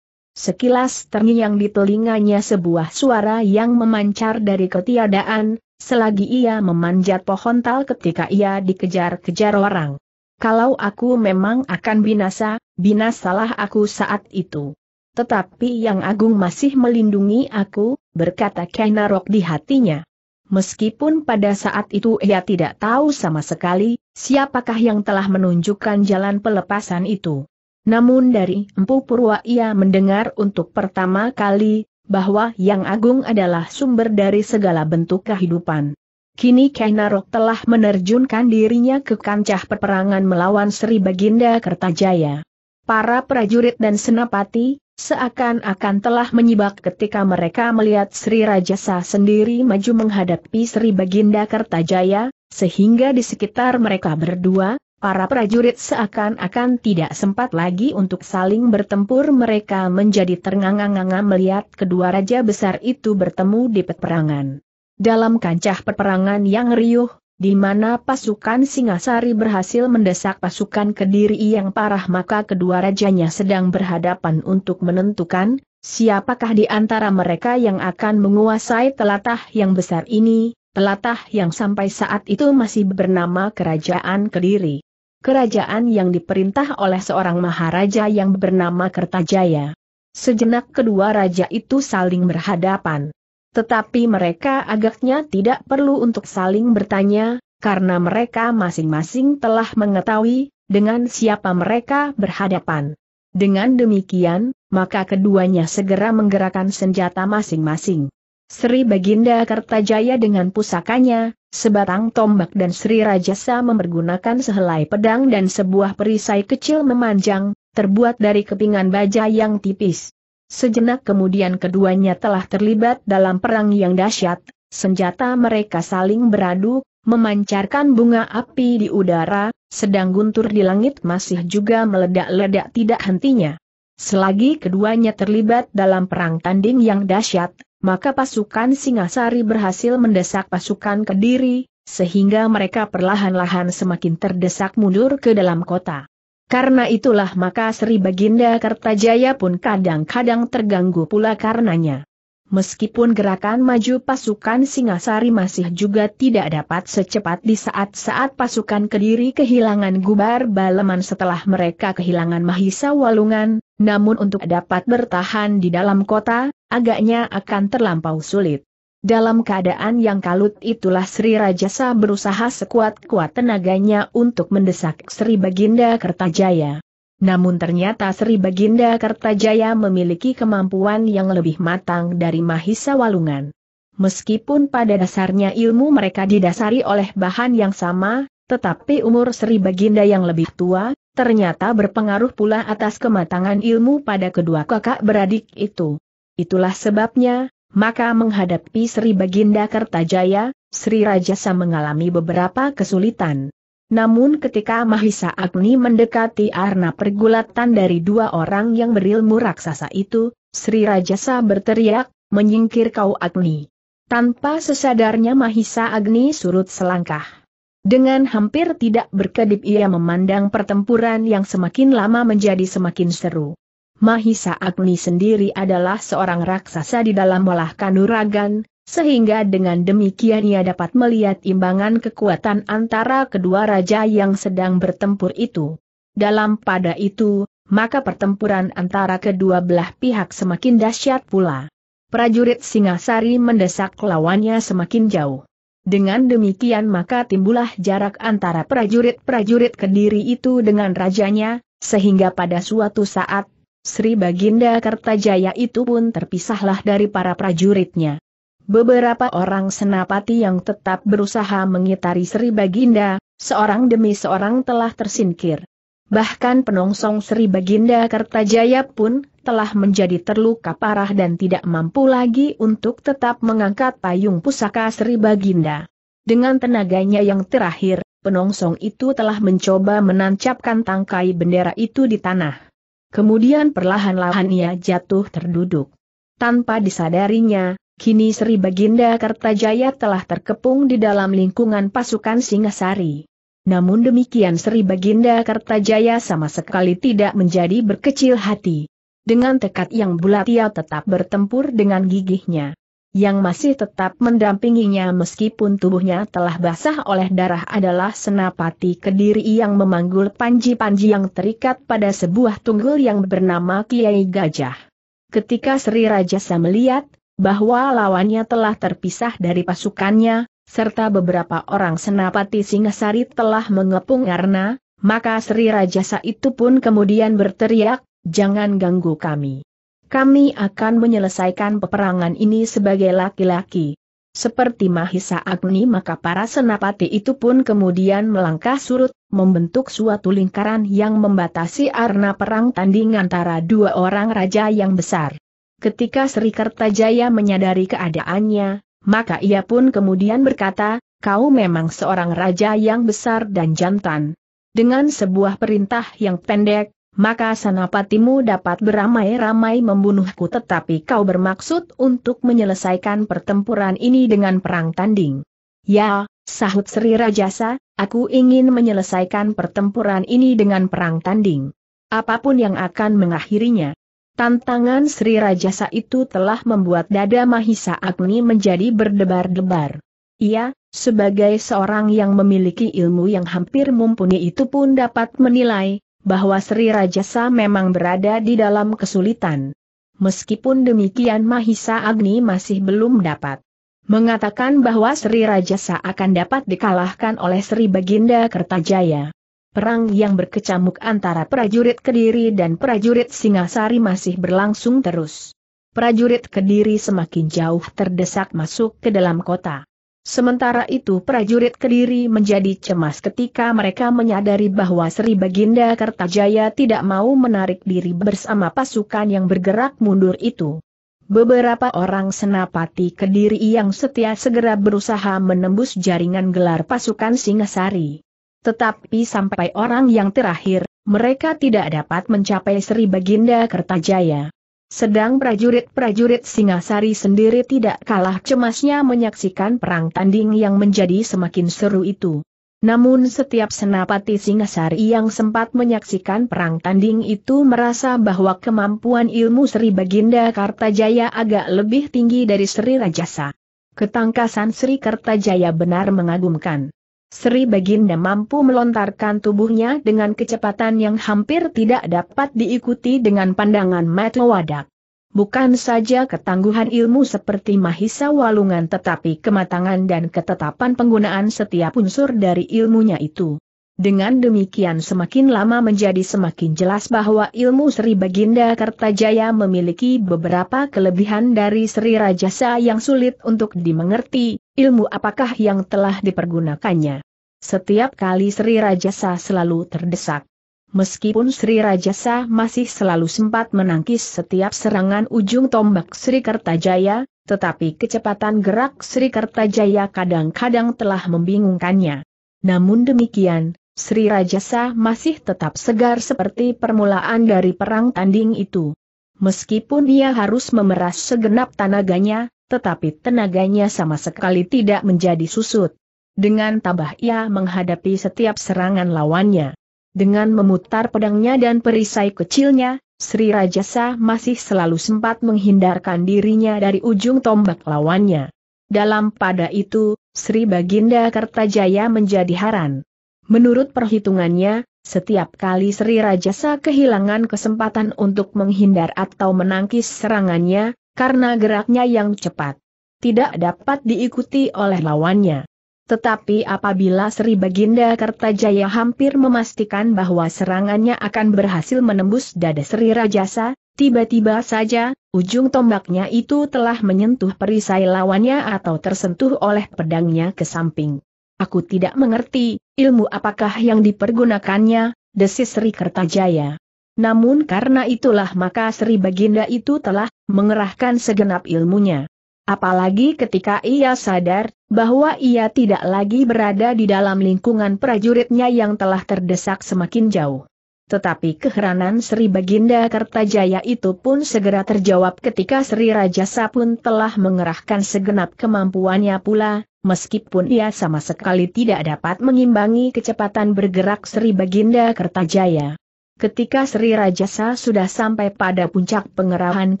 Sekilas terngiang di telinganya sebuah suara yang memancar dari ketiadaan, selagi ia memanjat pohon tal ketika ia dikejar-kejar orang. Kalau aku memang akan binasa, binasalah aku saat itu. Tetapi yang agung masih melindungi aku, berkata Kainarok di hatinya. Meskipun pada saat itu ia tidak tahu sama sekali, siapakah yang telah menunjukkan jalan pelepasan itu. Namun dari Empu Purwa ia mendengar untuk pertama kali, bahwa Yang Agung adalah sumber dari segala bentuk kehidupan. Kini Kainarok telah menerjunkan dirinya ke kancah peperangan melawan Sri Baginda Kertajaya. Para prajurit dan senapati, seakan-akan telah menyibak ketika mereka melihat Sri Rajasa sendiri maju menghadapi Sri Baginda Kertajaya, sehingga di sekitar mereka berdua, Para prajurit seakan-akan tidak sempat lagi untuk saling bertempur mereka menjadi ternganga-nganga melihat kedua raja besar itu bertemu di peperangan. Dalam kancah peperangan yang riuh, di mana pasukan Singasari berhasil mendesak pasukan Kediri yang parah maka kedua rajanya sedang berhadapan untuk menentukan, siapakah di antara mereka yang akan menguasai telatah yang besar ini, telatah yang sampai saat itu masih bernama Kerajaan Kediri kerajaan yang diperintah oleh seorang maharaja yang bernama Kertajaya. Sejenak kedua raja itu saling berhadapan. Tetapi mereka agaknya tidak perlu untuk saling bertanya, karena mereka masing-masing telah mengetahui dengan siapa mereka berhadapan. Dengan demikian, maka keduanya segera menggerakkan senjata masing-masing. Sri Baginda Kertajaya dengan pusakanya, Sebatang tombak dan Sri Rajasa mempergunakan sehelai pedang dan sebuah perisai kecil memanjang, terbuat dari kepingan baja yang tipis. Sejenak kemudian keduanya telah terlibat dalam perang yang dahsyat, senjata mereka saling beradu, memancarkan bunga api di udara, sedang guntur di langit masih juga meledak-ledak tidak hentinya. Selagi keduanya terlibat dalam perang tanding yang dahsyat, maka pasukan Singasari berhasil mendesak pasukan Kediri, sehingga mereka perlahan-lahan semakin terdesak mundur ke dalam kota. Karena itulah maka Sri Baginda Kartajaya pun kadang-kadang terganggu pula karenanya meskipun gerakan maju pasukan Singasari masih juga tidak dapat secepat di saat-saat pasukan Kediri kehilangan Gubar Baleman setelah mereka kehilangan Mahisa Walungan, namun untuk dapat bertahan di dalam kota, agaknya akan terlampau sulit. Dalam keadaan yang kalut itulah Sri Rajasa berusaha sekuat-kuat tenaganya untuk mendesak Sri Baginda Kertajaya. Namun ternyata Sri Baginda Kertajaya memiliki kemampuan yang lebih matang dari Mahisa Walungan. Meskipun pada dasarnya ilmu mereka didasari oleh bahan yang sama, tetapi umur Sri Baginda yang lebih tua, ternyata berpengaruh pula atas kematangan ilmu pada kedua kakak beradik itu. Itulah sebabnya, maka menghadapi Sri Baginda Kertajaya, Sri Rajasa mengalami beberapa kesulitan. Namun ketika Mahisa Agni mendekati arna pergulatan dari dua orang yang berilmu raksasa itu, Sri Rajasa berteriak, menyingkir kau Agni. Tanpa sesadarnya Mahisa Agni surut selangkah. Dengan hampir tidak berkedip ia memandang pertempuran yang semakin lama menjadi semakin seru. Mahisa Agni sendiri adalah seorang raksasa di dalam olah kanuragan, sehingga dengan demikian ia dapat melihat imbangan kekuatan antara kedua raja yang sedang bertempur itu. Dalam pada itu, maka pertempuran antara kedua belah pihak semakin dahsyat pula. Prajurit Singasari mendesak lawannya semakin jauh. Dengan demikian maka timbullah jarak antara prajurit-prajurit Kediri itu dengan rajanya, sehingga pada suatu saat, Sri Baginda Kertajaya itu pun terpisahlah dari para prajuritnya. Beberapa orang senapati yang tetap berusaha mengitari Sri Baginda, seorang demi seorang telah tersingkir. Bahkan penongsong Sri Baginda Kertajaya pun telah menjadi terluka parah dan tidak mampu lagi untuk tetap mengangkat payung pusaka Sri Baginda. Dengan tenaganya yang terakhir, penongsong itu telah mencoba menancapkan tangkai bendera itu di tanah. Kemudian perlahan-lahan ia jatuh terduduk. Tanpa disadarinya, Kini Sri Baginda Kartajaya telah terkepung di dalam lingkungan pasukan Singasari. Namun demikian Sri Baginda Kartajaya sama sekali tidak menjadi berkecil hati. Dengan tekad yang bulat ia tetap bertempur dengan gigihnya. Yang masih tetap mendampinginya meskipun tubuhnya telah basah oleh darah adalah senapati kediri yang memanggul panji-panji yang terikat pada sebuah tunggul yang bernama Kiai Gajah. Ketika Sri Rajasa melihat, bahwa lawannya telah terpisah dari pasukannya, serta beberapa orang senapati Singasari telah mengepung Arna, maka Sri Rajasa itu pun kemudian berteriak, jangan ganggu kami. Kami akan menyelesaikan peperangan ini sebagai laki-laki. Seperti Mahisa Agni maka para senapati itu pun kemudian melangkah surut, membentuk suatu lingkaran yang membatasi arna perang tanding antara dua orang raja yang besar. Ketika Sri Kertajaya menyadari keadaannya, maka ia pun kemudian berkata, kau memang seorang raja yang besar dan jantan. Dengan sebuah perintah yang pendek, maka Sanapatimu dapat beramai-ramai membunuhku tetapi kau bermaksud untuk menyelesaikan pertempuran ini dengan perang tanding. Ya, sahut Sri Rajasa, aku ingin menyelesaikan pertempuran ini dengan perang tanding. Apapun yang akan mengakhirinya. Tantangan Sri Rajasa itu telah membuat dada Mahisa Agni menjadi berdebar-debar. Ia, sebagai seorang yang memiliki ilmu yang hampir mumpuni itu pun dapat menilai, bahwa Sri Rajasa memang berada di dalam kesulitan. Meskipun demikian Mahisa Agni masih belum dapat mengatakan bahwa Sri Rajasa akan dapat dikalahkan oleh Sri Baginda Kertajaya. Perang yang berkecamuk antara prajurit Kediri dan prajurit Singasari masih berlangsung terus. Prajurit Kediri semakin jauh terdesak masuk ke dalam kota. Sementara itu prajurit Kediri menjadi cemas ketika mereka menyadari bahwa Sri Baginda Kertajaya tidak mau menarik diri bersama pasukan yang bergerak mundur itu. Beberapa orang senapati Kediri yang setia segera berusaha menembus jaringan gelar pasukan Singasari. Tetapi sampai orang yang terakhir, mereka tidak dapat mencapai Sri Baginda Kertajaya. Sedang prajurit-prajurit Singasari sendiri tidak kalah cemasnya menyaksikan perang tanding yang menjadi semakin seru itu. Namun setiap senapati Singasari yang sempat menyaksikan perang tanding itu merasa bahwa kemampuan ilmu Sri Baginda Kartajaya agak lebih tinggi dari Sri Rajasa. Ketangkasan Sri Kartajaya benar mengagumkan. Sri Baginda mampu melontarkan tubuhnya dengan kecepatan yang hampir tidak dapat diikuti dengan pandangan mata wadak. Bukan saja ketangguhan ilmu seperti Mahisa Walungan tetapi kematangan dan ketetapan penggunaan setiap unsur dari ilmunya itu. Dengan demikian semakin lama menjadi semakin jelas bahwa ilmu Sri Baginda Kartajaya memiliki beberapa kelebihan dari Sri Rajasa yang sulit untuk dimengerti, ilmu apakah yang telah dipergunakannya. Setiap kali Sri Rajasa selalu terdesak. Meskipun Sri Rajasa masih selalu sempat menangkis setiap serangan ujung tombak Sri Kartajaya, tetapi kecepatan gerak Sri Kartajaya kadang-kadang telah membingungkannya. Namun demikian, Sri Rajasa masih tetap segar seperti permulaan dari perang tanding itu. Meskipun ia harus memeras segenap tenaganya, tetapi tenaganya sama sekali tidak menjadi susut. Dengan tabah ia menghadapi setiap serangan lawannya. Dengan memutar pedangnya dan perisai kecilnya, Sri Rajasa masih selalu sempat menghindarkan dirinya dari ujung tombak lawannya. Dalam pada itu, Sri Baginda Kertajaya menjadi haran. Menurut perhitungannya, setiap kali Sri Rajasa kehilangan kesempatan untuk menghindar atau menangkis serangannya, karena geraknya yang cepat. Tidak dapat diikuti oleh lawannya. Tetapi apabila Sri Baginda Kertajaya hampir memastikan bahwa serangannya akan berhasil menembus dada Sri Rajasa, tiba-tiba saja, ujung tombaknya itu telah menyentuh perisai lawannya atau tersentuh oleh pedangnya ke samping. Aku tidak mengerti, ilmu apakah yang dipergunakannya, desis Sri Kertajaya. Namun karena itulah maka Sri Baginda itu telah mengerahkan segenap ilmunya. Apalagi ketika ia sadar bahwa ia tidak lagi berada di dalam lingkungan prajuritnya yang telah terdesak semakin jauh. Tetapi keheranan Sri Baginda Kertajaya itu pun segera terjawab ketika Sri Rajasa pun telah mengerahkan segenap kemampuannya pula, meskipun ia sama sekali tidak dapat mengimbangi kecepatan bergerak Sri Baginda Kertajaya. Ketika Sri Rajasa sudah sampai pada puncak pengerahan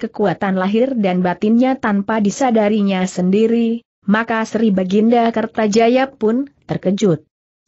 kekuatan lahir dan batinnya tanpa disadarinya sendiri, maka Sri Baginda Kertajaya pun terkejut.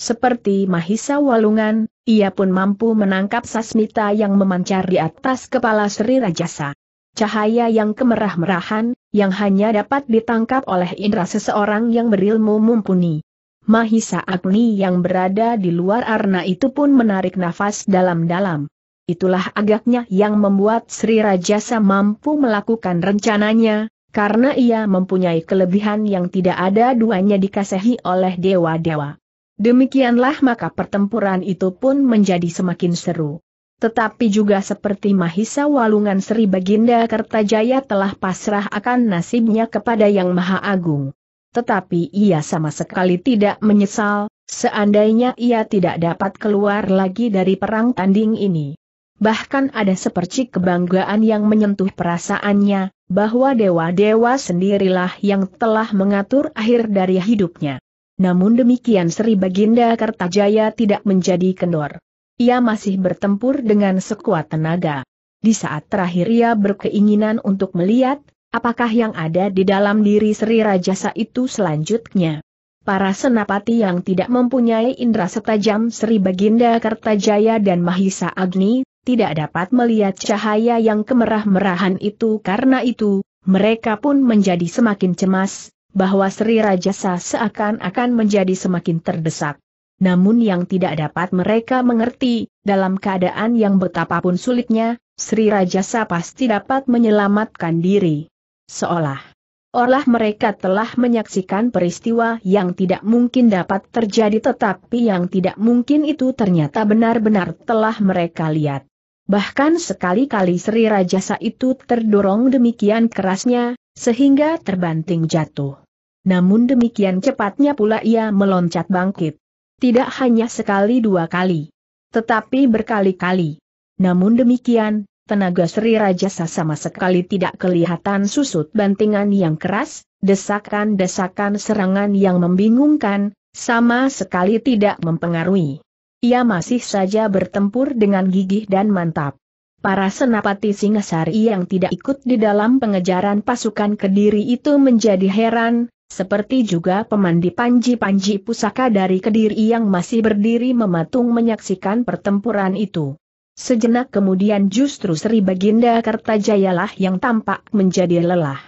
Seperti Mahisa Walungan, ia pun mampu menangkap sasmita yang memancar di atas kepala Sri Rajasa. Cahaya yang kemerah-merahan, yang hanya dapat ditangkap oleh indera seseorang yang berilmu mumpuni. Mahisa Agni yang berada di luar arna itu pun menarik nafas dalam-dalam. Itulah agaknya yang membuat Sri Rajasa mampu melakukan rencananya, karena ia mempunyai kelebihan yang tidak ada duanya dikasihi oleh dewa-dewa. Demikianlah maka pertempuran itu pun menjadi semakin seru. Tetapi juga seperti Mahisa Walungan Sri Baginda Kertajaya telah pasrah akan nasibnya kepada Yang Maha Agung. Tetapi ia sama sekali tidak menyesal, seandainya ia tidak dapat keluar lagi dari perang tanding ini. Bahkan ada sepercik kebanggaan yang menyentuh perasaannya, bahwa dewa-dewa sendirilah yang telah mengatur akhir dari hidupnya. Namun demikian Sri Baginda Kartajaya tidak menjadi kendor. Ia masih bertempur dengan sekuat tenaga. Di saat terakhir ia berkeinginan untuk melihat, apakah yang ada di dalam diri Sri Rajasa itu selanjutnya. Para senapati yang tidak mempunyai indera setajam Sri Baginda Kartajaya dan Mahisa Agni, tidak dapat melihat cahaya yang kemerah-merahan itu karena itu, mereka pun menjadi semakin cemas, bahwa Sri Rajasa seakan-akan menjadi semakin terdesak. Namun yang tidak dapat mereka mengerti, dalam keadaan yang betapapun sulitnya, Sri Rajasa pasti dapat menyelamatkan diri. Seolah olah mereka telah menyaksikan peristiwa yang tidak mungkin dapat terjadi tetapi yang tidak mungkin itu ternyata benar-benar telah mereka lihat. Bahkan sekali-kali Sri Rajasa itu terdorong demikian kerasnya, sehingga terbanting jatuh namun demikian cepatnya pula ia meloncat bangkit. Tidak hanya sekali dua kali, tetapi berkali-kali. Namun demikian, tenaga Sri Rajasa sama sekali tidak kelihatan susut bantingan yang keras, desakan-desakan serangan yang membingungkan, sama sekali tidak mempengaruhi. Ia masih saja bertempur dengan gigih dan mantap. Para senapati Singasari yang tidak ikut di dalam pengejaran pasukan Kediri itu menjadi heran, seperti juga pemandi panji-panji pusaka dari Kediri yang masih berdiri mematung menyaksikan pertempuran itu. Sejenak kemudian justru Sri Baginda Kertajayalah yang tampak menjadi lelah.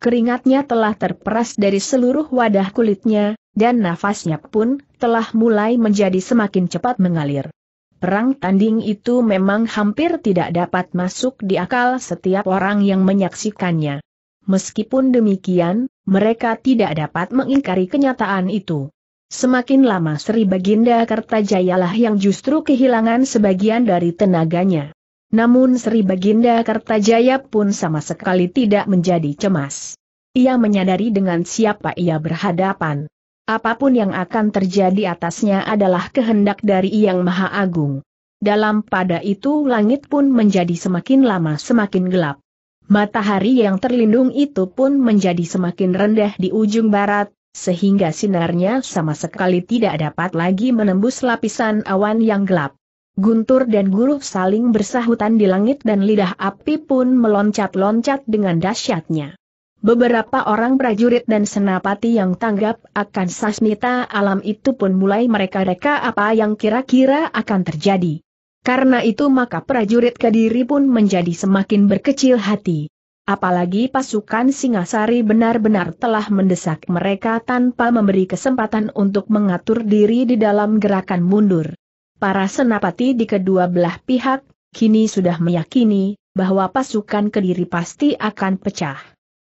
Keringatnya telah terperas dari seluruh wadah kulitnya, dan nafasnya pun telah mulai menjadi semakin cepat mengalir. Perang tanding itu memang hampir tidak dapat masuk di akal setiap orang yang menyaksikannya. Meskipun demikian, mereka tidak dapat mengingkari kenyataan itu. Semakin lama Sri Baginda Kertajayalah yang justru kehilangan sebagian dari tenaganya. Namun Sri Baginda Kertajaya pun sama sekali tidak menjadi cemas. Ia menyadari dengan siapa ia berhadapan. Apapun yang akan terjadi atasnya adalah kehendak dari Yang Maha Agung. Dalam pada itu langit pun menjadi semakin lama semakin gelap matahari yang terlindung itu pun menjadi semakin rendah di ujung barat, sehingga sinarnya sama sekali tidak dapat lagi menembus lapisan awan yang gelap. Guntur dan guru saling bersahutan di langit dan lidah api pun meloncat-loncat dengan dahsyatnya. Beberapa orang prajurit dan senapati yang tanggap akan sasmita alam itu pun mulai mereka reka apa yang kira-kira akan terjadi. Karena itu maka prajurit Kediri pun menjadi semakin berkecil hati. Apalagi pasukan Singasari benar-benar telah mendesak mereka tanpa memberi kesempatan untuk mengatur diri di dalam gerakan mundur. Para senapati di kedua belah pihak, kini sudah meyakini bahwa pasukan Kediri pasti akan pecah.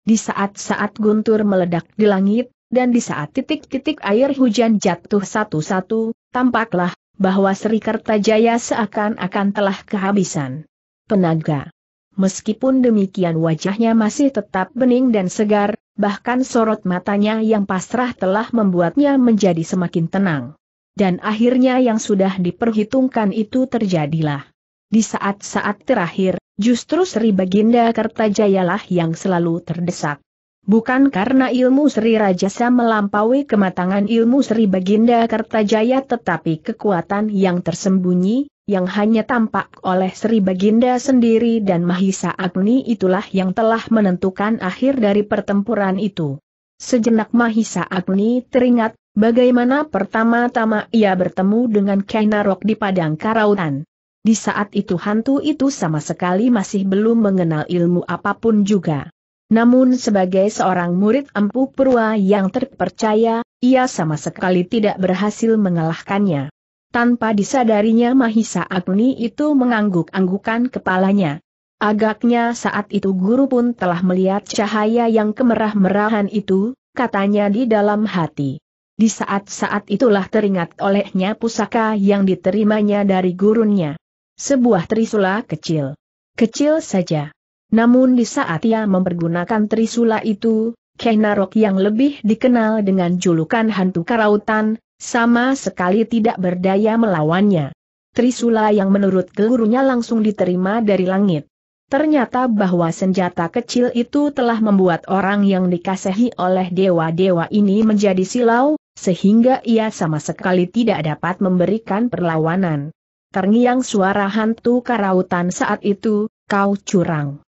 Di saat-saat guntur meledak di langit, dan di saat titik-titik air hujan jatuh satu-satu, tampaklah bahwa Sri Kertajaya seakan-akan telah kehabisan tenaga. Meskipun demikian wajahnya masih tetap bening dan segar, bahkan sorot matanya yang pasrah telah membuatnya menjadi semakin tenang. Dan akhirnya yang sudah diperhitungkan itu terjadilah. Di saat-saat terakhir, justru Sri Baginda Kertajayalah yang selalu terdesak. Bukan karena ilmu Sri Rajasa melampaui kematangan ilmu Sri Baginda Kertajaya tetapi kekuatan yang tersembunyi, yang hanya tampak oleh Sri Baginda sendiri dan Mahisa Agni itulah yang telah menentukan akhir dari pertempuran itu. Sejenak Mahisa Agni teringat, bagaimana pertama-tama ia bertemu dengan Kainarok di Padang Karautan. Di saat itu hantu itu sama sekali masih belum mengenal ilmu apapun juga. Namun sebagai seorang murid Empu Purwa yang terpercaya, ia sama sekali tidak berhasil mengalahkannya. Tanpa disadarinya Mahisa Agni itu mengangguk-anggukan kepalanya. Agaknya saat itu guru pun telah melihat cahaya yang kemerah-merahan itu, katanya di dalam hati. Di saat-saat itulah teringat olehnya pusaka yang diterimanya dari gurunya. Sebuah trisula kecil. Kecil saja. Namun di saat ia mempergunakan trisula itu, Kenarok yang lebih dikenal dengan julukan hantu karautan, sama sekali tidak berdaya melawannya. Trisula yang menurut gurunya langsung diterima dari langit. Ternyata bahwa senjata kecil itu telah membuat orang yang dikasihi oleh dewa-dewa ini menjadi silau, sehingga ia sama sekali tidak dapat memberikan perlawanan. Terngiang suara hantu karautan saat itu, kau curang.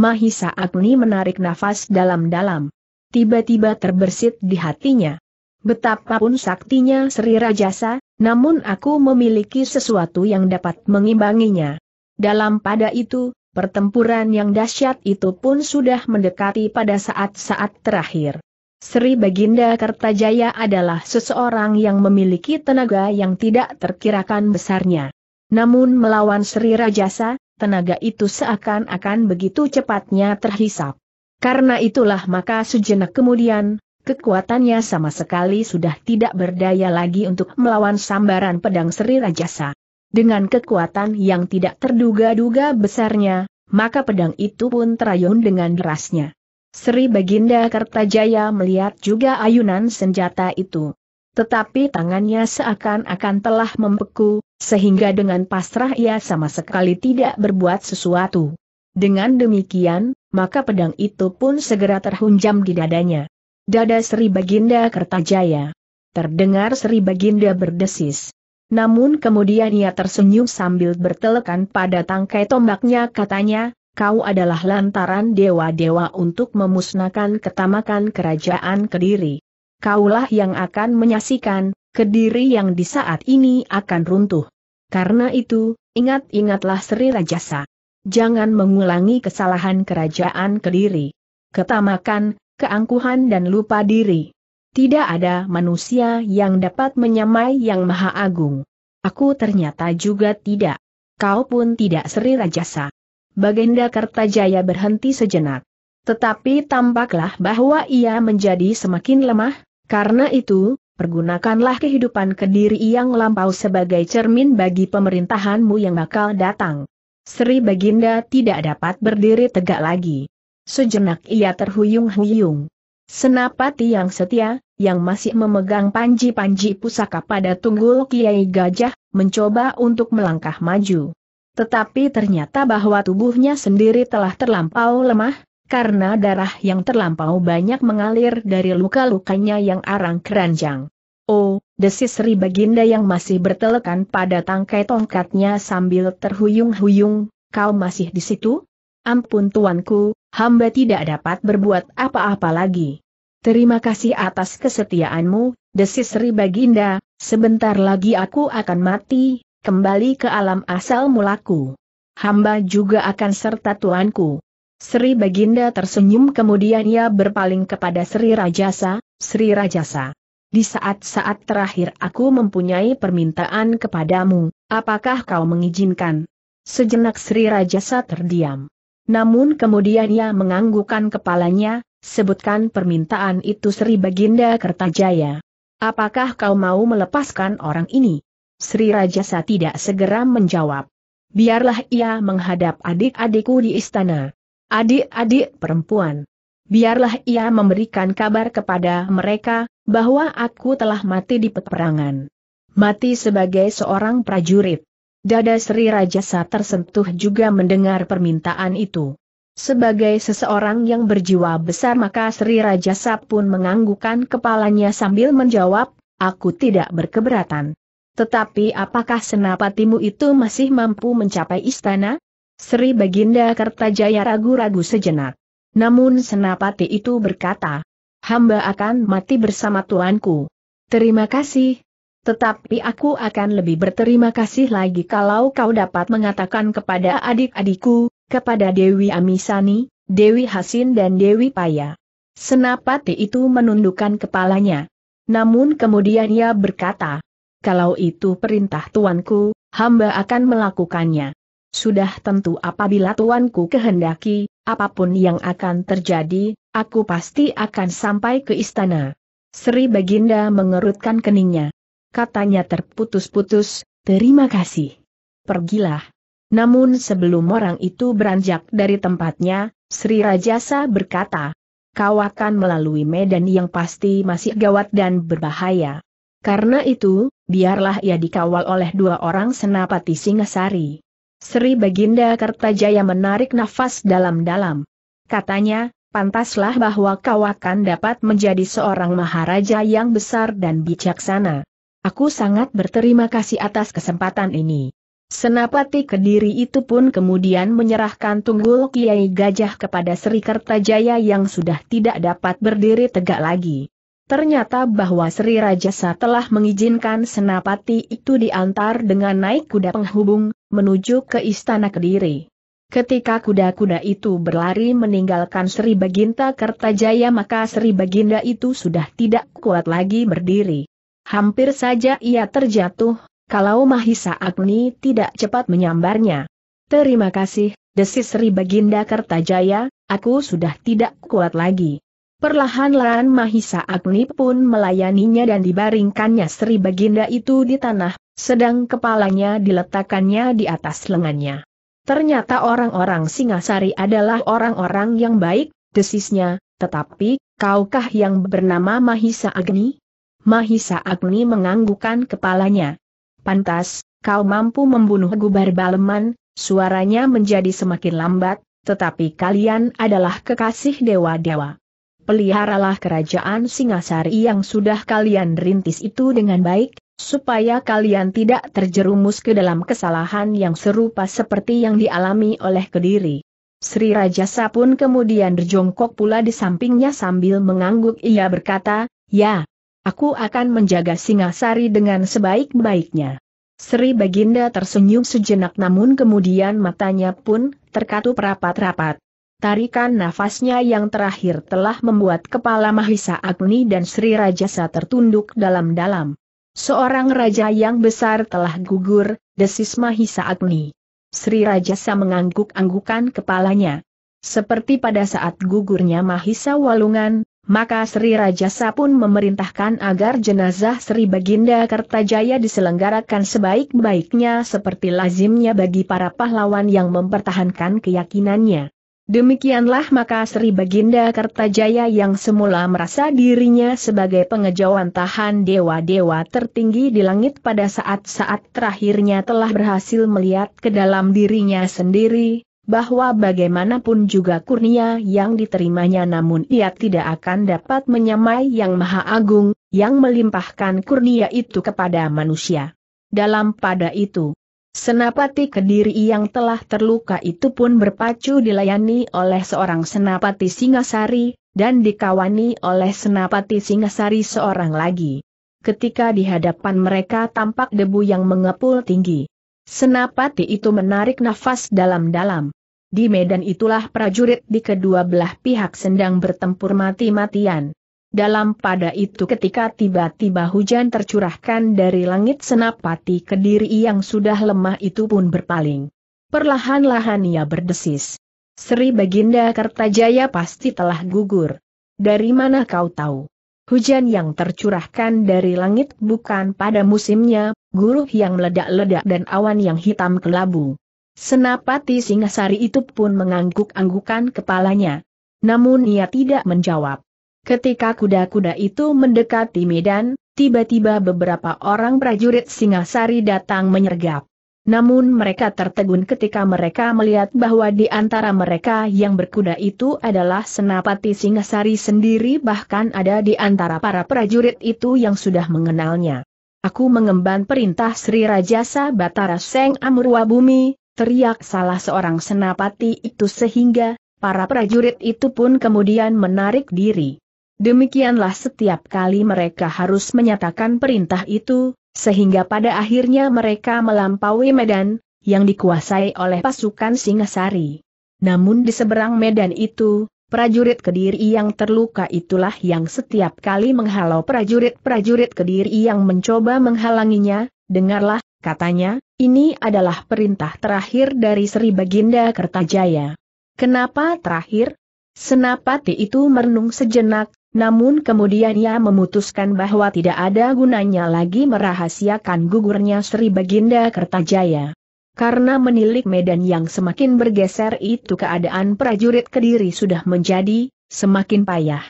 Mahisa Agni menarik nafas dalam-dalam. Tiba-tiba terbersit di hatinya. Betapapun saktinya Sri Rajasa, namun aku memiliki sesuatu yang dapat mengimbanginya. Dalam pada itu, pertempuran yang dahsyat itu pun sudah mendekati pada saat-saat terakhir. Sri Baginda Kertajaya adalah seseorang yang memiliki tenaga yang tidak terkirakan besarnya. Namun melawan Sri Rajasa, tenaga itu seakan-akan begitu cepatnya terhisap. Karena itulah maka sejenak kemudian, kekuatannya sama sekali sudah tidak berdaya lagi untuk melawan sambaran pedang Sri Rajasa. Dengan kekuatan yang tidak terduga-duga besarnya, maka pedang itu pun terayun dengan derasnya. Sri Baginda Kertajaya melihat juga ayunan senjata itu. Tetapi tangannya seakan-akan telah membeku, sehingga dengan pasrah ia sama sekali tidak berbuat sesuatu. Dengan demikian, maka pedang itu pun segera terhunjam di dadanya. Dada Sri Baginda Kertajaya. Terdengar Sri Baginda berdesis. Namun kemudian ia tersenyum sambil bertelekan pada tangkai tombaknya katanya, kau adalah lantaran dewa-dewa untuk memusnahkan ketamakan kerajaan Kediri kaulah yang akan menyaksikan, kediri yang di saat ini akan runtuh. Karena itu, ingat-ingatlah Sri Rajasa. Jangan mengulangi kesalahan kerajaan kediri. Ketamakan, keangkuhan dan lupa diri. Tidak ada manusia yang dapat menyamai yang maha agung. Aku ternyata juga tidak. Kau pun tidak Sri Rajasa. Baginda Kertajaya berhenti sejenak. Tetapi tampaklah bahwa ia menjadi semakin lemah, karena itu, pergunakanlah kehidupan kediri yang lampau sebagai cermin bagi pemerintahanmu yang bakal datang. Sri Baginda tidak dapat berdiri tegak lagi. Sejenak ia terhuyung-huyung. Senapati yang setia, yang masih memegang panji-panji pusaka pada tunggul Kiai Gajah, mencoba untuk melangkah maju. Tetapi ternyata bahwa tubuhnya sendiri telah terlampau lemah, karena darah yang terlampau banyak mengalir dari luka-lukanya yang arang keranjang. Oh, desis Sri Baginda yang masih bertelekan pada tangkai tongkatnya sambil terhuyung-huyung, kau masih di situ? Ampun tuanku, hamba tidak dapat berbuat apa-apa lagi. Terima kasih atas kesetiaanmu, desis Sri Baginda, sebentar lagi aku akan mati, kembali ke alam asal mulaku. Hamba juga akan serta tuanku. Sri Baginda tersenyum kemudian ia berpaling kepada Sri Rajasa, Sri Rajasa. Di saat-saat terakhir aku mempunyai permintaan kepadamu, apakah kau mengizinkan? Sejenak Sri Rajasa terdiam. Namun kemudian ia menganggukkan kepalanya, sebutkan permintaan itu Sri Baginda Kertajaya. Apakah kau mau melepaskan orang ini? Sri Rajasa tidak segera menjawab. Biarlah ia menghadap adik-adikku di istana adik-adik perempuan. Biarlah ia memberikan kabar kepada mereka, bahwa aku telah mati di peperangan. Mati sebagai seorang prajurit. Dada Sri Rajasa tersentuh juga mendengar permintaan itu. Sebagai seseorang yang berjiwa besar maka Sri Rajasa pun menganggukkan kepalanya sambil menjawab, aku tidak berkeberatan. Tetapi apakah senapatimu itu masih mampu mencapai istana? Sri Baginda Kertajaya ragu-ragu sejenak. Namun senapati itu berkata, hamba akan mati bersama tuanku. Terima kasih. Tetapi aku akan lebih berterima kasih lagi kalau kau dapat mengatakan kepada adik-adikku, kepada Dewi Amisani, Dewi Hasin dan Dewi Paya. Senapati itu menundukkan kepalanya. Namun kemudian ia berkata, kalau itu perintah tuanku, hamba akan melakukannya. Sudah tentu apabila tuanku kehendaki, apapun yang akan terjadi, aku pasti akan sampai ke istana. Sri Baginda mengerutkan keningnya. Katanya terputus-putus, terima kasih. Pergilah. Namun sebelum orang itu beranjak dari tempatnya, Sri Rajasa berkata, kau akan melalui medan yang pasti masih gawat dan berbahaya. Karena itu, biarlah ia dikawal oleh dua orang senapati Singasari. Sri Baginda Kertajaya menarik nafas dalam-dalam. Katanya, pantaslah bahwa kau akan dapat menjadi seorang maharaja yang besar dan bijaksana. Aku sangat berterima kasih atas kesempatan ini. Senapati Kediri itu pun kemudian menyerahkan tunggul Kiai Gajah kepada Sri Kertajaya yang sudah tidak dapat berdiri tegak lagi. Ternyata bahwa Sri Rajasa telah mengizinkan Senapati itu diantar dengan naik kuda penghubung, menuju ke istana Kediri. Ketika kuda-kuda itu berlari meninggalkan Sri baginda Kertajaya maka Sri Baginda itu sudah tidak kuat lagi berdiri. Hampir saja ia terjatuh, kalau Mahisa Agni tidak cepat menyambarnya. Terima kasih, desis Sri Baginda Kertajaya, aku sudah tidak kuat lagi. Perlahan-lahan Mahisa Agni pun melayaninya dan dibaringkannya Sri Baginda itu di tanah, sedang kepalanya diletakkannya di atas lengannya. Ternyata orang-orang Singasari adalah orang-orang yang baik, desisnya, tetapi, kaukah yang bernama Mahisa Agni? Mahisa Agni menganggukan kepalanya. Pantas, kau mampu membunuh gubar baleman, suaranya menjadi semakin lambat, tetapi kalian adalah kekasih dewa-dewa. Peliharalah kerajaan Singasari yang sudah kalian rintis itu dengan baik, supaya kalian tidak terjerumus ke dalam kesalahan yang serupa seperti yang dialami oleh Kediri. Sri Rajasa pun kemudian berjongkok pula di sampingnya sambil mengangguk ia berkata, Ya, aku akan menjaga Singasari dengan sebaik-baiknya. Sri Baginda tersenyum sejenak namun kemudian matanya pun terkatup rapat-rapat. Tarikan nafasnya yang terakhir telah membuat kepala Mahisa Agni dan Sri Rajasa tertunduk dalam-dalam. Seorang raja yang besar telah gugur, desis Mahisa Agni. Sri Rajasa mengangguk-anggukan kepalanya. Seperti pada saat gugurnya Mahisa Walungan, maka Sri Rajasa pun memerintahkan agar jenazah Sri Baginda Kertajaya diselenggarakan sebaik-baiknya seperti lazimnya bagi para pahlawan yang mempertahankan keyakinannya. Demikianlah maka Sri Baginda Kertajaya yang semula merasa dirinya sebagai pengejauhan tahan dewa-dewa tertinggi di langit pada saat-saat terakhirnya telah berhasil melihat ke dalam dirinya sendiri, bahwa bagaimanapun juga kurnia yang diterimanya namun ia tidak akan dapat menyamai yang maha agung, yang melimpahkan kurnia itu kepada manusia. Dalam pada itu, Senapati Kediri yang telah terluka itu pun berpacu dilayani oleh seorang senapati Singasari, dan dikawani oleh senapati Singasari seorang lagi. Ketika di hadapan mereka tampak debu yang mengepul tinggi. Senapati itu menarik nafas dalam-dalam. Di medan itulah prajurit di kedua belah pihak sedang bertempur mati-matian. Dalam pada itu ketika tiba-tiba hujan tercurahkan dari langit senapati kediri yang sudah lemah itu pun berpaling. Perlahan-lahan ia berdesis. Sri Baginda Kertajaya pasti telah gugur. Dari mana kau tahu? Hujan yang tercurahkan dari langit bukan pada musimnya, guruh yang meledak-ledak dan awan yang hitam kelabu. Senapati Singasari itu pun mengangguk-anggukan kepalanya. Namun ia tidak menjawab. Ketika kuda-kuda itu mendekati medan, tiba-tiba beberapa orang prajurit Singasari datang menyergap. Namun mereka tertegun ketika mereka melihat bahwa di antara mereka yang berkuda itu adalah Senapati Singasari sendiri bahkan ada di antara para prajurit itu yang sudah mengenalnya. Aku mengemban perintah Sri Rajasa Batara Seng Amurwa Bumi, teriak salah seorang senapati itu sehingga, para prajurit itu pun kemudian menarik diri. Demikianlah setiap kali mereka harus menyatakan perintah itu, sehingga pada akhirnya mereka melampaui medan, yang dikuasai oleh pasukan Singasari. Namun di seberang medan itu, prajurit Kediri yang terluka itulah yang setiap kali menghalau prajurit-prajurit Kediri yang mencoba menghalanginya, dengarlah, katanya, ini adalah perintah terakhir dari Sri Baginda Kertajaya. Kenapa terakhir? Senapati itu merenung sejenak, namun kemudian ia memutuskan bahwa tidak ada gunanya lagi merahasiakan gugurnya Sri Baginda Kertajaya. Karena menilik medan yang semakin bergeser itu keadaan prajurit Kediri sudah menjadi, semakin payah.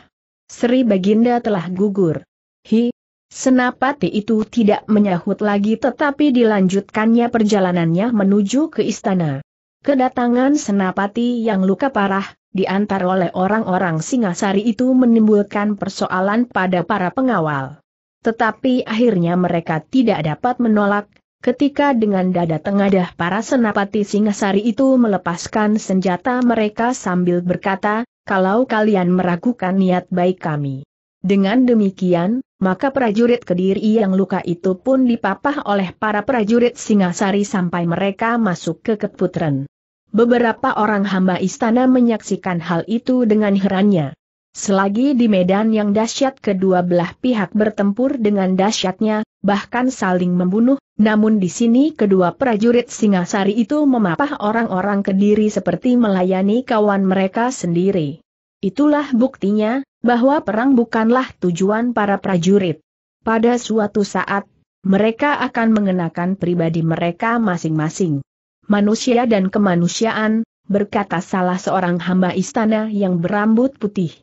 Sri Baginda telah gugur. Hi! Senapati itu tidak menyahut lagi tetapi dilanjutkannya perjalanannya menuju ke istana. Kedatangan Senapati yang luka parah, diantar oleh orang-orang Singasari itu menimbulkan persoalan pada para pengawal. Tetapi akhirnya mereka tidak dapat menolak, ketika dengan dada tengadah para senapati Singasari itu melepaskan senjata mereka sambil berkata, kalau kalian meragukan niat baik kami. Dengan demikian, maka prajurit Kediri yang luka itu pun dipapah oleh para prajurit Singasari sampai mereka masuk ke Keputren. Beberapa orang hamba istana menyaksikan hal itu dengan herannya. Selagi di medan yang dahsyat kedua belah pihak bertempur dengan dahsyatnya, bahkan saling membunuh, namun di sini kedua prajurit Singasari itu memapah orang-orang kediri seperti melayani kawan mereka sendiri. Itulah buktinya, bahwa perang bukanlah tujuan para prajurit. Pada suatu saat, mereka akan mengenakan pribadi mereka masing-masing manusia dan kemanusiaan, berkata salah seorang hamba istana yang berambut putih.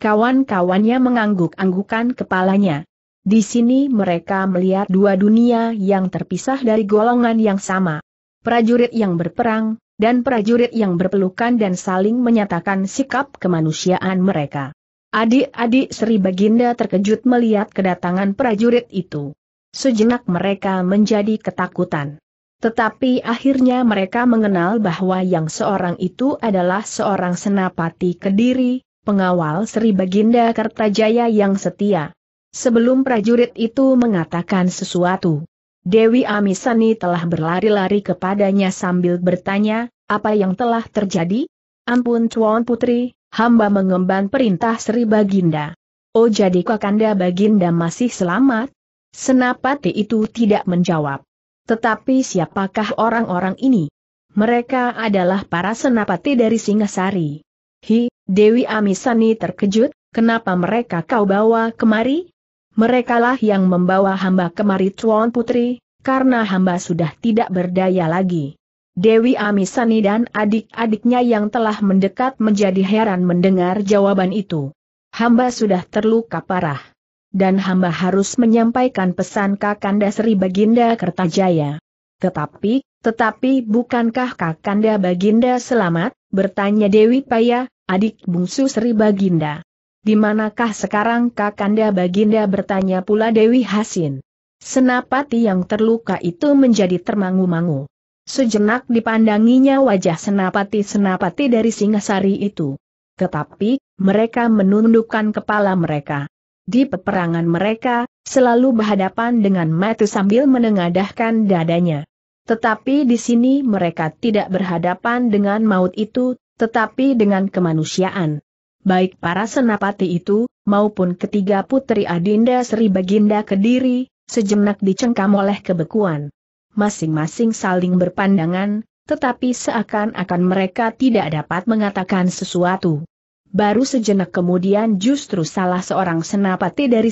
Kawan-kawannya mengangguk-anggukan kepalanya. Di sini mereka melihat dua dunia yang terpisah dari golongan yang sama. Prajurit yang berperang, dan prajurit yang berpelukan dan saling menyatakan sikap kemanusiaan mereka. Adik-adik Sri Baginda terkejut melihat kedatangan prajurit itu. Sejenak mereka menjadi ketakutan. Tetapi akhirnya mereka mengenal bahwa yang seorang itu adalah seorang senapati kediri, pengawal Sri Baginda Kertajaya yang setia. Sebelum prajurit itu mengatakan sesuatu, Dewi Amisani telah berlari-lari kepadanya sambil bertanya, apa yang telah terjadi? Ampun Tuan Putri, hamba mengemban perintah Sri Baginda. Oh jadi Kakanda Baginda masih selamat? Senapati itu tidak menjawab. Tetapi siapakah orang-orang ini? Mereka adalah para senapati dari Singasari. Hi, Dewi Amisani terkejut, kenapa mereka kau bawa kemari? Merekalah yang membawa hamba kemari Tuan Putri, karena hamba sudah tidak berdaya lagi. Dewi Amisani dan adik-adiknya yang telah mendekat menjadi heran mendengar jawaban itu. Hamba sudah terluka parah dan hamba harus menyampaikan pesan Kakanda Sri Baginda Kertajaya. Tetapi, tetapi bukankah Kakanda Baginda selamat? bertanya Dewi Paya, adik bungsu Sri Baginda. Di manakah sekarang Kakanda Baginda bertanya pula Dewi Hasin. Senapati yang terluka itu menjadi termangu-mangu. Sejenak dipandanginya wajah senapati-senapati dari Singasari itu. Tetapi, mereka menundukkan kepala mereka. Di peperangan mereka, selalu berhadapan dengan mati sambil menengadahkan dadanya. Tetapi di sini mereka tidak berhadapan dengan maut itu, tetapi dengan kemanusiaan. Baik para senapati itu, maupun ketiga putri Adinda Sri Baginda Kediri, sejenak dicengkam oleh kebekuan. Masing-masing saling berpandangan, tetapi seakan-akan mereka tidak dapat mengatakan sesuatu. Baru sejenak kemudian justru salah seorang senapati dari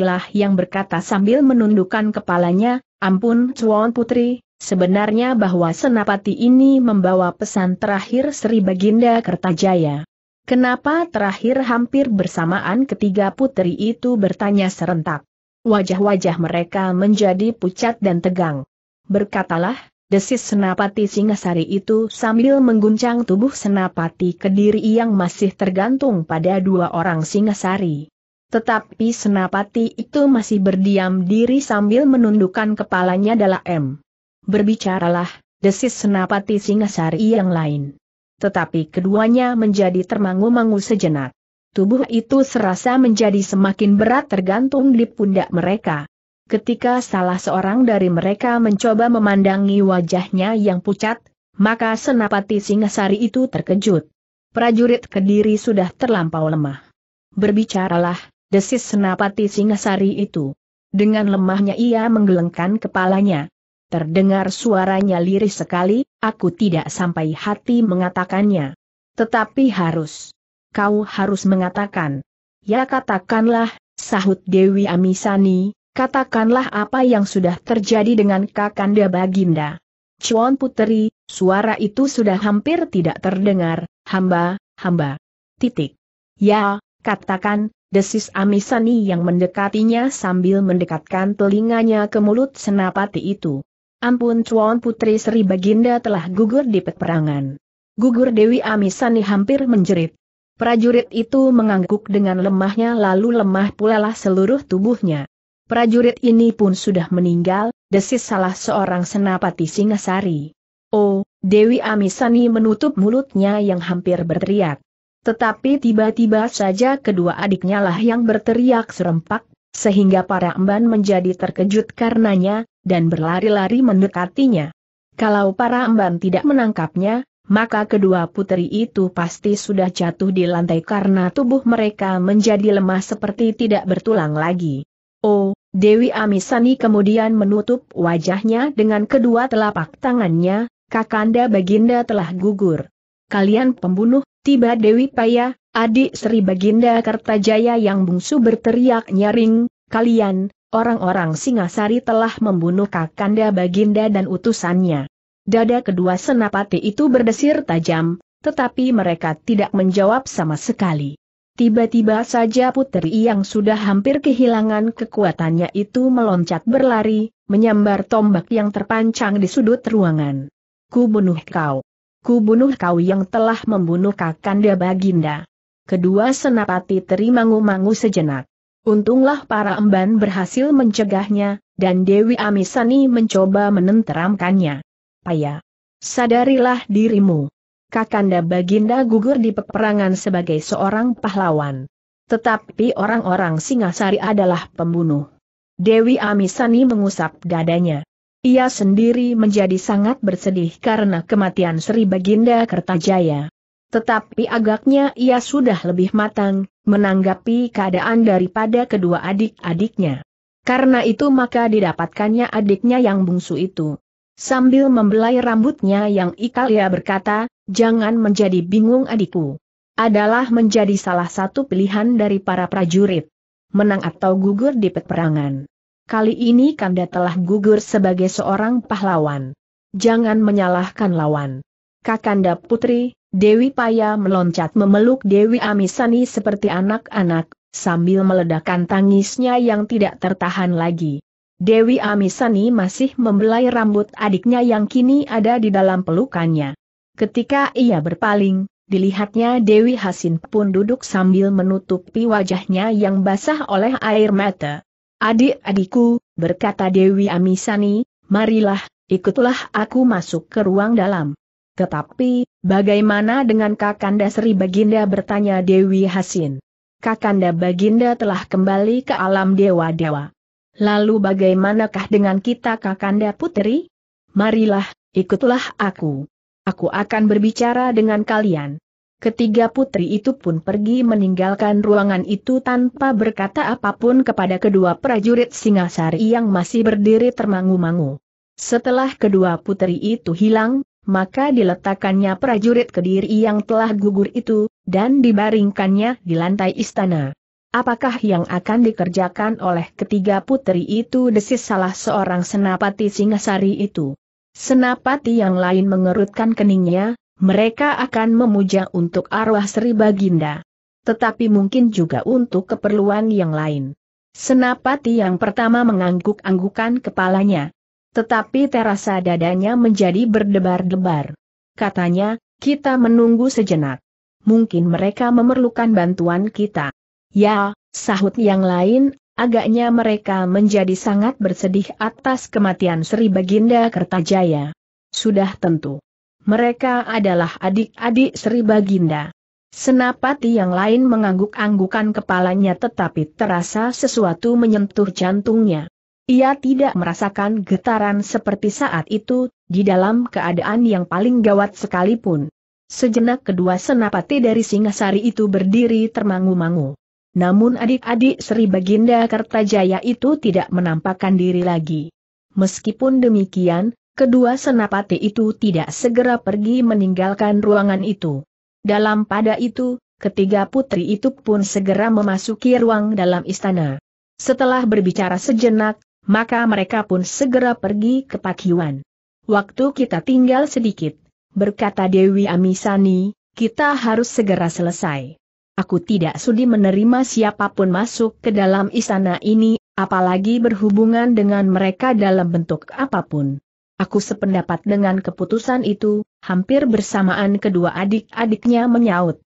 lah yang berkata sambil menundukkan kepalanya, Ampun Cuan Putri, sebenarnya bahwa senapati ini membawa pesan terakhir Sri Baginda Kertajaya. Kenapa terakhir hampir bersamaan ketiga putri itu bertanya serentak. Wajah-wajah mereka menjadi pucat dan tegang. Berkatalah, Desis senapati Singasari itu sambil mengguncang tubuh senapati Kediri yang masih tergantung pada dua orang Singasari. Tetapi senapati itu masih berdiam diri sambil menundukkan kepalanya dalam. Berbicaralah, desis senapati Singasari yang lain. Tetapi keduanya menjadi termangu-mangu sejenak. Tubuh itu serasa menjadi semakin berat tergantung di pundak mereka. Ketika salah seorang dari mereka mencoba memandangi wajahnya yang pucat, maka senapati Singasari itu terkejut. Prajurit Kediri sudah terlampau lemah. Berbicaralah, desis senapati Singasari itu. Dengan lemahnya ia menggelengkan kepalanya. Terdengar suaranya lirih sekali, aku tidak sampai hati mengatakannya. Tetapi harus. Kau harus mengatakan. Ya katakanlah, sahut Dewi Amisani, katakanlah apa yang sudah terjadi dengan Kakanda Baginda. Cuan Puteri, suara itu sudah hampir tidak terdengar, hamba, hamba. Titik. Ya, katakan, desis Amisani yang mendekatinya sambil mendekatkan telinganya ke mulut senapati itu. Ampun Cuan Putri Sri Baginda telah gugur di peperangan. Gugur Dewi Amisani hampir menjerit. Prajurit itu mengangguk dengan lemahnya lalu lemah pulalah seluruh tubuhnya. Prajurit ini pun sudah meninggal, desis salah seorang senapati Singasari. Oh, Dewi Amisani menutup mulutnya yang hampir berteriak. Tetapi tiba-tiba saja kedua adiknya lah yang berteriak serempak, sehingga para emban menjadi terkejut karenanya, dan berlari-lari mendekatinya. Kalau para emban tidak menangkapnya, maka kedua putri itu pasti sudah jatuh di lantai karena tubuh mereka menjadi lemah seperti tidak bertulang lagi. Oh, Dewi Amisani kemudian menutup wajahnya dengan kedua telapak tangannya, Kakanda Baginda telah gugur. Kalian pembunuh, tiba Dewi Paya, adik Sri Baginda Kertajaya yang bungsu berteriak nyaring, kalian, orang-orang Singasari telah membunuh Kakanda Baginda dan utusannya. Dada kedua senapati itu berdesir tajam, tetapi mereka tidak menjawab sama sekali. Tiba-tiba saja putri yang sudah hampir kehilangan kekuatannya itu meloncat berlari, menyambar tombak yang terpancang di sudut ruangan. Ku bunuh kau. Ku bunuh kau yang telah membunuh Kakanda Baginda. Kedua senapati terimangu-mangu sejenak. Untunglah para emban berhasil mencegahnya, dan Dewi Amisani mencoba menenteramkannya. Paya, sadarilah dirimu. Kakanda Baginda gugur di peperangan sebagai seorang pahlawan. Tetapi orang-orang Singasari adalah pembunuh. Dewi Amisani mengusap dadanya. Ia sendiri menjadi sangat bersedih karena kematian Sri Baginda Kertajaya. Tetapi agaknya ia sudah lebih matang, menanggapi keadaan daripada kedua adik-adiknya. Karena itu maka didapatkannya adiknya yang bungsu itu. Sambil membelai rambutnya yang ikal ia berkata, jangan menjadi bingung adikku. Adalah menjadi salah satu pilihan dari para prajurit. Menang atau gugur di peperangan. Kali ini Kanda telah gugur sebagai seorang pahlawan. Jangan menyalahkan lawan. Kakanda Putri, Dewi Paya meloncat memeluk Dewi Amisani seperti anak-anak, sambil meledakkan tangisnya yang tidak tertahan lagi. Dewi Amisani masih membelai rambut adiknya yang kini ada di dalam pelukannya. Ketika ia berpaling, dilihatnya Dewi Hasin pun duduk sambil menutupi wajahnya yang basah oleh air mata. Adik-adikku, berkata Dewi Amisani, marilah, ikutlah aku masuk ke ruang dalam. Tetapi, bagaimana dengan Kakanda Sri Baginda bertanya Dewi Hasin? Kakanda Baginda telah kembali ke alam dewa-dewa. Lalu bagaimanakah dengan kita Kakanda Putri? Marilah, ikutlah aku. Aku akan berbicara dengan kalian. Ketiga putri itu pun pergi meninggalkan ruangan itu tanpa berkata apapun kepada kedua prajurit Singasari yang masih berdiri termangu-mangu. Setelah kedua putri itu hilang, maka diletakkannya prajurit kediri yang telah gugur itu, dan dibaringkannya di lantai istana. Apakah yang akan dikerjakan oleh ketiga putri itu desis salah seorang senapati Singasari itu? Senapati yang lain mengerutkan keningnya, mereka akan memuja untuk arwah Sri Baginda. Tetapi mungkin juga untuk keperluan yang lain. Senapati yang pertama mengangguk-anggukan kepalanya. Tetapi terasa dadanya menjadi berdebar-debar. Katanya, kita menunggu sejenak. Mungkin mereka memerlukan bantuan kita. Ya, sahut yang lain, agaknya mereka menjadi sangat bersedih atas kematian Sri Baginda Kertajaya. Sudah tentu. Mereka adalah adik-adik Sri Baginda. Senapati yang lain mengangguk-anggukan kepalanya tetapi terasa sesuatu menyentuh jantungnya. Ia tidak merasakan getaran seperti saat itu, di dalam keadaan yang paling gawat sekalipun. Sejenak kedua senapati dari Singasari itu berdiri termangu-mangu. Namun adik-adik Sri Baginda Kertajaya itu tidak menampakkan diri lagi. Meskipun demikian, kedua senapati itu tidak segera pergi meninggalkan ruangan itu. Dalam pada itu, ketiga putri itu pun segera memasuki ruang dalam istana. Setelah berbicara sejenak, maka mereka pun segera pergi ke Pakiwan. Waktu kita tinggal sedikit, berkata Dewi Amisani, kita harus segera selesai. Aku tidak sudi menerima siapapun masuk ke dalam istana ini, apalagi berhubungan dengan mereka dalam bentuk apapun. Aku sependapat dengan keputusan itu, hampir bersamaan kedua adik-adiknya menyaut.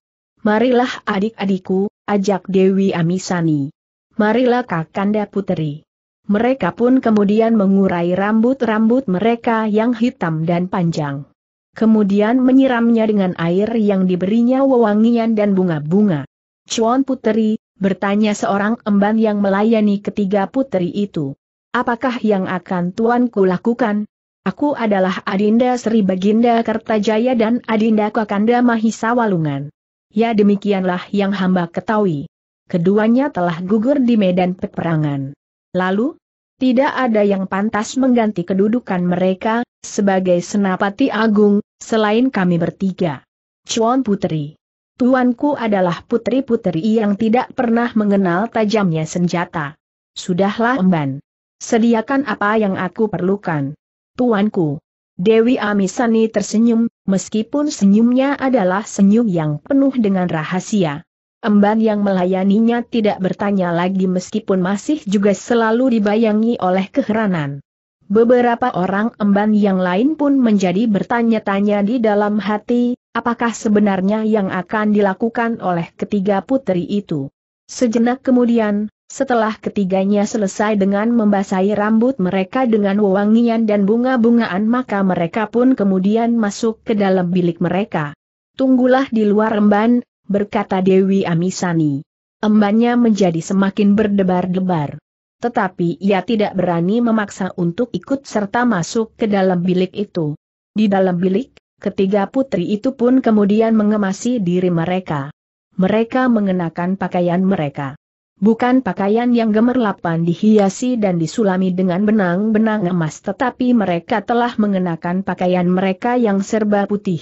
Marilah adik-adikku, ajak Dewi Amisani. Marilah Kakanda Puteri. Mereka pun kemudian mengurai rambut-rambut mereka yang hitam dan panjang kemudian menyiramnya dengan air yang diberinya wewangian dan bunga-bunga. Cuan Puteri, bertanya seorang emban yang melayani ketiga puteri itu. Apakah yang akan tuanku lakukan? Aku adalah Adinda Sri Baginda Kertajaya dan Adinda Kakanda Mahisa Walungan. Ya demikianlah yang hamba ketahui. Keduanya telah gugur di medan peperangan. Lalu, tidak ada yang pantas mengganti kedudukan mereka, sebagai senapati agung, selain kami bertiga. Cuan Putri. Tuanku adalah putri-putri yang tidak pernah mengenal tajamnya senjata. Sudahlah emban. Sediakan apa yang aku perlukan. Tuanku. Dewi Amisani tersenyum, meskipun senyumnya adalah senyum yang penuh dengan rahasia. Emban yang melayaninya tidak bertanya lagi meskipun masih juga selalu dibayangi oleh keheranan. Beberapa orang emban yang lain pun menjadi bertanya-tanya di dalam hati, apakah sebenarnya yang akan dilakukan oleh ketiga putri itu. Sejenak kemudian, setelah ketiganya selesai dengan membasahi rambut mereka dengan wewangian dan bunga-bungaan maka mereka pun kemudian masuk ke dalam bilik mereka. Tunggulah di luar emban, berkata Dewi Amisani. Embannya menjadi semakin berdebar-debar. Tetapi ia tidak berani memaksa untuk ikut serta masuk ke dalam bilik itu. Di dalam bilik, ketiga putri itu pun kemudian mengemasi diri mereka. Mereka mengenakan pakaian mereka. Bukan pakaian yang gemerlapan dihiasi dan disulami dengan benang-benang emas tetapi mereka telah mengenakan pakaian mereka yang serba putih.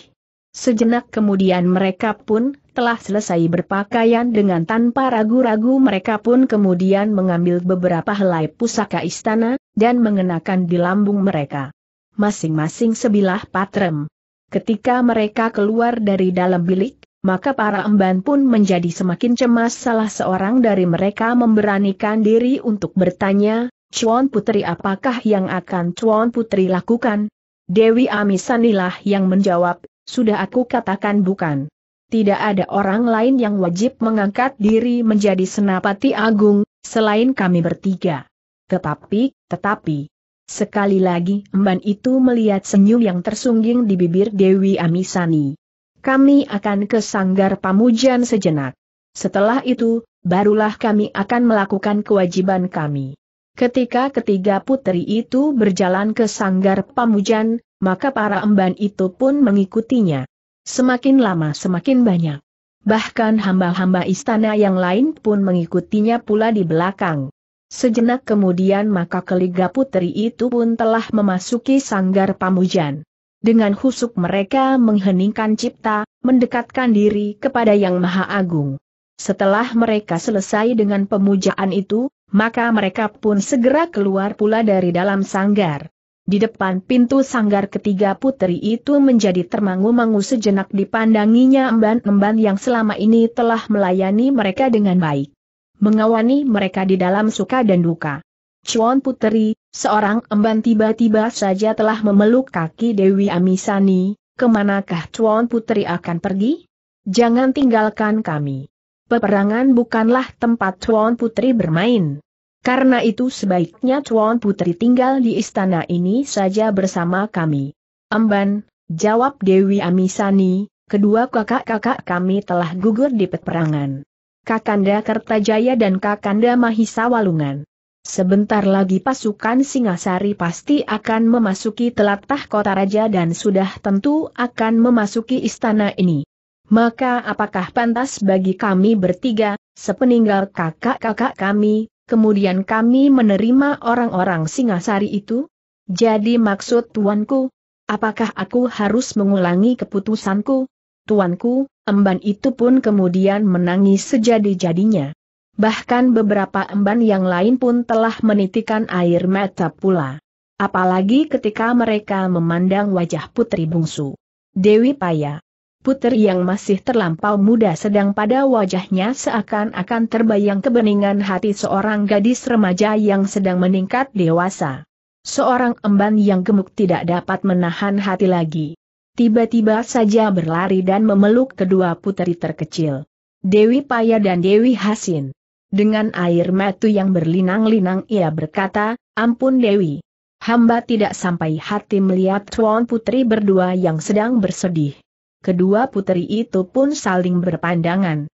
Sejenak kemudian mereka pun telah selesai berpakaian dengan tanpa ragu-ragu mereka pun kemudian mengambil beberapa helai pusaka istana, dan mengenakan di lambung mereka. Masing-masing sebilah patrem. Ketika mereka keluar dari dalam bilik, maka para emban pun menjadi semakin cemas salah seorang dari mereka memberanikan diri untuk bertanya, Cuan Putri apakah yang akan Cuan Putri lakukan? Dewi Amisanilah yang menjawab, sudah aku katakan bukan. Tidak ada orang lain yang wajib mengangkat diri menjadi senapati agung, selain kami bertiga. Tetapi, tetapi. Sekali lagi emban itu melihat senyum yang tersungging di bibir Dewi Amisani. Kami akan ke sanggar pamujan sejenak. Setelah itu, barulah kami akan melakukan kewajiban kami. Ketika ketiga putri itu berjalan ke sanggar pamujan, maka para emban itu pun mengikutinya. Semakin lama semakin banyak. Bahkan hamba-hamba istana yang lain pun mengikutinya pula di belakang. Sejenak kemudian maka keliga putri itu pun telah memasuki sanggar pamujan. Dengan husuk mereka mengheningkan cipta, mendekatkan diri kepada Yang Maha Agung. Setelah mereka selesai dengan pemujaan itu, maka mereka pun segera keluar pula dari dalam sanggar. Di depan pintu sanggar ketiga putri itu menjadi termangu-mangu sejenak dipandanginya emban-emban yang selama ini telah melayani mereka dengan baik. Mengawani mereka di dalam suka dan duka. Chuan Putri, seorang emban tiba-tiba saja telah memeluk kaki Dewi Amisani, kemanakah Chuan Putri akan pergi? Jangan tinggalkan kami. Peperangan bukanlah tempat Chuan Putri bermain. Karena itu sebaiknya Tuan Putri tinggal di istana ini saja bersama kami. Amban, jawab Dewi Amisani, kedua kakak-kakak kami telah gugur di peperangan. Kakanda Kertajaya dan Kakanda Mahisa Walungan. Sebentar lagi pasukan Singasari pasti akan memasuki telatah kota raja dan sudah tentu akan memasuki istana ini. Maka apakah pantas bagi kami bertiga, sepeninggal kakak-kakak kami, kemudian kami menerima orang-orang Singasari itu? Jadi maksud tuanku, apakah aku harus mengulangi keputusanku? Tuanku, emban itu pun kemudian menangis sejadi-jadinya. Bahkan beberapa emban yang lain pun telah menitikan air mata pula. Apalagi ketika mereka memandang wajah putri bungsu. Dewi Paya putri yang masih terlampau muda sedang pada wajahnya seakan-akan terbayang kebeningan hati seorang gadis remaja yang sedang meningkat dewasa. Seorang emban yang gemuk tidak dapat menahan hati lagi. Tiba-tiba saja berlari dan memeluk kedua putri terkecil. Dewi Paya dan Dewi Hasin. Dengan air mata yang berlinang-linang ia berkata, ampun Dewi. Hamba tidak sampai hati melihat tuan putri berdua yang sedang bersedih kedua putri itu pun saling berpandangan.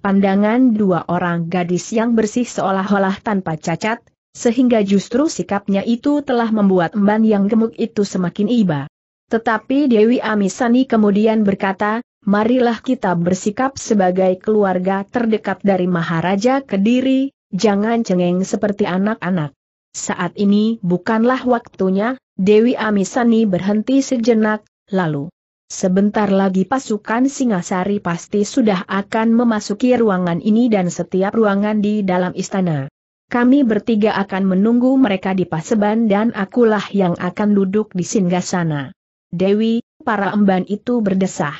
Pandangan dua orang gadis yang bersih seolah-olah tanpa cacat, sehingga justru sikapnya itu telah membuat emban yang gemuk itu semakin iba. Tetapi Dewi Amisani kemudian berkata, marilah kita bersikap sebagai keluarga terdekat dari Maharaja Kediri, jangan cengeng seperti anak-anak. Saat ini bukanlah waktunya, Dewi Amisani berhenti sejenak, lalu Sebentar lagi pasukan Singasari pasti sudah akan memasuki ruangan ini dan setiap ruangan di dalam istana. Kami bertiga akan menunggu mereka di Paseban dan akulah yang akan duduk di Singgasana. Dewi, para emban itu berdesah.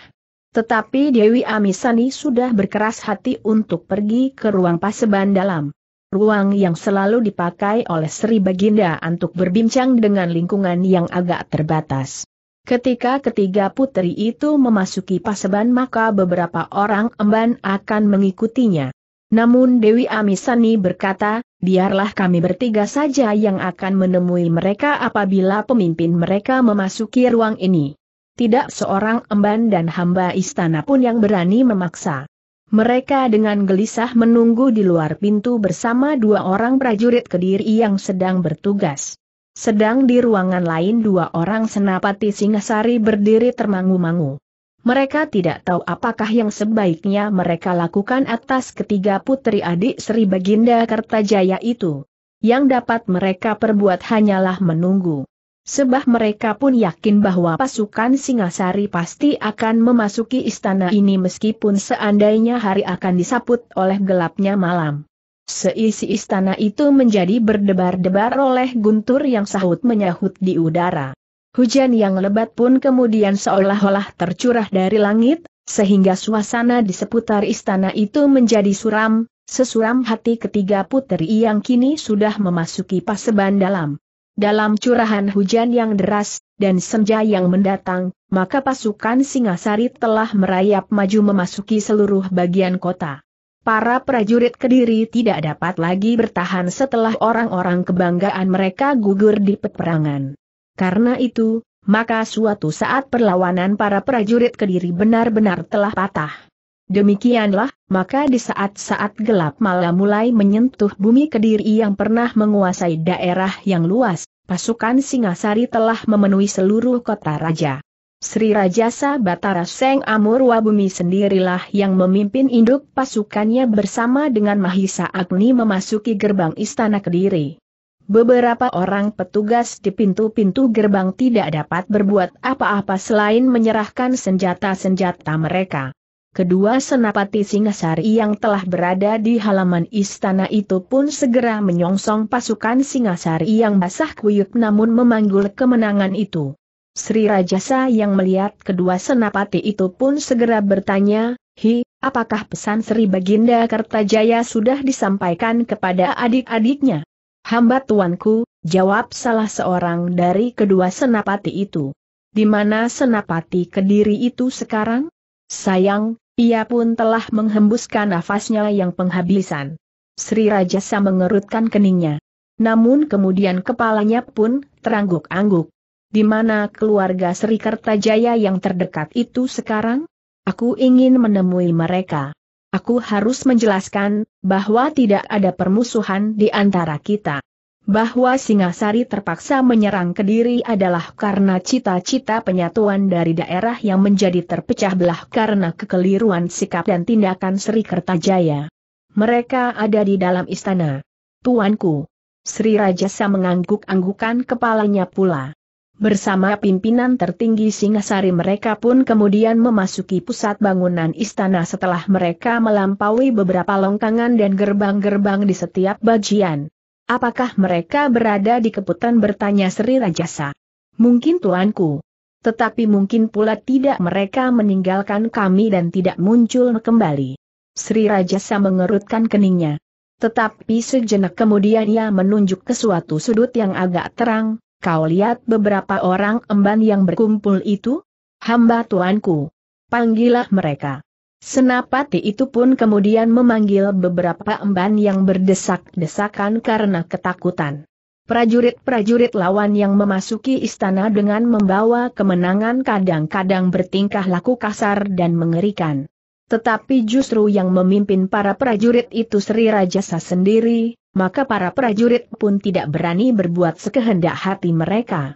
Tetapi Dewi Amisani sudah berkeras hati untuk pergi ke ruang Paseban dalam. Ruang yang selalu dipakai oleh Sri Baginda untuk berbincang dengan lingkungan yang agak terbatas. Ketika ketiga putri itu memasuki paseban maka beberapa orang emban akan mengikutinya. Namun Dewi Amisani berkata, biarlah kami bertiga saja yang akan menemui mereka apabila pemimpin mereka memasuki ruang ini. Tidak seorang emban dan hamba istana pun yang berani memaksa. Mereka dengan gelisah menunggu di luar pintu bersama dua orang prajurit kediri yang sedang bertugas. Sedang di ruangan lain dua orang senapati Singasari berdiri termangu-mangu. Mereka tidak tahu apakah yang sebaiknya mereka lakukan atas ketiga putri adik Sri Baginda Kertajaya itu. Yang dapat mereka perbuat hanyalah menunggu. Sebab mereka pun yakin bahwa pasukan Singasari pasti akan memasuki istana ini meskipun seandainya hari akan disaput oleh gelapnya malam. Seisi istana itu menjadi berdebar-debar oleh guntur yang sahut menyahut di udara. Hujan yang lebat pun kemudian seolah-olah tercurah dari langit, sehingga suasana di seputar istana itu menjadi suram, sesuram hati ketiga puteri yang kini sudah memasuki paseban dalam. Dalam curahan hujan yang deras, dan senja yang mendatang, maka pasukan Singasari telah merayap maju memasuki seluruh bagian kota. Para prajurit Kediri tidak dapat lagi bertahan setelah orang-orang kebanggaan mereka gugur di peperangan. Karena itu, maka suatu saat perlawanan para prajurit Kediri benar-benar telah patah. Demikianlah, maka di saat-saat gelap malam mulai menyentuh bumi Kediri yang pernah menguasai daerah yang luas, pasukan Singasari telah memenuhi seluruh kota raja. Sri Rajasa Batara Seng Amurwabumi Bumi sendirilah yang memimpin induk pasukannya bersama dengan Mahisa Agni memasuki gerbang istana Kediri. Beberapa orang petugas di pintu-pintu gerbang tidak dapat berbuat apa-apa selain menyerahkan senjata-senjata mereka. Kedua senapati Singasari yang telah berada di halaman istana itu pun segera menyongsong pasukan Singasari yang basah kuyuk namun memanggul kemenangan itu. Sri Rajasa yang melihat kedua senapati itu pun segera bertanya, Hi, apakah pesan Sri Baginda Kertajaya sudah disampaikan kepada adik-adiknya? Hamba tuanku, jawab salah seorang dari kedua senapati itu. Di mana senapati kediri itu sekarang? Sayang, ia pun telah menghembuskan nafasnya yang penghabisan. Sri Rajasa mengerutkan keningnya. Namun kemudian kepalanya pun terangguk-angguk. Di mana keluarga Sri Kertajaya yang terdekat itu sekarang? Aku ingin menemui mereka. Aku harus menjelaskan bahwa tidak ada permusuhan di antara kita. Bahwa Singasari terpaksa menyerang Kediri adalah karena cita-cita penyatuan dari daerah yang menjadi terpecah belah karena kekeliruan sikap dan tindakan Sri Kertajaya. Mereka ada di dalam istana. Tuanku. Sri Rajasa mengangguk-anggukan kepalanya pula. Bersama pimpinan tertinggi Singasari mereka pun kemudian memasuki pusat bangunan istana setelah mereka melampaui beberapa longkangan dan gerbang-gerbang di setiap bagian. Apakah mereka berada di keputan bertanya Sri Rajasa? Mungkin tuanku. Tetapi mungkin pula tidak mereka meninggalkan kami dan tidak muncul kembali. Sri Rajasa mengerutkan keningnya. Tetapi sejenak kemudian ia menunjuk ke suatu sudut yang agak terang, Kau lihat beberapa orang emban yang berkumpul itu? Hamba tuanku. Panggillah mereka. Senapati itu pun kemudian memanggil beberapa emban yang berdesak-desakan karena ketakutan. Prajurit-prajurit lawan yang memasuki istana dengan membawa kemenangan kadang-kadang bertingkah laku kasar dan mengerikan. Tetapi justru yang memimpin para prajurit itu Sri Rajasa sendiri, maka para prajurit pun tidak berani berbuat sekehendak hati mereka.